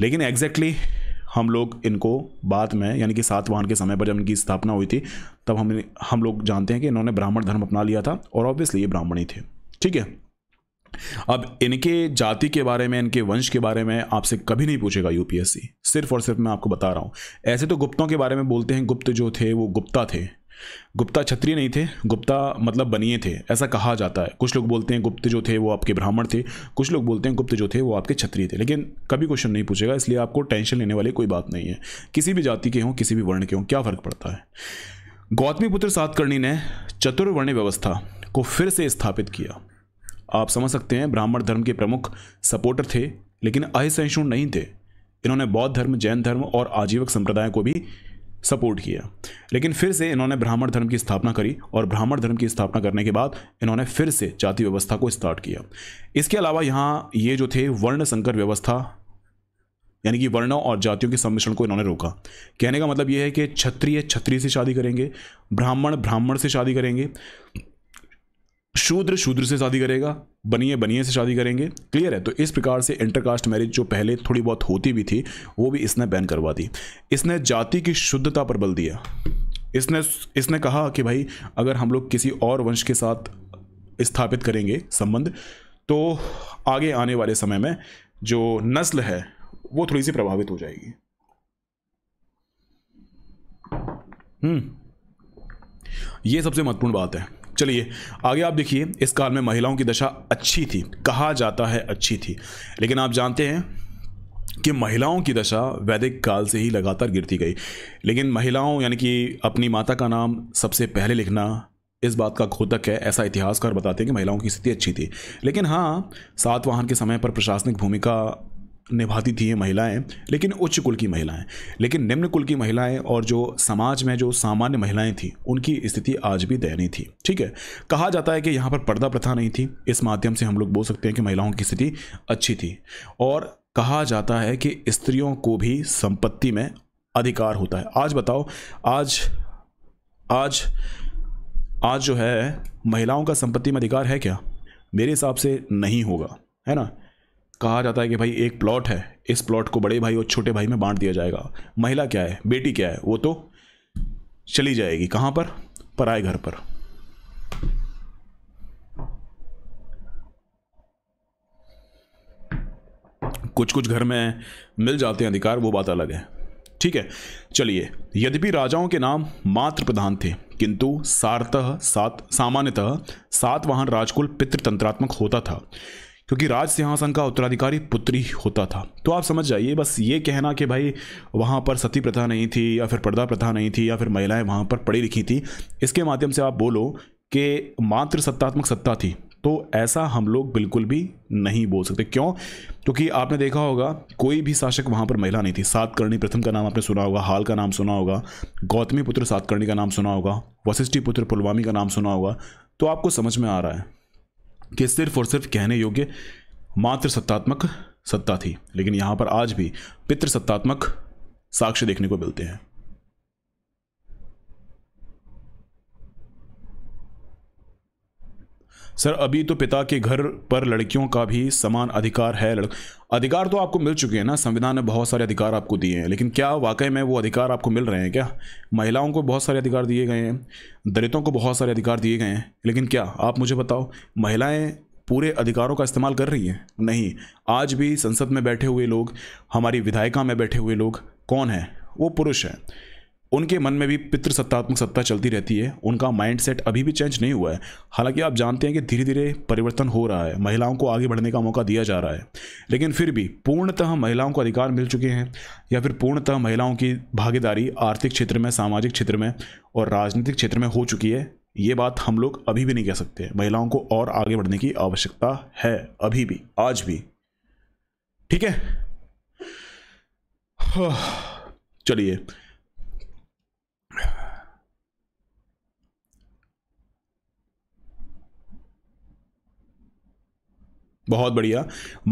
लेकिन एग्जैक्टली exactly हम लोग इनको बाद में यानी कि सातवाहन के समय पर जब इनकी स्थापना हुई थी तब हम हम लोग जानते हैं कि इन्होंने ब्राह्मण धर्म अपना लिया था और ऑब्वियसली ये ब्राह्मण ही थे ठीक है अब इनके जाति के बारे में इनके वंश के बारे में आपसे कभी नहीं पूछेगा यूपीएससी सिर्फ और सिर्फ मैं आपको बता रहा हूँ ऐसे तो गुप्तों के बारे में बोलते हैं गुप्त जो थे वो गुप्ता थे गुप्ता क्षत्रिय नहीं थे गुप्ता मतलब बनिए थे ऐसा कहा जाता है कुछ लोग बोलते हैं गुप्त जो थे वो आपके ब्राह्मण थे कुछ लोग बोलते हैं गुप्त जो थे वो आपके क्षत्रिय थे लेकिन कभी क्वेश्चन नहीं पूछेगा इसलिए आपको टेंशन लेने वाली कोई बात नहीं है किसी भी जाति के हों किसी भी वर्ण के हों क्या फ़र्क पड़ता है गौतमीपुत्र सातकर्णी ने चतुर्वर्ण व्यवस्था को फिर से स्थापित किया आप समझ सकते हैं ब्राह्मण धर्म के प्रमुख सपोर्टर थे लेकिन अहिसहिष्णु नहीं थे इन्होंने बौद्ध धर्म जैन धर्म और आजीवक संप्रदाय को भी सपोर्ट किया लेकिन फिर से इन्होंने ब्राह्मण धर्म की स्थापना करी और ब्राह्मण धर्म की स्थापना करने के बाद इन्होंने फिर से जाति व्यवस्था को स्टार्ट किया इसके अलावा यहाँ ये जो थे वर्ण संकर व्यवस्था यानी कि वर्णों और जातियों के सम्मिश्रण को इन्होंने रोका कहने का मतलब ये है कि क्षत्रिय क्षत्रिय से शादी करेंगे ब्राह्मण ब्राह्मण से शादी करेंगे शूद्र शूद्र से शादी करेगा बनिए बनिए से शादी करेंगे क्लियर है तो इस प्रकार से इंटरकास्ट मैरिज जो पहले थोड़ी बहुत होती भी थी वो भी इसने बैन करवा दी इसने जाति की शुद्धता पर बल दिया इसने इसने कहा कि भाई अगर हम लोग किसी और वंश के साथ स्थापित करेंगे संबंध तो आगे आने वाले समय में जो नस्ल है वो थोड़ी सी प्रभावित हो जाएगी हम्म ये सबसे महत्वपूर्ण बात है चलिए आगे आप देखिए इस काल में महिलाओं की दशा अच्छी थी कहा जाता है अच्छी थी लेकिन आप जानते हैं कि महिलाओं की दशा वैदिक काल से ही लगातार गिरती गई लेकिन महिलाओं यानी कि अपनी माता का नाम सबसे पहले लिखना इस बात का घोतक है ऐसा इतिहासकार बताते हैं कि महिलाओं की स्थिति अच्छी थी लेकिन हाँ सातवाहन के समय पर प्रशासनिक भूमिका निभाती थी ये महिलाएं लेकिन उच्च कुल की महिलाएं लेकिन निम्न कुल की महिलाएं और जो समाज में जो सामान्य महिलाएं थीं उनकी स्थिति आज भी दयनीय थी ठीक है कहा जाता है कि यहाँ पर पर्दा प्रथा नहीं थी इस माध्यम से हम लोग बोल सकते हैं कि महिलाओं की स्थिति अच्छी थी और कहा जाता है कि स्त्रियों को भी संपत्ति में अधिकार होता है आज बताओ आज आज आज जो है महिलाओं का संपत्ति में अधिकार है क्या मेरे हिसाब से नहीं होगा है ना कहा जाता है कि भाई एक प्लॉट है इस प्लॉट को बड़े भाई और छोटे भाई में बांट दिया जाएगा महिला क्या है बेटी क्या है वो तो चली जाएगी कहाँ पर पराए घर पर कुछ कुछ घर में मिल जाते हैं अधिकार वो बात अलग है ठीक है चलिए यद्यपि राजाओं के नाम मात्र प्रधान थे किंतु सारतः सात सामान्यतः सातवाहन राजकुल पितृतंत्रात्मक होता था क्योंकि राज सिंहासन का उत्तराधिकारी पुत्री होता था तो आप समझ जाइए बस ये कहना कि भाई वहाँ पर सती प्रथा नहीं थी या फिर पर्दा प्रथा नहीं थी या फिर महिलाएं वहाँ पर पढ़ी लिखी थी इसके माध्यम से आप बोलो कि मात्र सत्तात्मक सत्ता थी तो ऐसा हम लोग बिल्कुल भी नहीं बोल सकते क्यों क्योंकि आपने देखा होगा कोई भी शासक वहाँ पर महिला नहीं थी सातकर्णी प्रथम का नाम आपने सुना होगा हाल का नाम सुना होगा गौतमी पुत्र सातकर्णी का नाम सुना होगा वशिष्ठी पुत्र पुलवामी का नाम सुना होगा तो आपको समझ में आ रहा है कि सिर्फ और सिर्फ कहने योग्य मात्र सत्तात्मक सत्ता थी लेकिन यहाँ पर आज भी पितृसत्तात्मक साक्ष्य देखने को मिलते हैं सर अभी तो पिता के घर पर लड़कियों का भी समान अधिकार है लड़... अधिकार तो आपको मिल चुके हैं ना संविधान ने बहुत सारे अधिकार आपको दिए हैं लेकिन क्या वाकई में वो अधिकार आपको मिल रहे हैं क्या महिलाओं को बहुत सारे अधिकार दिए गए हैं दलितों को बहुत सारे अधिकार दिए गए हैं लेकिन क्या आप मुझे बताओ महिलाएँ पूरे अधिकारों का इस्तेमाल कर रही हैं नहीं आज भी संसद में बैठे हुए लोग हमारी विधायिका में बैठे हुए लोग कौन हैं वो पुरुष हैं उनके मन में भी पितृसत्तात्मक सत्ता चलती रहती है उनका माइंडसेट अभी भी चेंज नहीं हुआ है हालांकि आप जानते हैं कि धीरे धीरे परिवर्तन हो रहा है महिलाओं को आगे बढ़ने का मौका दिया जा रहा है लेकिन फिर भी पूर्णतः महिलाओं को अधिकार मिल चुके हैं या फिर पूर्णतः महिलाओं की भागीदारी आर्थिक क्षेत्र में सामाजिक क्षेत्र में और राजनीतिक क्षेत्र में हो चुकी है ये बात हम लोग अभी भी नहीं कह सकते महिलाओं को और आगे बढ़ने की आवश्यकता है अभी भी आज भी ठीक है हाँ, चलिए बहुत बढ़िया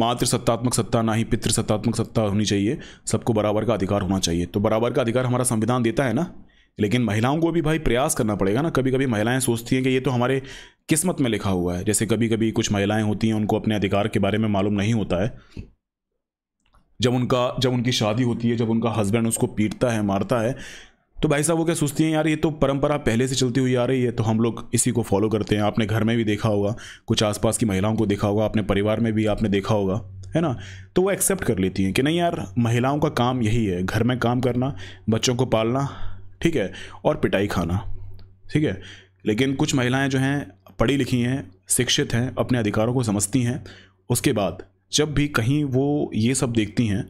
मात्र सत्तात्मक सत्ता ना ही पितृ सत्तात्मक सत्ता होनी चाहिए सबको बराबर का अधिकार होना चाहिए तो बराबर का अधिकार हमारा संविधान देता है ना लेकिन महिलाओं को भी भाई प्रयास करना पड़ेगा ना कभी कभी महिलाएं सोचती हैं कि ये तो हमारे किस्मत में लिखा हुआ है जैसे कभी कभी कुछ महिलाएं होती हैं उनको अपने अधिकार के बारे में मालूम नहीं होता है जब उनका जब उनकी शादी होती है जब उनका हस्बैंड उसको पीटता है मारता है तो भाई साहब वो क्या सोचती हैं यार ये तो परंपरा पहले से चलती हुई आ रही है तो हम लोग इसी को फॉलो करते हैं आपने घर में भी देखा होगा कुछ आसपास की महिलाओं को देखा होगा अपने परिवार में भी आपने देखा होगा है ना तो वो एक्सेप्ट कर लेती हैं कि नहीं यार महिलाओं का काम यही है घर में काम करना बच्चों को पालना ठीक है और पिटाई खाना ठीक है लेकिन कुछ महिलाएं जो हैं पढ़ी लिखी हैं शिक्षित हैं अपने अधिकारों को समझती हैं उसके बाद जब भी कहीं वो ये सब देखती हैं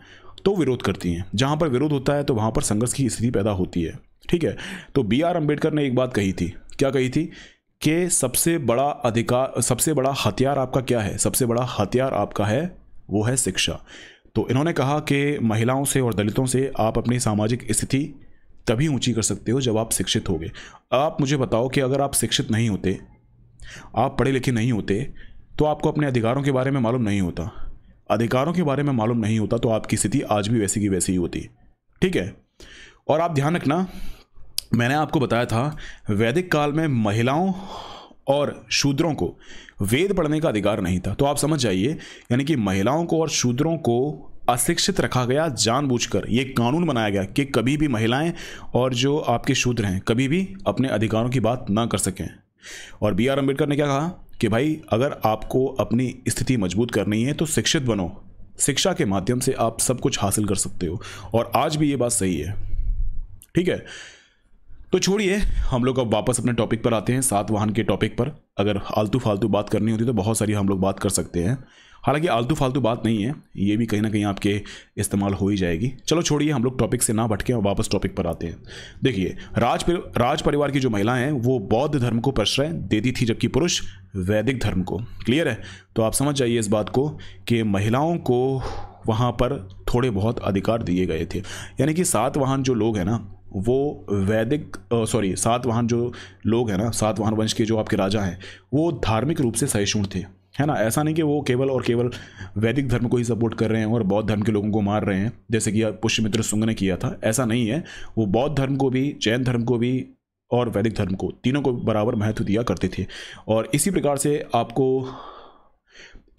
तो विरोध करती हैं जहाँ पर विरोध होता है तो वहाँ पर संघर्ष की स्थिति पैदा होती है ठीक है तो बी आर अम्बेडकर ने एक बात कही थी क्या कही थी कि सबसे बड़ा अधिकार सबसे बड़ा हथियार आपका क्या है सबसे बड़ा हथियार आपका है वो है शिक्षा तो इन्होंने कहा कि महिलाओं से और दलितों से आप अपनी सामाजिक स्थिति तभी ऊंची कर सकते हो जब आप शिक्षित होगे आप मुझे बताओ कि अगर आप शिक्षित नहीं होते आप पढ़े लिखे नहीं होते तो आपको अपने अधिकारों के बारे में मालूम नहीं होता अधिकारों के बारे में मालूम नहीं होता तो आपकी स्थिति आज भी वैसी की वैसी ही होती ठीक है और आप ध्यान रखना मैंने आपको बताया था वैदिक काल में महिलाओं और शूद्रों को वेद पढ़ने का अधिकार नहीं था तो आप समझ जाइए यानी कि महिलाओं को और शूद्रों को अशिक्षित रखा गया जानबूझकर ये कानून बनाया गया कि कभी भी महिलाएं और जो आपके शूद्र हैं कभी भी अपने अधिकारों की बात ना कर सकें और बी आर अम्बेडकर ने क्या कहा कि भाई अगर आपको अपनी स्थिति मजबूत करनी है तो शिक्षित बनो शिक्षा के माध्यम से आप सब कुछ हासिल कर सकते हो और आज भी ये बात सही है ठीक है तो छोड़िए हम लोग अब वापस अपने टॉपिक पर आते हैं सात वाहन के टॉपिक पर अगर आलतू फालतू बात करनी होती तो बहुत सारी हम लोग बात कर सकते हैं हालांकि आलतू फालतू बात नहीं है ये भी कहीं ना कहीं आपके इस्तेमाल हो ही जाएगी चलो छोड़िए हम लोग टॉपिक से ना भटके और वापस टॉपिक पर आते हैं देखिए राज राज परिवार की जो महिलाएं हैं वो बौद्ध धर्म को प्रश्रय देती थी जबकि पुरुष वैदिक धर्म को क्लियर है तो आप समझ जाइए इस बात को कि महिलाओं को वहाँ पर थोड़े बहुत अधिकार दिए गए थे यानी कि वाहन जो लोग हैं ना वो वैदिक सॉरी वाहन जो लोग हैं ना वाहन वंश के जो आपके राजा हैं वो धार्मिक रूप से सहिष्णु थे है ना ऐसा नहीं कि वो केवल और केवल वैदिक धर्म को ही सपोर्ट कर रहे हैं और बौद्ध धर्म के लोगों को मार रहे हैं जैसे कि पुष्यमित्र सुंग ने किया था ऐसा नहीं है वो बौद्ध धर्म को भी जैन धर्म को भी और वैदिक धर्म को तीनों को बराबर महत्व दिया करते थे और इसी प्रकार से आपको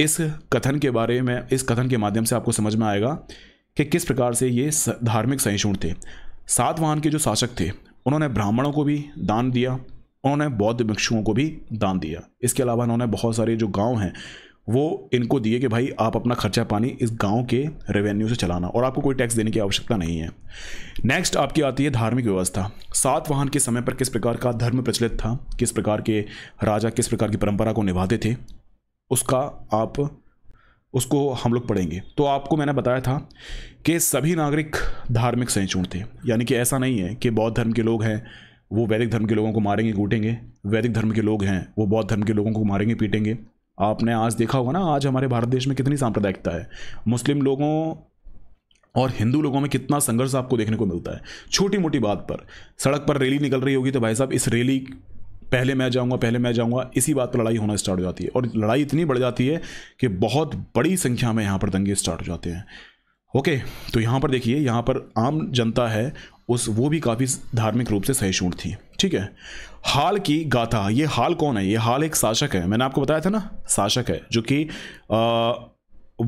इस कथन के बारे में इस कथन के माध्यम से आपको समझ में आएगा कि किस प्रकार से ये धार्मिक सहिष्णु थे सातवाहन के जो शासक थे उन्होंने ब्राह्मणों को भी दान दिया उन्होंने बौद्ध भिक्षुओं को भी दान दिया इसके अलावा उन्होंने बहुत सारे जो गांव हैं वो इनको दिए कि भाई आप अपना खर्चा पानी इस गांव के रेवेन्यू से चलाना और आपको कोई टैक्स देने की आवश्यकता नहीं है नेक्स्ट आपकी आती है धार्मिक व्यवस्था सात वाहन के समय पर किस प्रकार का धर्म प्रचलित था किस प्रकार के राजा किस प्रकार की परंपरा को निभाते थे उसका आप उसको हम लोग पढ़ेंगे तो आपको मैंने बताया था कि सभी नागरिक धार्मिक सहिचूण थे यानी कि ऐसा नहीं है कि बौद्ध धर्म के लोग हैं वो वैदिक धर्म के लोगों को मारेंगे कूटेंगे वैदिक धर्म के लोग हैं वो बौद्ध धर्म के लोगों को मारेंगे पीटेंगे आपने आज देखा होगा ना आज हमारे भारत देश में कितनी सांप्रदायिकता है मुस्लिम लोगों और हिंदू लोगों में कितना संघर्ष आपको देखने को मिलता है छोटी मोटी बात पर सड़क पर रैली निकल रही होगी तो भाई साहब इस रैली पहले मैं जाऊंगा पहले मैं जाऊंगा इसी बात पर लड़ाई होना स्टार्ट हो जाती है और लड़ाई इतनी बढ़ जाती है कि बहुत बड़ी संख्या में यहाँ पर दंगे स्टार्ट हो जाते हैं ओके तो यहाँ पर देखिए यहाँ पर आम जनता है उस वो भी काफ़ी धार्मिक रूप से सहिष्णु थी ठीक है हाल की गाथा ये हाल कौन है ये हाल एक शासक है मैंने आपको बताया था ना शासक है जो कि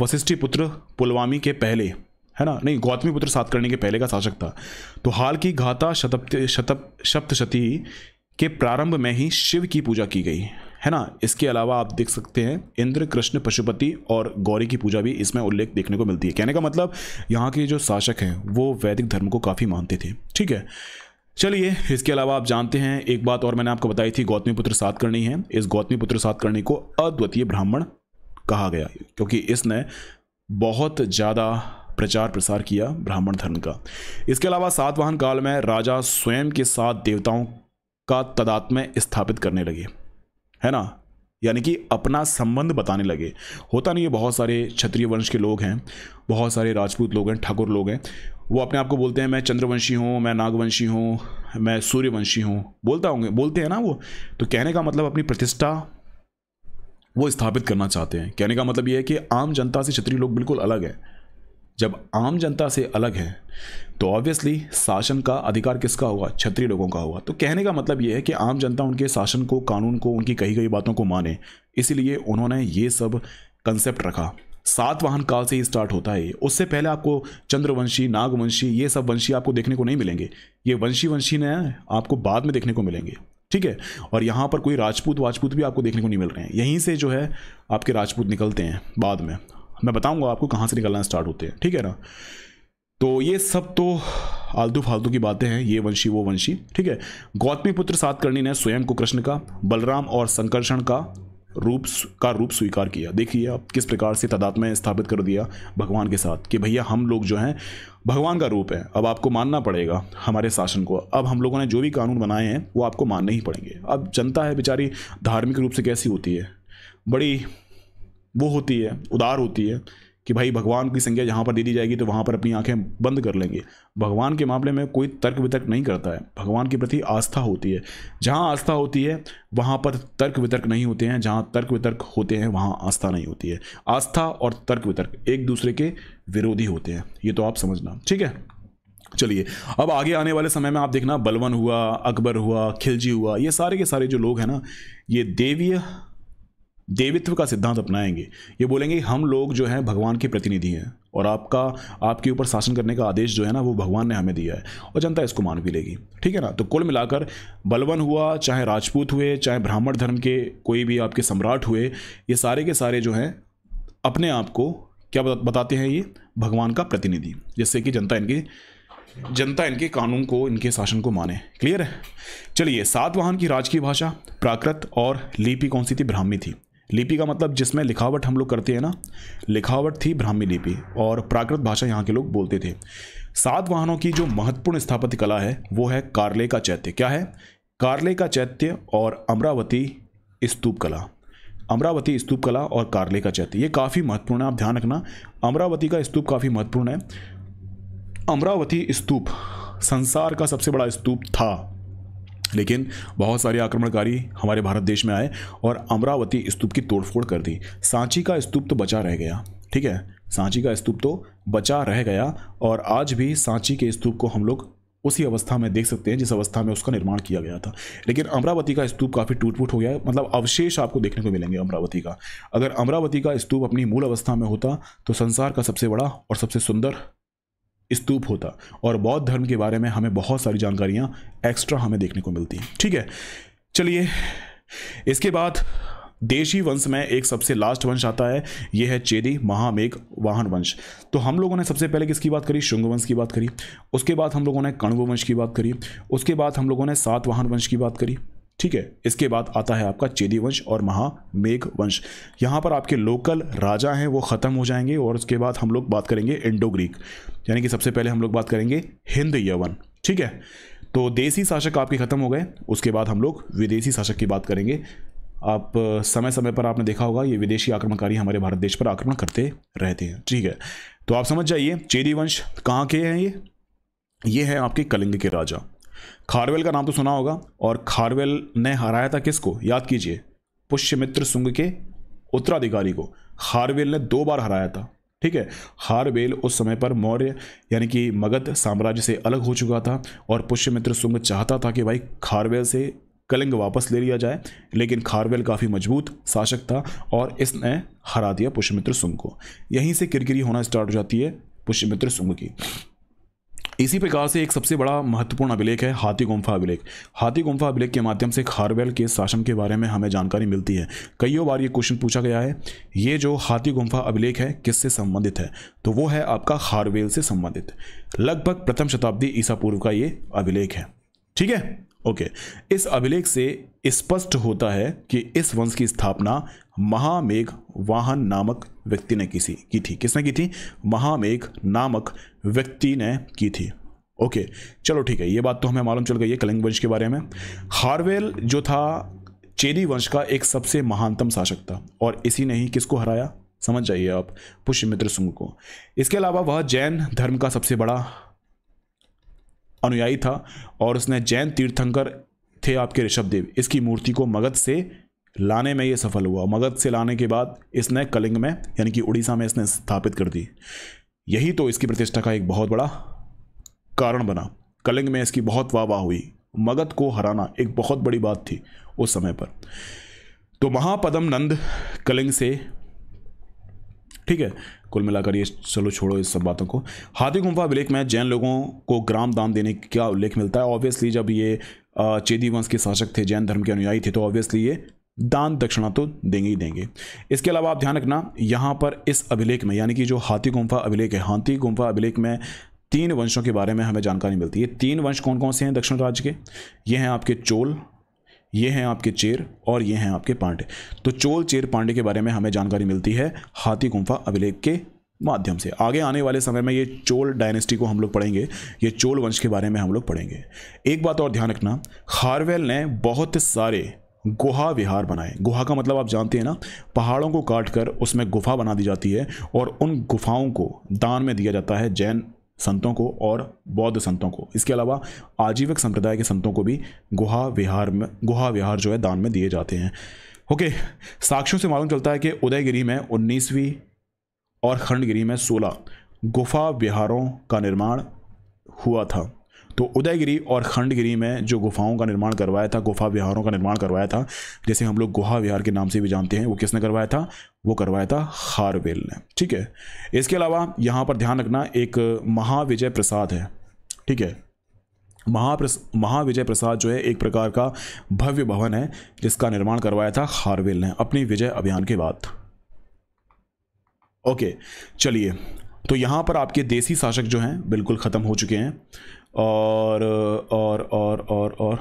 वशिष्ठी पुत्र पुलवामी के पहले है ना नहीं गौतमी पुत्र सात करने के पहले का शासक था तो हाल की गाथा शतप शतप सप्तशती के प्रारंभ में ही शिव की पूजा की गई है ना इसके अलावा आप देख सकते हैं इंद्र कृष्ण पशुपति और गौरी की पूजा भी इसमें उल्लेख देखने को मिलती है कहने का मतलब यहाँ के जो शासक हैं वो वैदिक धर्म को काफ़ी मानते थे ठीक है चलिए इसके अलावा आप जानते हैं एक बात और मैंने आपको बताई थी गौतमी पुत्र सात करनी है इस गौतमी पुत्र सात करनी को अद्वितीय ब्राह्मण कहा गया क्योंकि इसने बहुत ज़्यादा प्रचार प्रसार किया ब्राह्मण धर्म का इसके अलावा सातवाहन काल में राजा स्वयं के साथ देवताओं का तदात्म्य स्थापित करने लगे है ना यानी कि अपना संबंध बताने लगे होता नहीं है बहुत सारे क्षत्रिय वंश के लोग हैं बहुत सारे राजपूत लोग हैं ठाकुर लोग हैं वो अपने आप को बोलते हैं मैं चंद्रवंशी हूँ मैं नागवंशी हूँ मैं सूर्यवंशी हूँ बोलता होंगे बोलते हैं ना वो तो कहने का मतलब अपनी प्रतिष्ठा वो स्थापित करना चाहते हैं कहने का मतलब ये है कि आम जनता से क्षत्रिय लोग बिल्कुल अलग है जब आम जनता से अलग है तो ऑब्वियसली शासन का अधिकार किसका हुआ छत्री लोगों का हुआ तो कहने का मतलब ये है कि आम जनता उनके शासन को कानून को उनकी कही गई बातों को माने इसीलिए उन्होंने ये सब कंसेप्ट रखा सात वाहन काल से ही स्टार्ट होता है उससे पहले आपको चंद्रवंशी नागवंशी ये सब वंशी आपको देखने को नहीं मिलेंगे ये वंशी वंशी ने आपको बाद में देखने को मिलेंगे ठीक है और यहाँ पर कोई राजपूत वाजपूत भी आपको देखने को नहीं मिल रहे हैं यहीं से जो है आपके राजपूत निकलते हैं बाद में मैं बताऊंगा आपको कहाँ से निकलना स्टार्ट होते हैं ठीक है ना तो ये सब तो आलतू फालतू की बातें हैं ये वंशी वो वंशी ठीक है गौतमी पुत्र सातकर्णी ने स्वयं को कृष्ण का बलराम और संकर्षण का रूप का रूप स्वीकार किया देखिए आप किस प्रकार से तादाद में स्थापित कर दिया भगवान के साथ कि भैया हम लोग जो हैं भगवान का रूप है अब आपको मानना पड़ेगा हमारे शासन को अब हम लोगों ने जो भी कानून बनाए हैं वो आपको मानने ही पड़ेंगे अब जनता है बेचारी धार्मिक रूप से कैसी होती है बड़ी वो होती है उदार होती है कि भाई भगवान की संज्ञा जहाँ पर दे दी जाएगी तो वहाँ पर अपनी आंखें बंद कर लेंगे भगवान के मामले में कोई तर्क वितर्क नहीं करता है भगवान के प्रति आस्था होती है जहाँ आस्था होती है वहाँ पर तर्क वितर्क नहीं होते हैं जहाँ तर्क वितर्क होते हैं वहाँ आस्था नहीं होती है आस्था और तर्क वितर्क एक दूसरे के विरोधी होते हैं ये तो आप समझना ठीक है चलिए अब आगे आने वाले समय में आप देखना बलवन हुआ अकबर हुआ खिलजी हुआ ये सारे के सारे जो लोग हैं ना ये देवीय देवित्व का सिद्धांत अपनाएंगे ये बोलेंगे हम लोग जो हैं भगवान के प्रतिनिधि हैं और आपका आपके ऊपर शासन करने का आदेश जो है ना वो भगवान ने हमें दिया है और जनता इसको मान भी लेगी ठीक है ना तो कुल मिलाकर बलवन हुआ चाहे राजपूत हुए चाहे ब्राह्मण धर्म के कोई भी आपके सम्राट हुए ये सारे के सारे जो हैं अपने आप को क्या बताते हैं ये भगवान का प्रतिनिधि जिससे कि जनता इनके जनता इनके कानून को इनके शासन को माने क्लियर है चलिए सातवाहन की राजकीय भाषा प्राकृत और लिपि कौन सी थी ब्राह्मी थी लिपि का मतलब जिसमें लिखावट हम लोग करते हैं ना लिखावट थी ब्राह्मी लिपि और प्राकृत भाषा यहाँ के लोग बोलते थे सात वाहनों की जो महत्वपूर्ण स्थापत्य कला है वो है कार्ले का चैत्य क्या है कार्ले का चैत्य और अमरावती स्तूप कला अमरावती स्तूप कला और कार्ले का चैत्य ये काफ़ी महत्वपूर्ण है आप ध्यान रखना अमरावती का स्तूप काफ़ी महत्वपूर्ण है अमरावती स्तूप संसार का सबसे बड़ा स्तूप था लेकिन बहुत सारे आक्रमणकारी हमारे भारत देश में आए और अमरावती स्तूप की तोड़फोड़ कर दी सांची का स्तूप तो बचा रह गया ठीक है सांची का स्तूप तो बचा रह गया और आज भी सांची के स्तूप को हम लोग उसी अवस्था में देख सकते हैं जिस अवस्था में उसका निर्माण किया गया था लेकिन अमरावती का स्तूप काफ़ी टूट फूट हो गया है मतलब अवशेष आपको देखने को मिलेंगे अमरावती का अगर अमरावती का स्तूप अपनी मूल अवस्था में होता तो संसार का सबसे बड़ा और सबसे सुंदर स्तूप होता और बौद्ध धर्म के बारे में हमें बहुत सारी जानकारियाँ एक्स्ट्रा हमें देखने को मिलती हैं ठीक है चलिए इसके बाद देशी वंश में एक सबसे लास्ट वंश आता है यह है चेदी महामेघ वाहन वंश तो हम लोगों ने सबसे पहले किसकी बात करी शुंग वंश की बात करी उसके बाद हम लोगों ने कण्व वंश की बात करी उसके बाद हम लोगों ने सात वाहन वंश की बात करी ठीक है इसके बाद आता है आपका चेदी वंश और महामेघ वंश यहाँ पर आपके लोकल राजा हैं वो ख़त्म हो जाएंगे और उसके बाद हम लोग बात करेंगे इंडो ग्रीक यानी कि सबसे पहले हम लोग बात करेंगे हिंद यवन ठीक है तो देसी शासक आपके ख़त्म हो गए उसके बाद हम लोग विदेशी शासक की बात करेंगे आप समय समय पर आपने देखा होगा ये विदेशी आक्रमणकारी हमारे भारत देश पर आक्रमण करते रहते हैं ठीक है तो आप समझ जाइए चेदी वंश कहाँ के हैं ये ये हैं आपके कलिंग के राजा खारवेल का नाम तो सुना होगा और खारवेल ने हराया था किसको याद कीजिए पुष्यमित्र सुंग के उत्तराधिकारी को खारवेल ने दो बार हराया था ठीक है हारवेल उस समय पर मौर्य यानी कि मगध साम्राज्य से अलग हो चुका था और पुष्यमित्र सुंग चाहता था कि भाई खारवेल से कलिंग वापस ले लिया जाए लेकिन खारवेल काफ़ी मजबूत शासक था और इसने हरा दिया पुष्यमित्र सुंग को यहीं से किरकिरी होना स्टार्ट हो जाती है पुष्यमित्र सुंग की इसी प्रकार से एक सबसे बड़ा महत्वपूर्ण अभिलेख है हाथी गुम्फा अभिलेख हाथी गुम्फा अभिलेख के माध्यम से खारवेल के शासन के बारे में हमें जानकारी मिलती है कईयों बार ये क्वेश्चन पूछा गया है ये जो हाथी गुम्फा अभिलेख है किससे संबंधित है तो वो है आपका खारवेल से संबंधित लगभग प्रथम शताब्दी ईसा पूर्व का ये अभिलेख है ठीक है ओके इस अभिलेख से स्पष्ट होता है कि इस वंश की स्थापना महामेघ वाहन नामक व्यक्ति ने किसी की थी किसने की थी महामेघ नामक व्यक्ति ने की थी ओके चलो ठीक है ये बात तो हमें मालूम चल गई है कलिंग वंश के बारे में हार्वेल जो था चेरी वंश का एक सबसे महानतम शासक था और इसी ने ही किसको हराया समझ जाइए आप पुष्यमित्र सुंग को इसके अलावा वह जैन धर्म का सबसे बड़ा अनुयायी था और उसने जैन तीर्थंकर थे आपके ऋषभ देव इसकी मूर्ति को मगध से लाने में ये सफल हुआ मगध से लाने के बाद इसने कलिंग में यानी कि उड़ीसा में इसने स्थापित कर दी यही तो इसकी प्रतिष्ठा का एक बहुत बड़ा कारण बना कलिंग में इसकी बहुत वाह वाह हुई मगध को हराना एक बहुत बड़ी बात थी उस समय पर तो महापदम नंद कलिंग से ठीक है कुल मिलाकर ये चलो छोड़ो इस सब बातों को हाथी गुम्फा अभिलेख में जैन लोगों को ग्राम दान देने का उल्लेख मिलता है ऑब्वियसली जब ये चेदी वंश के शासक थे जैन धर्म के अनुयायी थे तो ऑब्वियसली ये दान दक्षिणा तो देंगे ही देंगे इसके अलावा आप ध्यान रखना यहाँ पर इस अभिलेख में यानी कि जो हाथी गुम्फा अभिलेख है हाथी गुम्फा अभिलेख में तीन वंशों के बारे में हमें जानकारी मिलती है तीन वंश कौन कौन से हैं दक्षिण राज्य के ये हैं आपके चोल ये हैं आपके चेर और ये हैं आपके पांडे तो चोल चेर पांडे के बारे में हमें जानकारी मिलती है हाथी गुम्फा अभिलेख के माध्यम से आगे आने वाले समय में ये चोल डायनेस्टी को हम लोग पढ़ेंगे ये चोल वंश के बारे में हम लोग पढ़ेंगे एक बात और ध्यान रखना खारवेल ने बहुत सारे गुहा विहार बनाए गुहा का मतलब आप जानते हैं ना पहाड़ों को काट कर उसमें गुफा बना दी जाती है और उन गुफाओं को दान में दिया जाता है जैन संतों को और बौद्ध संतों को इसके अलावा आजीविक संप्रदाय के संतों को भी गुहा विहार में गुहा विहार जो है दान में दिए जाते हैं ओके साक्ष्यों से मालूम चलता है कि उदयगिरी में उन्नीसवीं और खंडगिरी में सोलह गुफा विहारों का निर्माण हुआ था तो उदयगिरी और खंडगिरी में जो गुफाओं का निर्माण करवाया था गुफा विहारों का निर्माण करवाया था जैसे हम लोग गुहा विहार के नाम से भी जानते हैं वो किसने करवाया था वो करवाया था हारवेल ने ठीक है इसके अलावा यहाँ पर ध्यान रखना एक महाविजय प्रसाद है ठीक है महाप्रस महाविजय प्रसाद जो है एक प्रकार का भव्य भवन है जिसका निर्माण करवाया था हारवेल ने अपनी विजय अभियान के बाद ओके चलिए तो यहाँ पर आपके देसी शासक जो हैं बिल्कुल ख़त्म हो चुके हैं और और और और और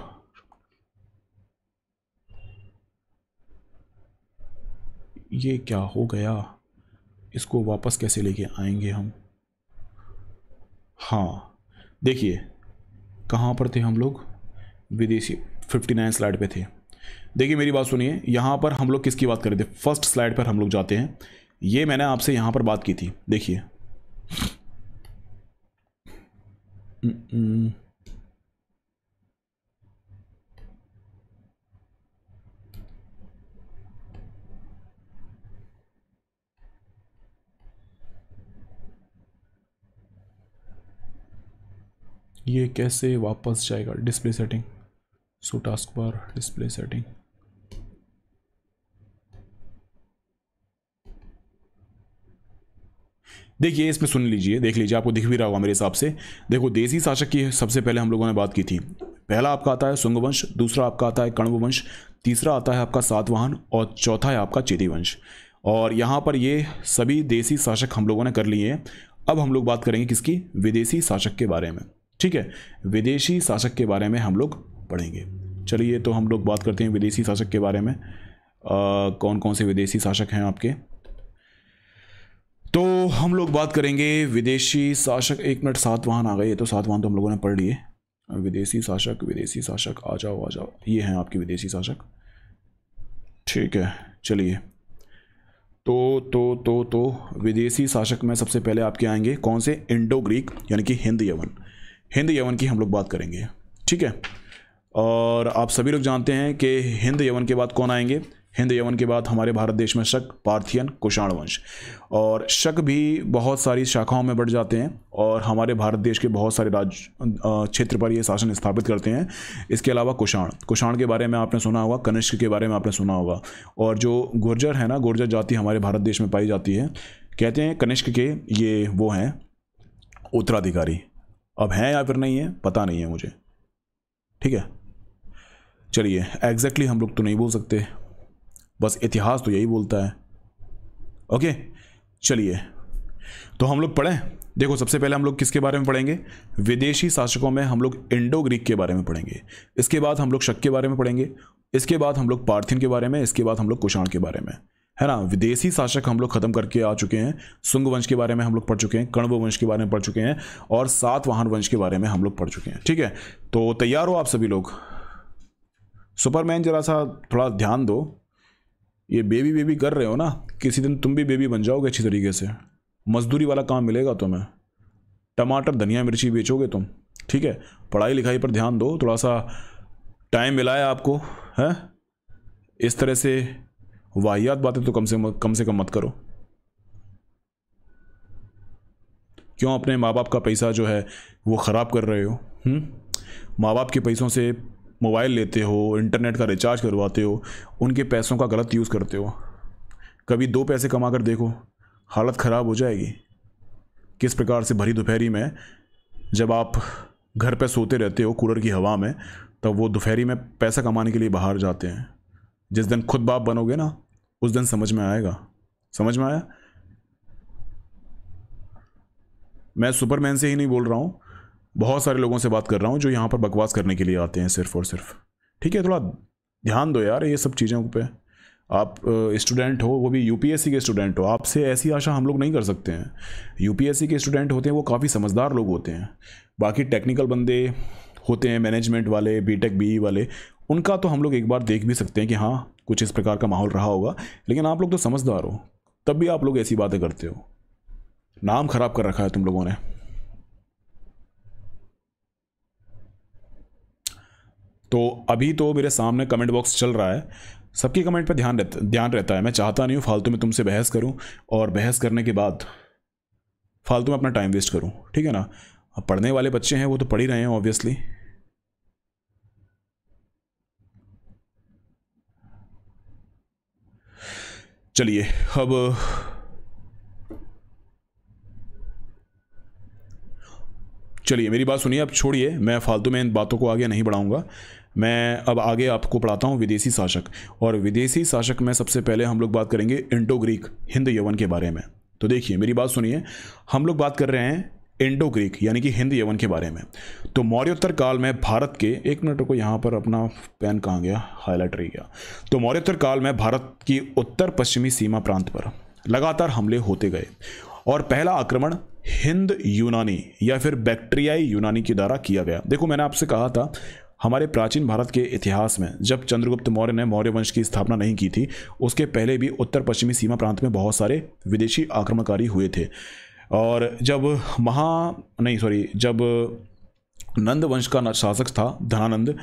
ये क्या हो गया इसको वापस कैसे लेके आएंगे हम हाँ देखिए कहाँ पर थे हम लोग विदेशी फिफ्टी नाइन स्लाइड पे थे देखिए मेरी बात सुनिए यहाँ पर हम लोग किसकी बात कर रहे थे फर्स्ट स्लाइड पर हम लोग जाते हैं ये मैंने आपसे यहाँ पर बात की थी देखिए mm -mm. ये कैसे वापस जाएगा display setting so taskbar display setting देखिए इसमें सुन लीजिए देख लीजिए आपको दिख भी रहा होगा मेरे हिसाब से देखो देसी शासक की सबसे पहले हम लोगों ने बात की थी पहला आपका आता है सुंगवंश दूसरा आपका आता है कण्ववंश तीसरा आता है आपका सातवाहन और चौथा है आपका चेतीवंश और यहाँ पर ये सभी देसी शासक हम लोगों ने कर लिए हैं अब हम लोग बात करेंगे किसकी विदेशी शासक के बारे में ठीक है विदेशी शासक के बारे में हम लोग पढ़ेंगे चलिए तो हम लोग बात करते हैं विदेशी शासक के बारे में आ, कौन कौन से विदेशी शासक हैं आपके तो हम लोग बात करेंगे विदेशी शासक एक मिनट सातवाहन आ गए ये तो सातवाहन तो हम लोगों ने पढ़ लिए विदेशी शासक विदेशी शासक आ जाओ आ जाओ ये हैं आपके विदेशी शासक ठीक है चलिए तो तो तो तो विदेशी शासक में सबसे पहले आपके आएंगे कौन से इंडो ग्रीक यानी कि हिंद यवन हिंद यवन की हम लोग बात करेंगे ठीक है और आप सभी लोग जानते हैं कि हिंद यवन के बाद कौन आएंगे हिंद यमन के बाद हमारे भारत देश में शक पार्थियन कुषाण वंश और शक भी बहुत सारी शाखाओं में बढ़ जाते हैं और हमारे भारत देश के बहुत सारे राज क्षेत्र पर ये शासन स्थापित करते हैं इसके अलावा कुषाण कुषाण के बारे में आपने सुना होगा कनिष्क के बारे में आपने सुना होगा और जो गुर्जर है ना गुर्जर जाति हमारे भारत देश में पाई जाती है कहते हैं कनिष्क के ये वो हैं उत्तराधिकारी अब हैं या फिर नहीं है पता नहीं है मुझे ठीक है चलिए एग्जैक्टली exactly हम लोग तो नहीं बोल सकते बस इतिहास तो यही बोलता है ओके चलिए तो हम लोग पढ़ें देखो सबसे पहले हम लोग किसके बारे में पढ़ेंगे विदेशी शासकों में हम लोग इंडो ग्रीक के बारे में पढ़ेंगे इसके बाद हम लोग शक के बारे में पढ़ेंगे इसके बाद हम लोग पार्थिन के बारे में इसके बाद हम लोग कुषाण के बारे में है ना विदेशी शासक हम लोग खत्म करके आ चुके हैं सुंग वंश के बारे में हम लोग पढ़ चुके हैं कण्व वंश के बारे में पढ़ चुके हैं और सात वाहन वंश के बारे में हम लोग पढ़ चुके हैं ठीक है तो तैयार हो आप सभी लोग सुपरमैन जरा सा थोड़ा ध्यान दो ये बेबी बेबी कर रहे हो ना किसी दिन तुम भी बेबी बन जाओगे अच्छी तरीके से मजदूरी वाला काम मिलेगा तुम्हें टमाटर धनिया मिर्ची बेचोगे तुम ठीक है पढ़ाई लिखाई पर ध्यान दो थोड़ा सा टाइम मिला है आपको है इस तरह से वाहियात बातें तो कम से कम से कम मत करो क्यों अपने माँ बाप का पैसा जो है वो ख़राब कर रहे हो हम्म? माँ बाप के पैसों से मोबाइल लेते हो इंटरनेट का रिचार्ज करवाते हो उनके पैसों का गलत यूज़ करते हो कभी दो पैसे कमा कर देखो हालत ख़राब हो जाएगी किस प्रकार से भरी दोपहरी में जब आप घर पर सोते रहते हो कूलर की हवा में तब वो दोपहरी में पैसा कमाने के लिए बाहर जाते हैं जिस दिन खुद बाप बनोगे ना उस दिन समझ में आएगा समझ में आया मैं सुपरमैन से ही नहीं बोल रहा हूँ बहुत सारे लोगों से बात कर रहा हूँ जो यहाँ पर बकवास करने के लिए आते हैं सिर्फ और सिर्फ ठीक है थोड़ा ध्यान दो यार ये सब चीज़ों पर आप स्टूडेंट हो वो भी यूपीएससी के स्टूडेंट हो आपसे ऐसी आशा हम लोग नहीं कर सकते हैं यूपीएससी के स्टूडेंट होते हैं वो काफ़ी समझदार लोग होते हैं बाकी टेक्निकल बंदे होते हैं मैनेजमेंट वाले बीटेक बीई e वाले उनका तो हम लोग एक बार देख भी सकते हैं कि हाँ कुछ इस प्रकार का माहौल रहा होगा लेकिन आप लोग तो समझदार हो तब भी आप लोग ऐसी बातें करते हो नाम ख़राब कर रखा है तुम लोगों ने तो अभी तो मेरे सामने कमेंट बॉक्स चल रहा है सबके कमेंट पर ध्यान रहता ध्यान रहता है मैं चाहता नहीं हूँ फालतू में तुमसे बहस करूँ और बहस करने के बाद फालतू में अपना टाइम वेस्ट करूँ ठीक है ना अब पढ़ने वाले बच्चे हैं वो तो पढ़ ही रहे हैं ऑब्वियसली चलिए अब चलिए मेरी बात सुनिए अब छोड़िए मैं फालतू में इन बातों को आगे नहीं बढ़ाऊंगा मैं अब आगे आपको पढ़ाता हूँ विदेशी शासक और विदेशी शासक में सबसे पहले हम लोग बात करेंगे इंडो ग्रीक हिंद यवन के बारे में तो देखिए मेरी बात सुनिए हम लोग बात कर रहे हैं इंडो ग्रीक यानी कि हिंद यवन के बारे में तो मौर्योत्तर काल में भारत के एक मिनट को यहाँ पर अपना पेन कहाँ गया हाईलाइट रह गया तो मौर्योत्तर काल में भारत की उत्तर पश्चिमी सीमा प्रांत पर लगातार हमले होते गए और पहला आक्रमण हिंद यूनानी या फिर बैक्टीरियाई यूनानी के द्वारा किया गया देखो मैंने आपसे कहा था हमारे प्राचीन भारत के इतिहास में जब चंद्रगुप्त मौर्य ने मौर्य वंश की स्थापना नहीं की थी उसके पहले भी उत्तर पश्चिमी सीमा प्रांत में बहुत सारे विदेशी आक्रमणकारी हुए थे और जब महा नहीं सॉरी जब नंद वंश का शासक था धनानंद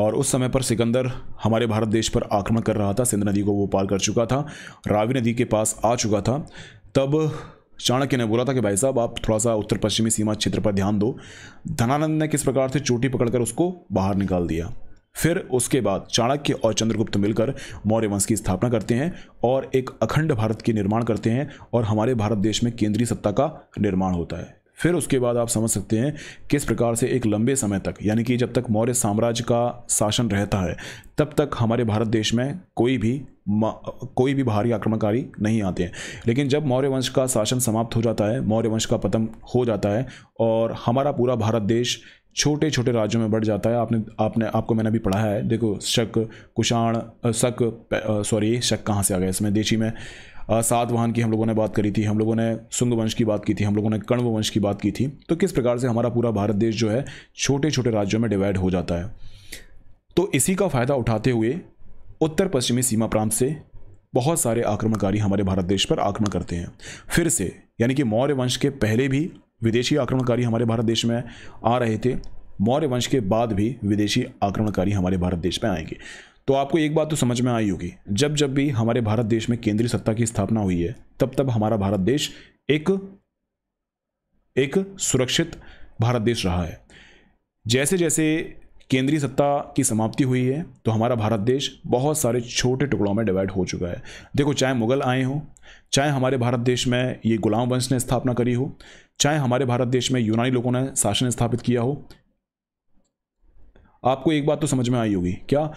और उस समय पर सिकंदर हमारे भारत देश पर आक्रमण कर रहा था सिंध नदी को वो पार कर चुका था रावी नदी के पास आ चुका था तब चाणक्य ने बोला था कि भाई साहब आप थोड़ा सा उत्तर पश्चिमी सीमा क्षेत्र पर ध्यान दो धनानंद ने किस प्रकार से चोटी पकड़कर उसको बाहर निकाल दिया फिर उसके बाद चाणक्य और चंद्रगुप्त मिलकर मौर्य वंश की स्थापना करते हैं और एक अखंड भारत के निर्माण करते हैं और हमारे भारत देश में केंद्रीय सत्ता का निर्माण होता है फिर उसके बाद आप समझ सकते हैं किस प्रकार से एक लंबे समय तक यानी कि जब तक मौर्य साम्राज्य का शासन रहता है तब तक हमारे भारत देश में कोई भी कोई भी बाहरी आक्रमणकारी नहीं आते हैं लेकिन जब मौर्य वंश का शासन समाप्त हो जाता है मौर्य वंश का पतन हो जाता है और हमारा पूरा भारत देश छोटे छोटे राज्यों में बढ़ जाता है आपने आपने आपको मैंने अभी पढ़ाया है देखो शक कुषाण शक सॉरी शक कहाँ से आ गया इसमें देशी में सात वाहन की हम लोगों ने बात करी थी हम लोगों ने सुंग वंश की बात की थी हम लोगों ने कण्व वंश की बात की थी तो किस प्रकार से हमारा पूरा भारत देश जो है छोटे छोटे राज्यों में डिवाइड हो जाता है तो इसी का फ़ायदा उठाते हुए उत्तर पश्चिमी सीमा प्रांत से बहुत सारे आक्रमणकारी हमारे भारत देश पर आक्रमण करते हैं फिर से यानी कि मौर्य वंश के पहले भी विदेशी आक्रमणकारी हमारे भारत देश में आ रहे थे मौर्य वंश के बाद भी विदेशी आक्रमणकारी हमारे भारत देश में आएंगे तो आपको एक बात तो समझ में आई होगी जब जब भी हमारे भारत देश में केंद्रीय सत्ता की स्थापना हुई है तब तब हमारा भारत देश एक एक सुरक्षित भारत देश रहा है जैसे जैसे केंद्रीय सत्ता की समाप्ति हुई है तो हमारा भारत देश बहुत सारे छोटे टुकड़ों में डिवाइड हो चुका है देखो चाहे मुगल आए हों चाहे हमारे भारत देश में ये गुलाम वंश ने स्थापना करी हो चाहे हमारे भारत देश में यूनानी लोगों ने शासन स्थापित किया हो आपको एक बात तो समझ में आई होगी क्या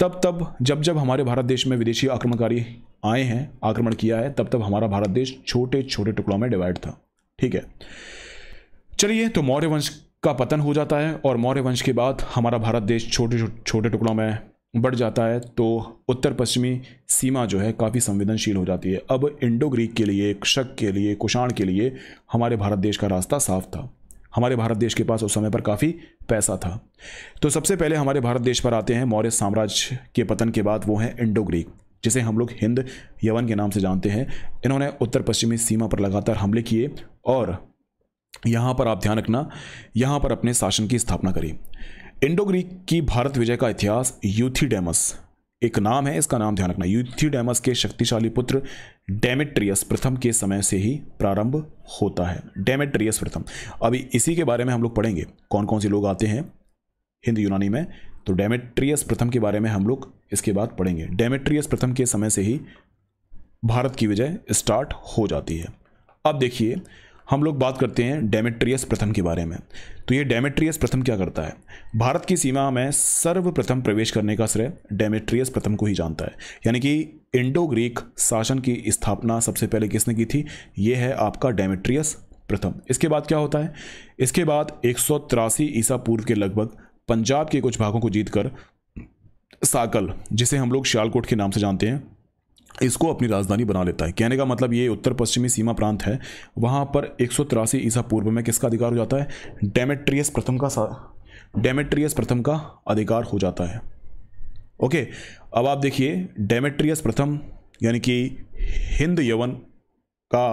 तब तब जब जब हमारे भारत देश में विदेशी आक्रमणकारी आए हैं आक्रमण किया है तब तब हमारा भारत देश छोटे छोटे टुकड़ों में डिवाइड था ठीक है चलिए तो मौर्य वंश का पतन हो जाता है और मौर्य वंश के बाद हमारा भारत देश छोटे छोटे टुकड़ों में बढ़ जाता है तो उत्तर पश्चिमी सीमा जो है काफ़ी संवेदनशील हो जाती है अब इंडो ग्रीक के लिए शक के लिए कुषाण के लिए हमारे भारत देश का रास्ता साफ था हमारे भारत देश के पास उस समय पर काफ़ी पैसा था तो सबसे पहले हमारे भारत देश पर आते हैं मौर्य साम्राज्य के पतन के बाद वो हैं इंडो ग्रीक जिसे हम लोग हिंद यवन के नाम से जानते हैं इन्होंने उत्तर पश्चिमी सीमा पर लगातार हमले किए और यहाँ पर आप ध्यान रखना यहाँ पर अपने शासन की स्थापना करी इंडो ग्रीक की भारत विजय का इतिहास यूथीडेमस एक नाम है इसका नाम ध्यान रखना यूथीडेमस के शक्तिशाली पुत्र डेमेट्रियस प्रथम के समय से ही प्रारंभ होता है डेमेट्रियस प्रथम अभी इसी के बारे में हम लोग पढ़ेंगे कौन कौन से लोग आते हैं हिंद यूनानी में तो डेमेट्रियस प्रथम के बारे में हम लोग इसके बाद पढ़ेंगे डेमेट्रियस प्रथम के समय से ही भारत की विजय स्टार्ट हो जाती है अब देखिए हम लोग बात करते हैं डेमेट्रियस प्रथम के बारे में तो ये डेमेट्रियस प्रथम क्या करता है भारत की सीमा में सर्वप्रथम प्रवेश करने का श्रेय डेमेट्रियस प्रथम को ही जानता है यानी कि इंडो ग्रीक शासन की स्थापना सबसे पहले किसने की थी ये है आपका डेमेट्रियस प्रथम इसके बाद क्या होता है इसके बाद एक ईसा पूर्व के लगभग पंजाब के कुछ भागों को जीतकर साकल जिसे हम लोग श्यालकोट के नाम से जानते हैं इसको अपनी राजधानी बना लेता है कहने का मतलब ये उत्तर पश्चिमी सीमा प्रांत है वहाँ पर एक सौ तिरासी ईसा पूर्व में किसका अधिकार हो जाता है डेमेट्रियस प्रथम का डेमेट्रियस प्रथम का अधिकार हो जाता है ओके अब आप देखिए डेमेट्रियस प्रथम यानी कि हिंद यवन का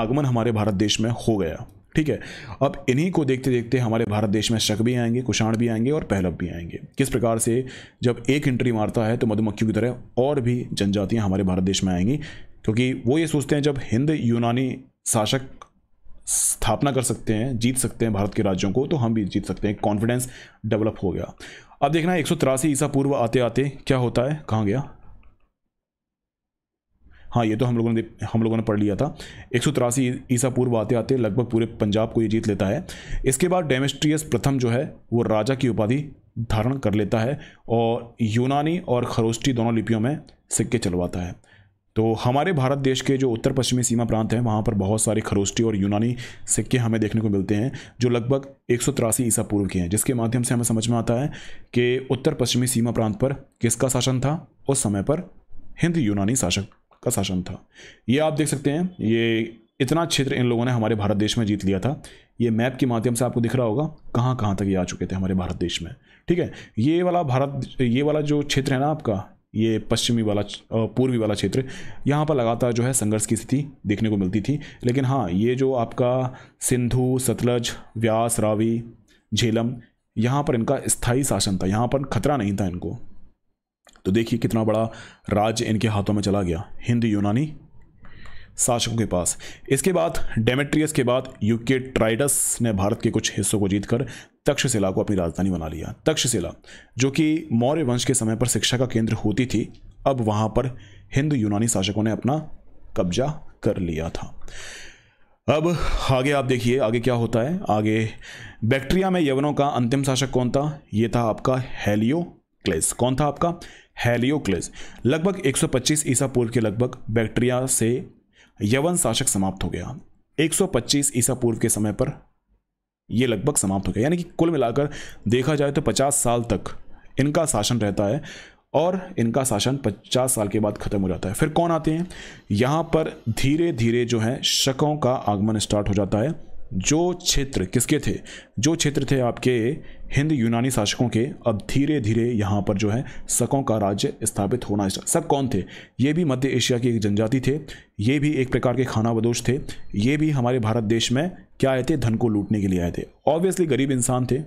आगमन हमारे भारत देश में हो गया ठीक है अब इन्हीं को देखते देखते हमारे भारत देश में शक भी आएंगे कुषाण भी आएंगे और पहलव भी आएंगे किस प्रकार से जब एक एंट्री मारता है तो मधुमक्खियों की तरह और भी जनजातियाँ हमारे भारत देश में आएंगी क्योंकि वो ये सोचते हैं जब हिंद यूनानी शासक स्थापना कर सकते हैं जीत सकते हैं भारत के राज्यों को तो हम भी जीत सकते हैं कॉन्फिडेंस डेवलप हो गया अब देखना एक सौ ईसा पूर्व आते आते क्या होता है कहाँ गया हाँ ये तो हम लोगों ने हम लोगों ने पढ़ लिया था एक सौ तिरासी ईसा पूर्व आते आते लगभग पूरे पंजाब को ये जीत लेता है इसके बाद डेमेस्ट्रियस प्रथम जो है वो राजा की उपाधि धारण कर लेता है और यूनानी और खरोस्टी दोनों लिपियों में सिक्के चलवाता है तो हमारे भारत देश के जो उत्तर पश्चिमी सीमा प्रांत हैं वहाँ पर बहुत सारे खरोस्टी और यूनानी सिक्के हमें देखने को मिलते हैं जो लगभग एक ईसा पूर्व के हैं जिसके माध्यम से हमें समझ में आता है कि उत्तर पश्चिमी सीमा प्रांत पर किसका शासन था उस समय पर हिंद यूनानी शासक का शासन था ये आप देख सकते हैं ये इतना क्षेत्र इन लोगों ने हमारे भारत देश में जीत लिया था ये मैप के माध्यम से आपको दिख रहा होगा कहाँ कहाँ तक ये आ चुके थे हमारे भारत देश में ठीक है ये वाला भारत ये वाला जो क्षेत्र है ना आपका ये पश्चिमी वाला पूर्वी वाला क्षेत्र यहाँ पर लगातार जो है संघर्ष की स्थिति देखने को मिलती थी लेकिन हाँ ये जो आपका सिंधु सतलज व्यास रावी झेलम यहाँ पर इनका स्थायी शासन था यहाँ पर खतरा नहीं था इनको तो देखिए कितना बड़ा राज्य इनके हाथों में चला गया हिंद यूनानी शासकों के पास इसके बाद डेमेट्रियस के बाद यूके ट्राइडस ने भारत के कुछ हिस्सों को जीतकर तक्षशिला को अपनी राजधानी बना लिया तक्षशिला जो कि मौर्य वंश के समय पर शिक्षा का केंद्र होती थी अब वहां पर हिंद यूनानी शासकों ने अपना कब्जा कर लिया था अब आगे आप देखिए आगे क्या होता है आगे बैक्टीरिया में यवनों का अंतिम शासक कौन था ये था आपका हेलियो क्लेस कौन था आपका हेलियोक्लेस लगभग 125 ईसा पूर्व के लगभग बैक्टीरिया से यवन शासक समाप्त हो गया 125 ईसा पूर्व के समय पर यह लगभग समाप्त हो गया यानी कि कुल मिलाकर देखा जाए तो 50 साल तक इनका शासन रहता है और इनका शासन 50 साल के बाद ख़त्म हो जाता है फिर कौन आते हैं यहाँ पर धीरे धीरे जो है शकों का आगमन स्टार्ट हो जाता है जो क्षेत्र किसके थे जो क्षेत्र थे आपके हिंद यूनानी शासकों के अब धीरे धीरे यहाँ पर जो है शकों का राज्य स्थापित होना शक कौन थे ये भी मध्य एशिया की एक जनजाति थे ये भी एक प्रकार के खाना बदोश थे ये भी हमारे भारत देश में क्या आए थे धन को लूटने के लिए आए थे ऑब्वियसली गरीब इंसान थे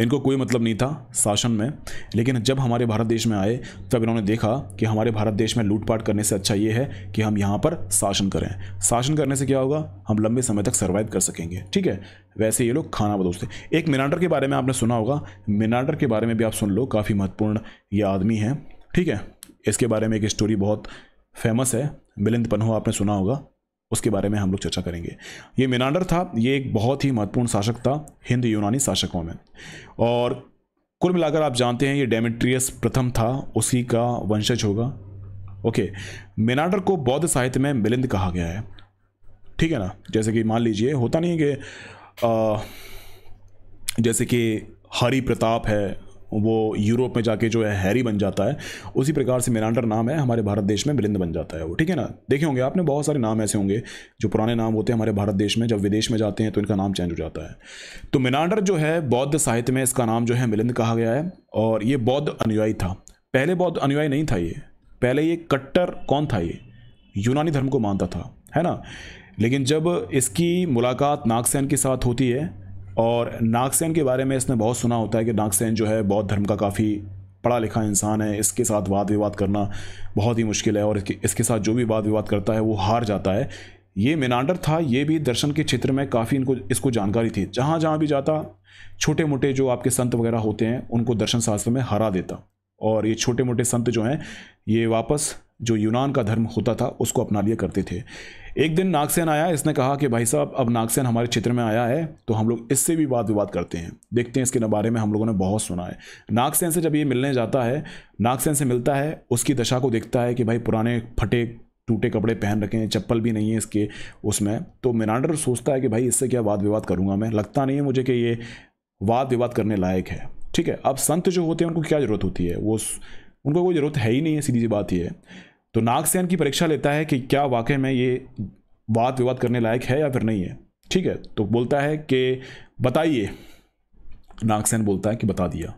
इनको कोई मतलब नहीं था शासन में लेकिन जब हमारे भारत देश में आए तब इन्होंने देखा कि हमारे भारत देश में लूटपाट करने से अच्छा ये है कि हम यहाँ पर शासन करें शासन करने से क्या होगा हम लंबे समय तक सर्वाइव कर सकेंगे ठीक है वैसे ये लोग खाना थे एक मिनाडर के बारे में आपने सुना होगा मिनाडर के बारे में भी आप सुन लो काफ़ी महत्वपूर्ण ये आदमी है ठीक है इसके बारे में एक स्टोरी बहुत फेमस है मिलिंद पन्हो आपने सुना होगा उसके बारे में हम लोग चर्चा करेंगे ये मिनांडर था ये एक बहुत ही महत्वपूर्ण शासक था हिंद यूनानी शासकों में और कुल मिलाकर आप जानते हैं ये डेमेट्रियस प्रथम था उसी का वंशज होगा ओके मिनांडर को बौद्ध साहित्य में मिलिंद कहा गया है ठीक है ना जैसे कि मान लीजिए होता नहीं है कि आ, जैसे कि हरि प्रताप है वो यूरोप में जाके जो है हैरी बन जाता है उसी प्रकार से मिरांडर नाम है हमारे भारत देश में मिलिंद बन जाता है वो ठीक है ना देखे होंगे आपने बहुत सारे नाम ऐसे होंगे जो पुराने नाम होते हैं हमारे भारत देश में जब विदेश में जाते हैं तो इनका नाम चेंज हो जाता है तो मिरांडर जो है बौद्ध साहित्य में इसका नाम जो है मिलिंद कहा गया है और ये बौद्ध अनुयायी था पहले बौद्ध अनुयायी नहीं था ये पहले ये कट्टर कौन था ये यूनानी धर्म को मानता था है ना लेकिन जब इसकी मुलाकात नागसेन के साथ होती है और नागसेन के बारे में इसने बहुत सुना होता है कि नागसेन जो है बौद्ध धर्म का काफ़ी पढ़ा लिखा इंसान है इसके साथ वाद विवाद करना बहुत ही मुश्किल है और इसके साथ जो भी वाद विवाद करता है वो हार जाता है ये मिनांडर था ये भी दर्शन के क्षेत्र में काफ़ी इनको इसको जानकारी थी जहाँ जहाँ भी जाता छोटे मोटे जो आपके संत वगैरह होते हैं उनको दर्शन शास्त्र में हरा देता और ये छोटे मोटे संत जो हैं ये वापस जो यूनान का धर्म होता था उसको अपना लिया करते थे एक दिन नागसेन आया इसने कहा कि भाई साहब अब नागसेन हमारे क्षेत्र में आया है तो हम लोग इससे भी वाद विवाद करते हैं देखते हैं इसके बारे में हम लोगों ने बहुत सुना है नागसेन से जब ये मिलने जाता है नागसेन से मिलता है उसकी दशा को देखता है कि भाई पुराने फटे टूटे कपड़े पहन रखे हैं चप्पल भी नहीं है इसके उसमें तो मिनांडर सोचता है कि भाई इससे क्या वाद विवाद करूँगा मैं लगता नहीं है मुझे कि ये वाद विवाद करने लायक है ठीक है अब संत जो होते हैं उनको क्या ज़रूरत होती है वो उनको कोई ज़रूरत है ही नहीं है सीधी सी बात ही है तो नागसेन की परीक्षा लेता है कि क्या वाकई में ये वाद विवाद करने लायक है या फिर नहीं है ठीक है तो बोलता है कि बताइए नागसेन बोलता है कि बता दिया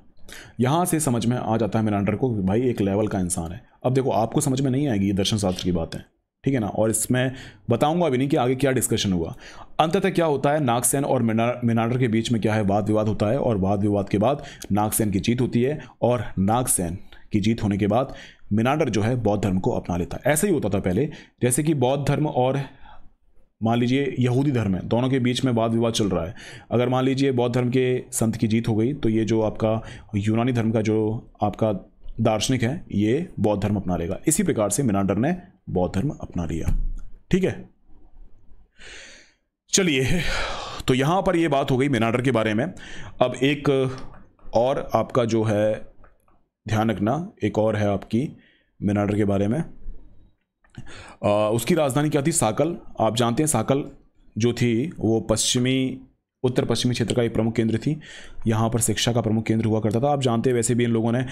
यहाँ से समझ में आ जाता है मिलांडर को भाई एक लेवल का इंसान है अब देखो आपको समझ में नहीं आएगी दर्शन शास्त्र की बातें ठीक है ना और इसमें बताऊंगा अभी नहीं कि आगे क्या डिस्कशन हुआ अंततः क्या होता है नागसेन और मिनांडर के बीच में क्या है वाद विवाद होता है और वाद विवाद के बाद नागसेन की जीत होती है और नागसेन की जीत होने के बाद मिनाडर जो है बौद्ध धर्म को अपना लेता है ऐसा ही होता था पहले जैसे कि बौद्ध धर्म और मान लीजिए यहूदी धर्म है दोनों के बीच में वाद विवाद चल रहा है अगर मान लीजिए बौद्ध धर्म के संत की जीत हो गई तो ये जो आपका यूनानी धर्म का जो आपका दार्शनिक है ये बौद्ध धर्म अपना लेगा इसी प्रकार से मिनाडर ने बौद्ध धर्म अपना लिया ठीक है चलिए तो यहाँ पर ये बात हो गई मिनाडर के बारे में अब एक और आपका जो है ध्यान रखना एक और है आपकी मिनाडर के बारे में आ, उसकी राजधानी क्या थी साकल आप जानते हैं साकल जो थी वो पश्चिमी उत्तर पश्चिमी क्षेत्र का एक प्रमुख केंद्र थी यहाँ पर शिक्षा का प्रमुख केंद्र हुआ करता था आप जानते हैं वैसे भी इन लोगों ने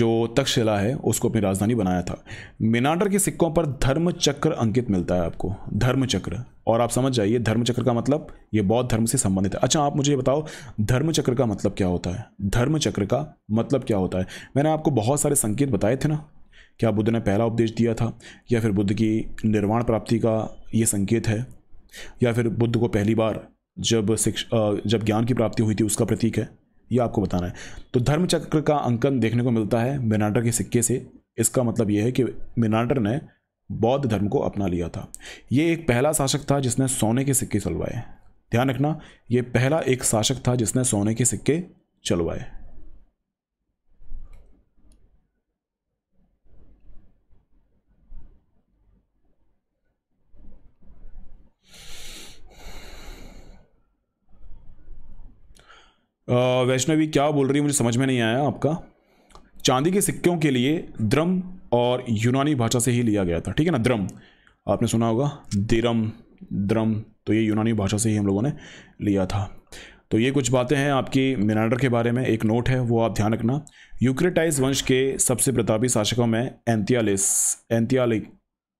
जो तक्षशिला है उसको अपनी राजधानी बनाया था मिनाडर के सिक्कों पर धर्म चक्र अंकित मिलता है आपको धर्म चक्र और आप समझ जाइए धर्म चक्र का मतलब ये बौद्ध धर्म से संबंधित है अच्छा आप मुझे बताओ धर्म चक्र का मतलब क्या होता है धर्म चक्र का मतलब क्या होता है मैंने आपको बहुत सारे संकेत बताए थे ना क्या बुद्ध ने पहला उपदेश दिया था या फिर बुद्ध की निर्वाण प्राप्ति का ये संकेत है या फिर बुद्ध को पहली बार जब जब ज्ञान की प्राप्ति हुई थी उसका प्रतीक है ये आपको बताना है तो धर्म चक्र का अंकन देखने को मिलता है मिनाटर के सिक्के से इसका मतलब यह है कि मिनाटर ने बौद्ध धर्म को अपना लिया था ये एक पहला शासक था जिसने सोने के सिक्के चलवाए ध्यान रखना ये पहला एक शासक था जिसने सोने के सिक्के चलवाए वैष्णवी क्या बोल रही है मुझे समझ में नहीं आया आपका चांदी के सिक्कों के लिए द्रम और यूनानी भाषा से ही लिया गया था ठीक है ना द्रम आपने सुना होगा दिरम द्रम तो ये यूनानी भाषा से ही हम लोगों ने लिया था तो ये कुछ बातें हैं आपकी मिनाडर के बारे में एक नोट है वो आप ध्यान रखना यूक्रेटाइज वंश के सबसे प्रतापी शासकों में एंतियालिस एंतियालिक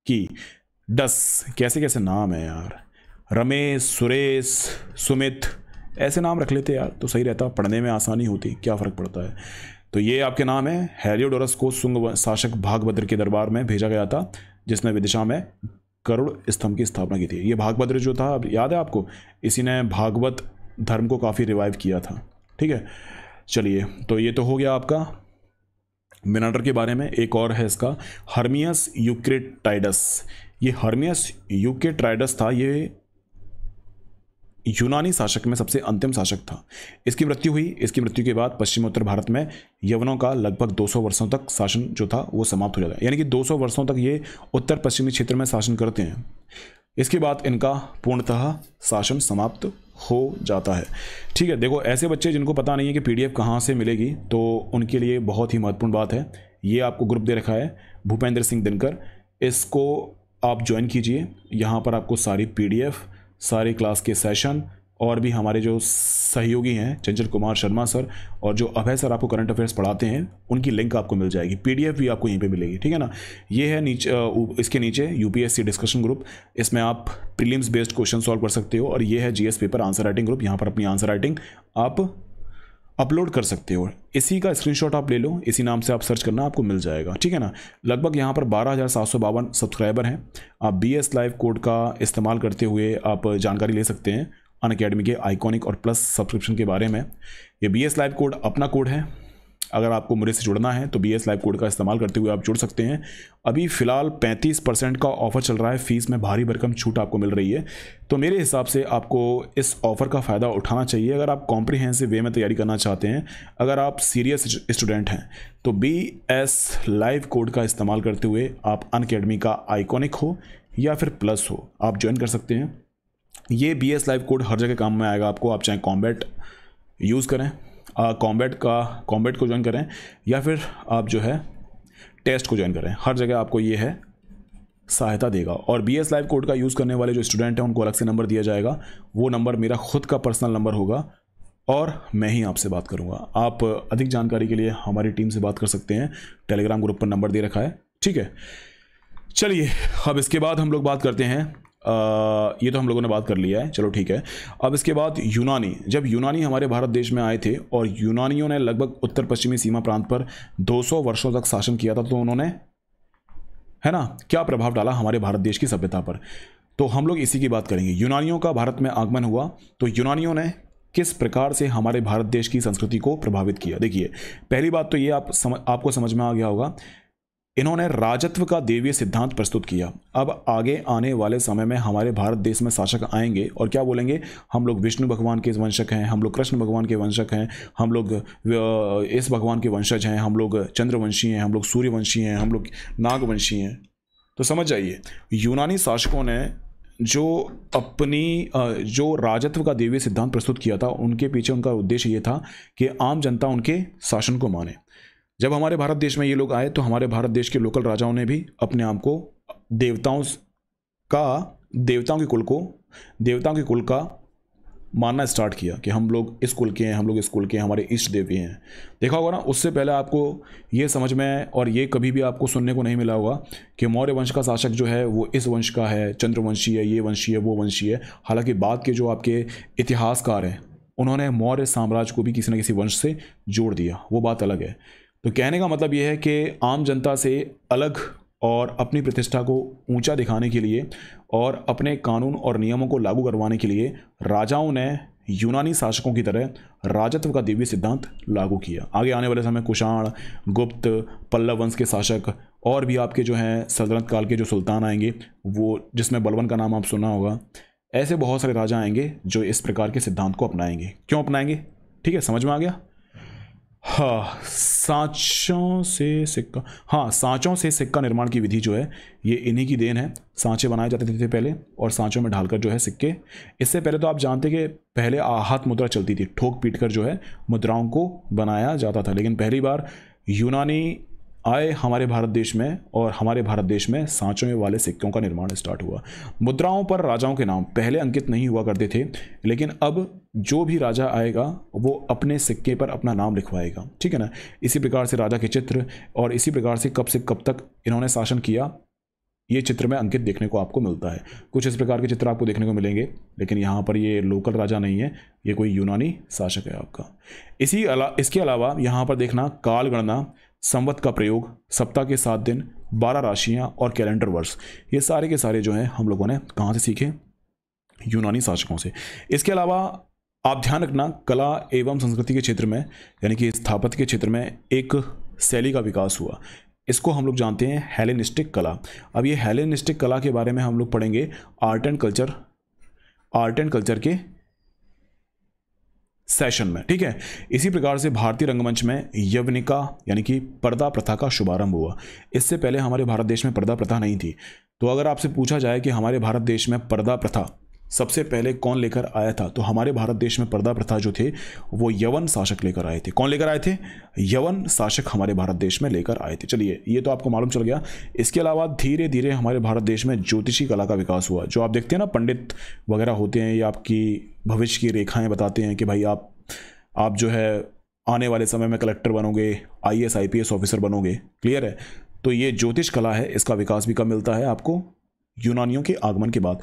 की डस कैसे कैसे नाम है यार रमेश सुरेश सुमित ऐसे नाम रख लेते यार तो सही रहता पढ़ने में आसानी होती क्या फ़र्क पड़ता है तो ये आपके नाम है हेरियोडोरस को सुंग शासक भागभद्र के दरबार में भेजा गया था जिसने विदिशा में करुड़ स्तंभ की स्थापना की थी ये भागभद्र जो था अब याद है आपको इसी ने भागवत धर्म को काफ़ी रिवाइव किया था ठीक है चलिए तो ये तो हो गया आपका मिनाडर के बारे में एक और है इसका हर्मियस यूक्रेटाइडस ये हर्मियस यूक्रेटाइडस था ये यूनानी शासक में सबसे अंतिम शासक था इसकी मृत्यु हुई इसकी मृत्यु के बाद पश्चिमोत्तर भारत में यवनों का लगभग 200 वर्षों तक शासन जो था वो समाप्त हो जाता है यानी कि 200 वर्षों तक ये उत्तर पश्चिमी क्षेत्र में शासन करते हैं इसके बाद इनका पूर्णतः शासन समाप्त हो जाता है ठीक है देखो ऐसे बच्चे जिनको पता नहीं है कि पी कहाँ से मिलेगी तो उनके लिए बहुत ही महत्वपूर्ण बात है ये आपको ग्रुप दे रखा है भूपेंद्र सिंह दिनकर इसको आप ज्वाइन कीजिए यहाँ पर आपको सारी पीडीएफ सारे क्लास के सेशन और भी हमारे जो सहयोगी हैं चंचल कुमार शर्मा सर और जो अभय सर आपको करंट अफेयर्स पढ़ाते हैं उनकी लिंक आपको मिल जाएगी पीडीएफ भी आपको यहीं पे मिलेगी ठीक है ना ये है नीचे इसके नीचे यूपीएससी डिस्कशन ग्रुप इसमें आप प्रीलिम्स बेस्ड क्वेश्चन सॉल्व कर सकते हो और ये है GS paper answer writing group यहाँ पर अपनी आंसर राइटिंग आप अपलोड कर सकते हो इसी का स्क्रीनशॉट आप ले लो इसी नाम से आप सर्च करना आपको मिल जाएगा ठीक है ना लगभग यहाँ पर बारह हज़ार सात सौ बावन सब्सक्राइबर हैं आप बी एस लाइव कोड का इस्तेमाल करते हुए आप जानकारी ले सकते हैं अन अकेडमी के आइकॉनिक और प्लस सब्सक्रिप्शन के बारे में ये बी एस लाइव कोड अपना कोड है अगर आपको मुझे से जुड़ना है तो बी एस लाइव कोड का इस्तेमाल करते हुए आप जुड़ सकते हैं अभी फ़िलहाल 35 परसेंट का ऑफ़र चल रहा है फ़ीस में भारी भरकम छूट आपको मिल रही है तो मेरे हिसाब से आपको इस ऑफ़र का फ़ायदा उठाना चाहिए अगर आप कॉम्प्रिहेंसिव वे में तैयारी करना चाहते हैं अगर आप सीरियस स्टूडेंट हैं तो बी एस लाइव कोड का इस्तेमाल करते हुए आप अन का आइकॉनिक हो या फिर प्लस हो आप ज्वाइन कर सकते हैं ये बी एस लाइव कोड हर जगह काम में आएगा आपको आप चाहे कॉम्बैट यूज़ करें कॉम्बैट का कॉम्बैट को ज्वाइन करें या फिर आप जो है टेस्ट को ज्वाइन करें हर जगह आपको ये है सहायता देगा और बी एस लाइव कोड का यूज़ करने वाले जो स्टूडेंट हैं उनको अलग से नंबर दिया जाएगा वो नंबर मेरा खुद का पर्सनल नंबर होगा और मैं ही आपसे बात करूँगा आप अधिक जानकारी के लिए हमारी टीम से बात कर सकते हैं टेलीग्राम ग्रुप पर नंबर दे रखा है ठीक है चलिए अब इसके बाद हम लोग बात करते हैं ये तो हम लोगों ने बात कर लिया है चलो ठीक है अब इसके बाद यूनानी जब यूनानी हमारे भारत देश में आए थे और यूनानियों ने लगभग उत्तर पश्चिमी सीमा प्रांत पर 200 वर्षों तक शासन किया था तो उन्होंने है ना क्या प्रभाव डाला हमारे भारत देश की सभ्यता पर तो हम लोग इसी की बात करेंगे यूनानियों का भारत में आगमन हुआ तो यूनानियों ने किस प्रकार से हमारे भारत देश की संस्कृति को प्रभावित किया देखिए पहली बात तो ये आप समझ आपको समझ में आ गया होगा इन्होंने राजत्व का देवीय सिद्धांत प्रस्तुत किया अब आगे आने वाले समय में हमारे भारत देश में शासक आएंगे और क्या बोलेंगे हम लोग विष्णु भगवान के वंशक हैं हम लोग कृष्ण भगवान के वंशक हैं हम लोग इस भगवान के वंशज हैं हम लोग चंद्रवंशी हैं हम लोग सूर्यवंशी हैं हम लोग नागवंशी हैं तो समझ जाइए यूनानी शासकों ने जो अपनी जो राजत्व का देवीय सिद्धांत प्रस्तुत किया था उनके पीछे उनका उद्देश्य ये था कि आम जनता उनके शासन को माने जब हमारे भारत देश में ये लोग आए तो हमारे भारत देश के लोकल राजाओं ने भी अपने आप को देवताओं का देवताओं के कुल को देवताओं के कुल का मानना स्टार्ट किया कि हम लोग इस कुल के हैं हम लोग इस कुल के हैं हमारे इष्ट देवी हैं देखा होगा ना उससे पहले आपको ये समझ में और ये कभी भी आपको सुनने को नहीं मिला होगा कि मौर्य वंश का शासक जो है वो इस वंश का है चंद्रवंशी है ये वंशी है वो वंशी है हालांकि बाद के जो आपके इतिहासकार हैं उन्होंने मौर्य साम्राज्य को भी किसी न किसी वंश से जोड़ दिया वो बात अलग है तो कहने का मतलब यह है कि आम जनता से अलग और अपनी प्रतिष्ठा को ऊंचा दिखाने के लिए और अपने कानून और नियमों को लागू करवाने के लिए राजाओं ने यूनानी शासकों की तरह राजत्व का दिव्य सिद्धांत लागू किया आगे आने वाले समय कुषाण गुप्त पल्लव वंश के शासक और भी आपके जो हैं सल्तनत काल के जो सुल्तान आएंगे वो जिसमें बलवन का नाम आप सुना होगा ऐसे बहुत सारे राजा आएंगे जो इस प्रकार के सिद्धांत को अपनाएंगे क्यों अपनाएंगे ठीक है समझ में आ गया हाँ सांचों से सिक्का हाँ सांचों से सिक्का निर्माण की विधि जो है ये इन्हीं की देन है सांचे बनाए जाते थे, थे पहले और सांचों में ढालकर जो है सिक्के इससे पहले तो आप जानते कि पहले आहत मुद्रा चलती थी ठोक पीट कर जो है मुद्राओं को बनाया जाता था लेकिन पहली बार यूनानी आए हमारे भारत देश में और हमारे भारत देश में सांचों वाले सिक्कों का निर्माण स्टार्ट हुआ मुद्राओं पर राजाओं के नाम पहले अंकित नहीं हुआ करते थे लेकिन अब जो भी राजा आएगा वो अपने सिक्के पर अपना नाम लिखवाएगा ठीक है ना इसी प्रकार से राजा के चित्र और इसी प्रकार से कब से कब तक इन्होंने शासन किया ये चित्र में अंकित देखने को आपको मिलता है कुछ इस प्रकार के चित्र आपको देखने को मिलेंगे लेकिन यहाँ पर ये लोकल राजा नहीं है ये कोई यूनानी शासक है आपका इसी अला इसके अलावा यहाँ पर देखना कालगणना संवत का प्रयोग सप्ताह के सात दिन बारह राशियाँ और कैलेंडर वर्ष ये सारे के सारे जो हैं हम लोगों ने कहाँ से सीखे यूनानी शासकों से इसके अलावा आप ध्यान रखना कला एवं संस्कृति के क्षेत्र में यानी कि स्थापत्य के क्षेत्र में एक शैली का विकास हुआ इसको हम लोग जानते हैं हेलेनिस्टिक कला अब ये हेलेनिस्टिक कला के बारे में हम लोग पढ़ेंगे art and culture art and culture के सेशन में ठीक है इसी प्रकार से भारतीय रंगमंच में यवनिका यानी कि पर्दा प्रथा का शुभारंभ हुआ इससे पहले हमारे भारत देश में पर्दा प्रथा नहीं थी तो अगर आपसे पूछा जाए कि हमारे भारत देश में पर्दा प्रथा सबसे पहले कौन लेकर आया था तो हमारे भारत देश में पर्दा प्रथा जो थे वो यवन शासक लेकर आए थे कौन लेकर आए थे यवन शासक हमारे भारत देश में लेकर आए थे चलिए ये तो आपको मालूम चल गया इसके अलावा धीरे धीरे हमारे भारत देश में ज्योतिषी कला का विकास हुआ जो आप देखते हैं ना पंडित वगैरह होते हैं या आपकी भविष्य की रेखाएँ बताते हैं कि भाई आप आप जो है आने वाले समय में कलेक्टर बनोगे आई एस ऑफिसर बनोगे क्लियर है तो ये ज्योतिष कला है इसका विकास भी कब मिलता है आपको यूनानियों के आगमन के बाद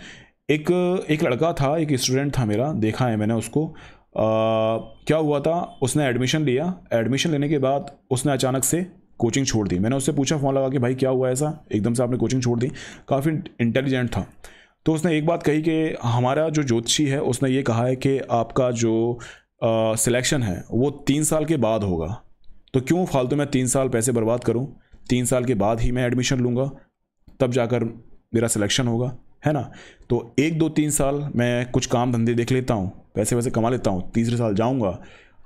एक एक लड़का था एक स्टूडेंट था मेरा देखा है मैंने उसको आ, क्या हुआ था उसने एडमिशन लिया एडमिशन लेने के बाद उसने अचानक से कोचिंग छोड़ दी मैंने उससे पूछा फ़ोन लगा कि भाई क्या हुआ ऐसा एकदम से आपने कोचिंग छोड़ दी काफ़ी इंटेलिजेंट था तो उसने एक बात कही कि हमारा जो ज्योतिषी है उसने ये कहा है कि आपका जो सिलेक्शन है वो तीन साल के बाद होगा तो क्यों फालतू मैं तीन साल पैसे बर्बाद करूँ तीन साल के बाद ही मैं एडमिशन लूँगा तब जाकर मेरा सिलेक्शन होगा है ना तो एक दो तीन साल मैं कुछ काम धंधे देख लेता हूँ पैसे वैसे कमा लेता हूँ तीसरे साल जाऊँगा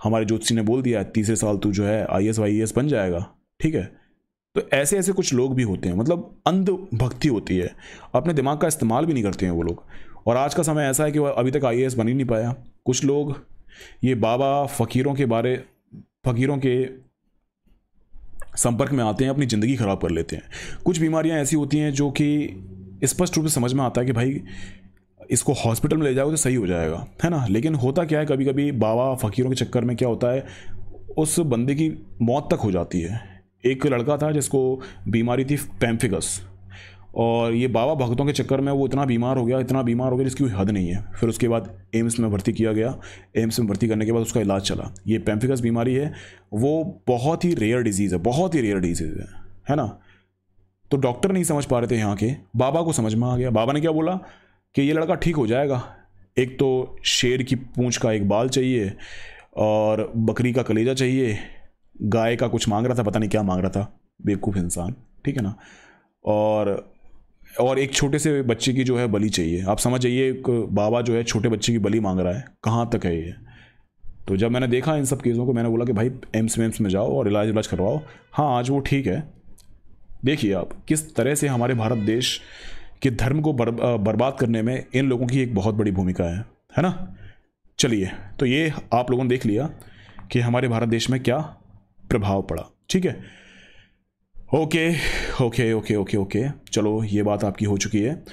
हमारे ज्योतिषी ने बोल दिया तीसरे साल तू जो है आई एस वाई एस बन जाएगा ठीक है तो ऐसे ऐसे कुछ लोग भी होते हैं मतलब अंधभक्ति होती है अपने दिमाग का इस्तेमाल भी नहीं करते हैं वो लोग और आज का समय ऐसा है कि वह अभी तक आई बन ही नहीं पाया कुछ लोग ये बाबा फ़कीरों के बारे फ़कीरों के संपर्क में आते हैं अपनी ज़िंदगी ख़राब कर लेते हैं कुछ बीमारियां ऐसी होती हैं जो कि स्पष्ट रूप से समझ में आता है कि भाई इसको हॉस्पिटल में ले जाओगे तो सही हो जाएगा है ना लेकिन होता क्या है कभी कभी बाबा फ़कीरों के चक्कर में क्या होता है उस बंदे की मौत तक हो जाती है एक लड़का था जिसको बीमारी थी पैम्फिकस और ये बाबा भक्तों के चक्कर में वो इतना बीमार हो गया इतना बीमार हो गया जिसकी कोई हद नहीं है फिर उसके बाद एम्स में भर्ती किया गया एम्स में भर्ती करने के बाद उसका इलाज चला ये पैम्फिकस बीमारी है वो बहुत ही रेयर डिजीज़ है बहुत ही रेयर डिजीज़ है है ना तो डॉक्टर नहीं समझ पा रहे थे यहाँ के बाबा को समझ में आ गया बाबा ने क्या बोला कि ये लड़का ठीक हो जाएगा एक तो शेर की पूंछ का एक बाल चाहिए और बकरी का कलेजा चाहिए गाय का कुछ मांग रहा था पता नहीं क्या मांग रहा था बेवकूफ़ इंसान ठीक है ना और और एक छोटे से बच्चे की जो है बलि चाहिए आप समझ जाइए बाबा जो है छोटे बच्चे की बलि मांग रहा है कहाँ तक है ये तो जब मैंने देखा इन सब केसों को मैंने बोला कि भाई एम्स वेम्स में जाओ और इलाज इलाज करवाओ हाँ आज वो ठीक है देखिए आप किस तरह से हमारे भारत देश के धर्म को बर, बर्बाद करने में इन लोगों की एक बहुत बड़ी भूमिका है है ना चलिए तो ये आप लोगों ने देख लिया कि हमारे भारत देश में क्या प्रभाव पड़ा ठीक है okay okay okay okay okay चलो ये बात आपकी हो चुकी है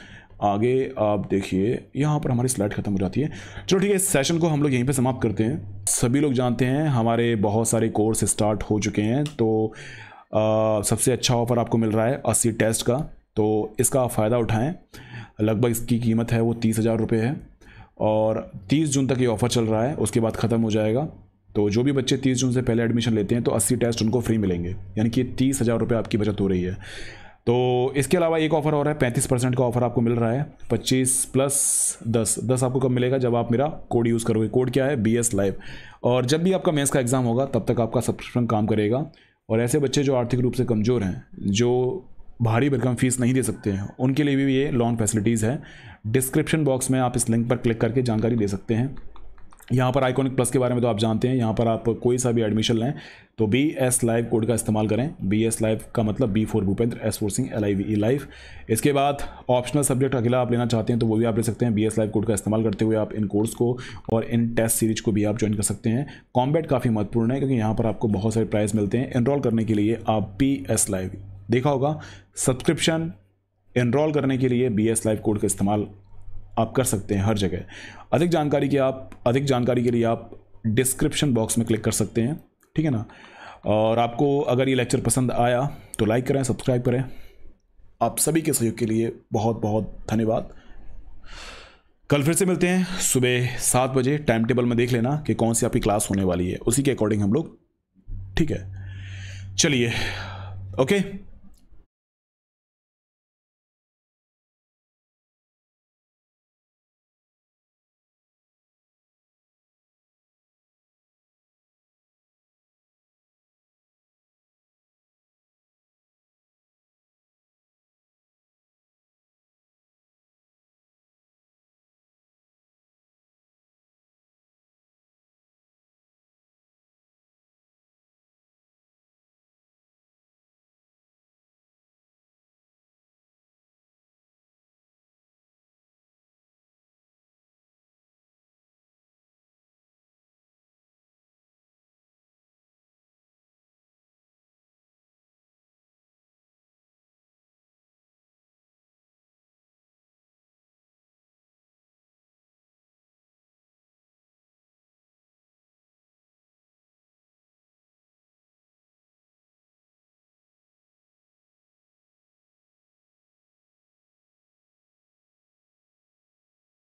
आगे आप देखिए यहाँ पर हमारी स्लाइड ख़त्म हो जाती है चलो ठीक है इस सेशन को हम लोग यहीं पे समाप्त करते हैं सभी लोग जानते हैं हमारे बहुत सारे कोर्स स्टार्ट हो चुके हैं तो सबसे अच्छा ऑफर आपको मिल रहा है अस्सी टेस्ट का तो इसका फ़ायदा उठाएं लगभग इसकी कीमत है वो तीस हज़ार रुपये है और तीस जून तक ये ऑफ़र चल रहा है उसके बाद ख़त्म हो जाएगा तो जो भी बच्चे तीस जून से पहले एडमिशन लेते हैं तो अस्सी टेस्ट उनको फ्री मिलेंगे यानी कि तीस हज़ार रुपये आपकी बचत हो रही है तो इसके अलावा एक ऑफ़र और है पैंतीस परसेंट का ऑफ़र आपको मिल रहा है पच्चीस प्लस दस दस आपको कब मिलेगा जब आप मेरा कोड यूज़ करोगे कोड क्या है बी एस लाइव और जब भी आपका मेंस का एग्ज़ाम होगा तब तक आपका सब्सक्रिप्शन काम करेगा और ऐसे बच्चे जो आर्थिक रूप से कमज़ोर हैं जो भारी भरकम फीस नहीं दे सकते हैं उनके लिए भी ये लोन फैसिलिटीज़ है डिस्क्रिप्शन बॉक्स में आप इस लिंक पर क्लिक करके जानकारी दे सकते हैं यहाँ पर आइकॉनिक प्लस के बारे में तो आप जानते हैं यहाँ पर आप कोई सा भी एडमिशन लें तो बी एस लाइव कोड का इस्तेमाल करें बी एस लाइव का मतलब B for Bhupendra S four Singh L I V E live इसके बाद ऑप्शनल सब्जेक्ट अगला आप लेना चाहते हैं तो वो भी आप ले सकते हैं बी एस लाइव कोड का इस्तेमाल करते हुए आप इन कोर्स को और इन टेस्ट सीरीज को भी आप ज्वाइन कर सकते हैं कॉम्बैट काफ़ी महत्वपूर्ण है क्योंकि यहाँ पर आपको बहुत सारे प्राइज मिलते हैं इनरोल करने के लिए आप बी एस लाइव देखा होगा सब्सक्रिप्शन इनरोल करने के लिए बी एस लाइव कोड का इस्तेमाल आप कर सकते हैं हर जगह अधिक जानकारी के आप अधिक जानकारी के लिए आप डिस्क्रिप्शन बॉक्स में क्लिक कर सकते हैं ठीक है ना और आपको अगर ये लेक्चर पसंद आया तो लाइक करें सब्सक्राइब करें आप सभी के सहयोग के लिए बहुत बहुत धन्यवाद कल फिर से मिलते हैं सुबह सात बजे टाइम टेबल में देख लेना कि कौन सी आपकी क्लास होने वाली है उसी के अकॉर्डिंग हम लोग ठीक है चलिए ओके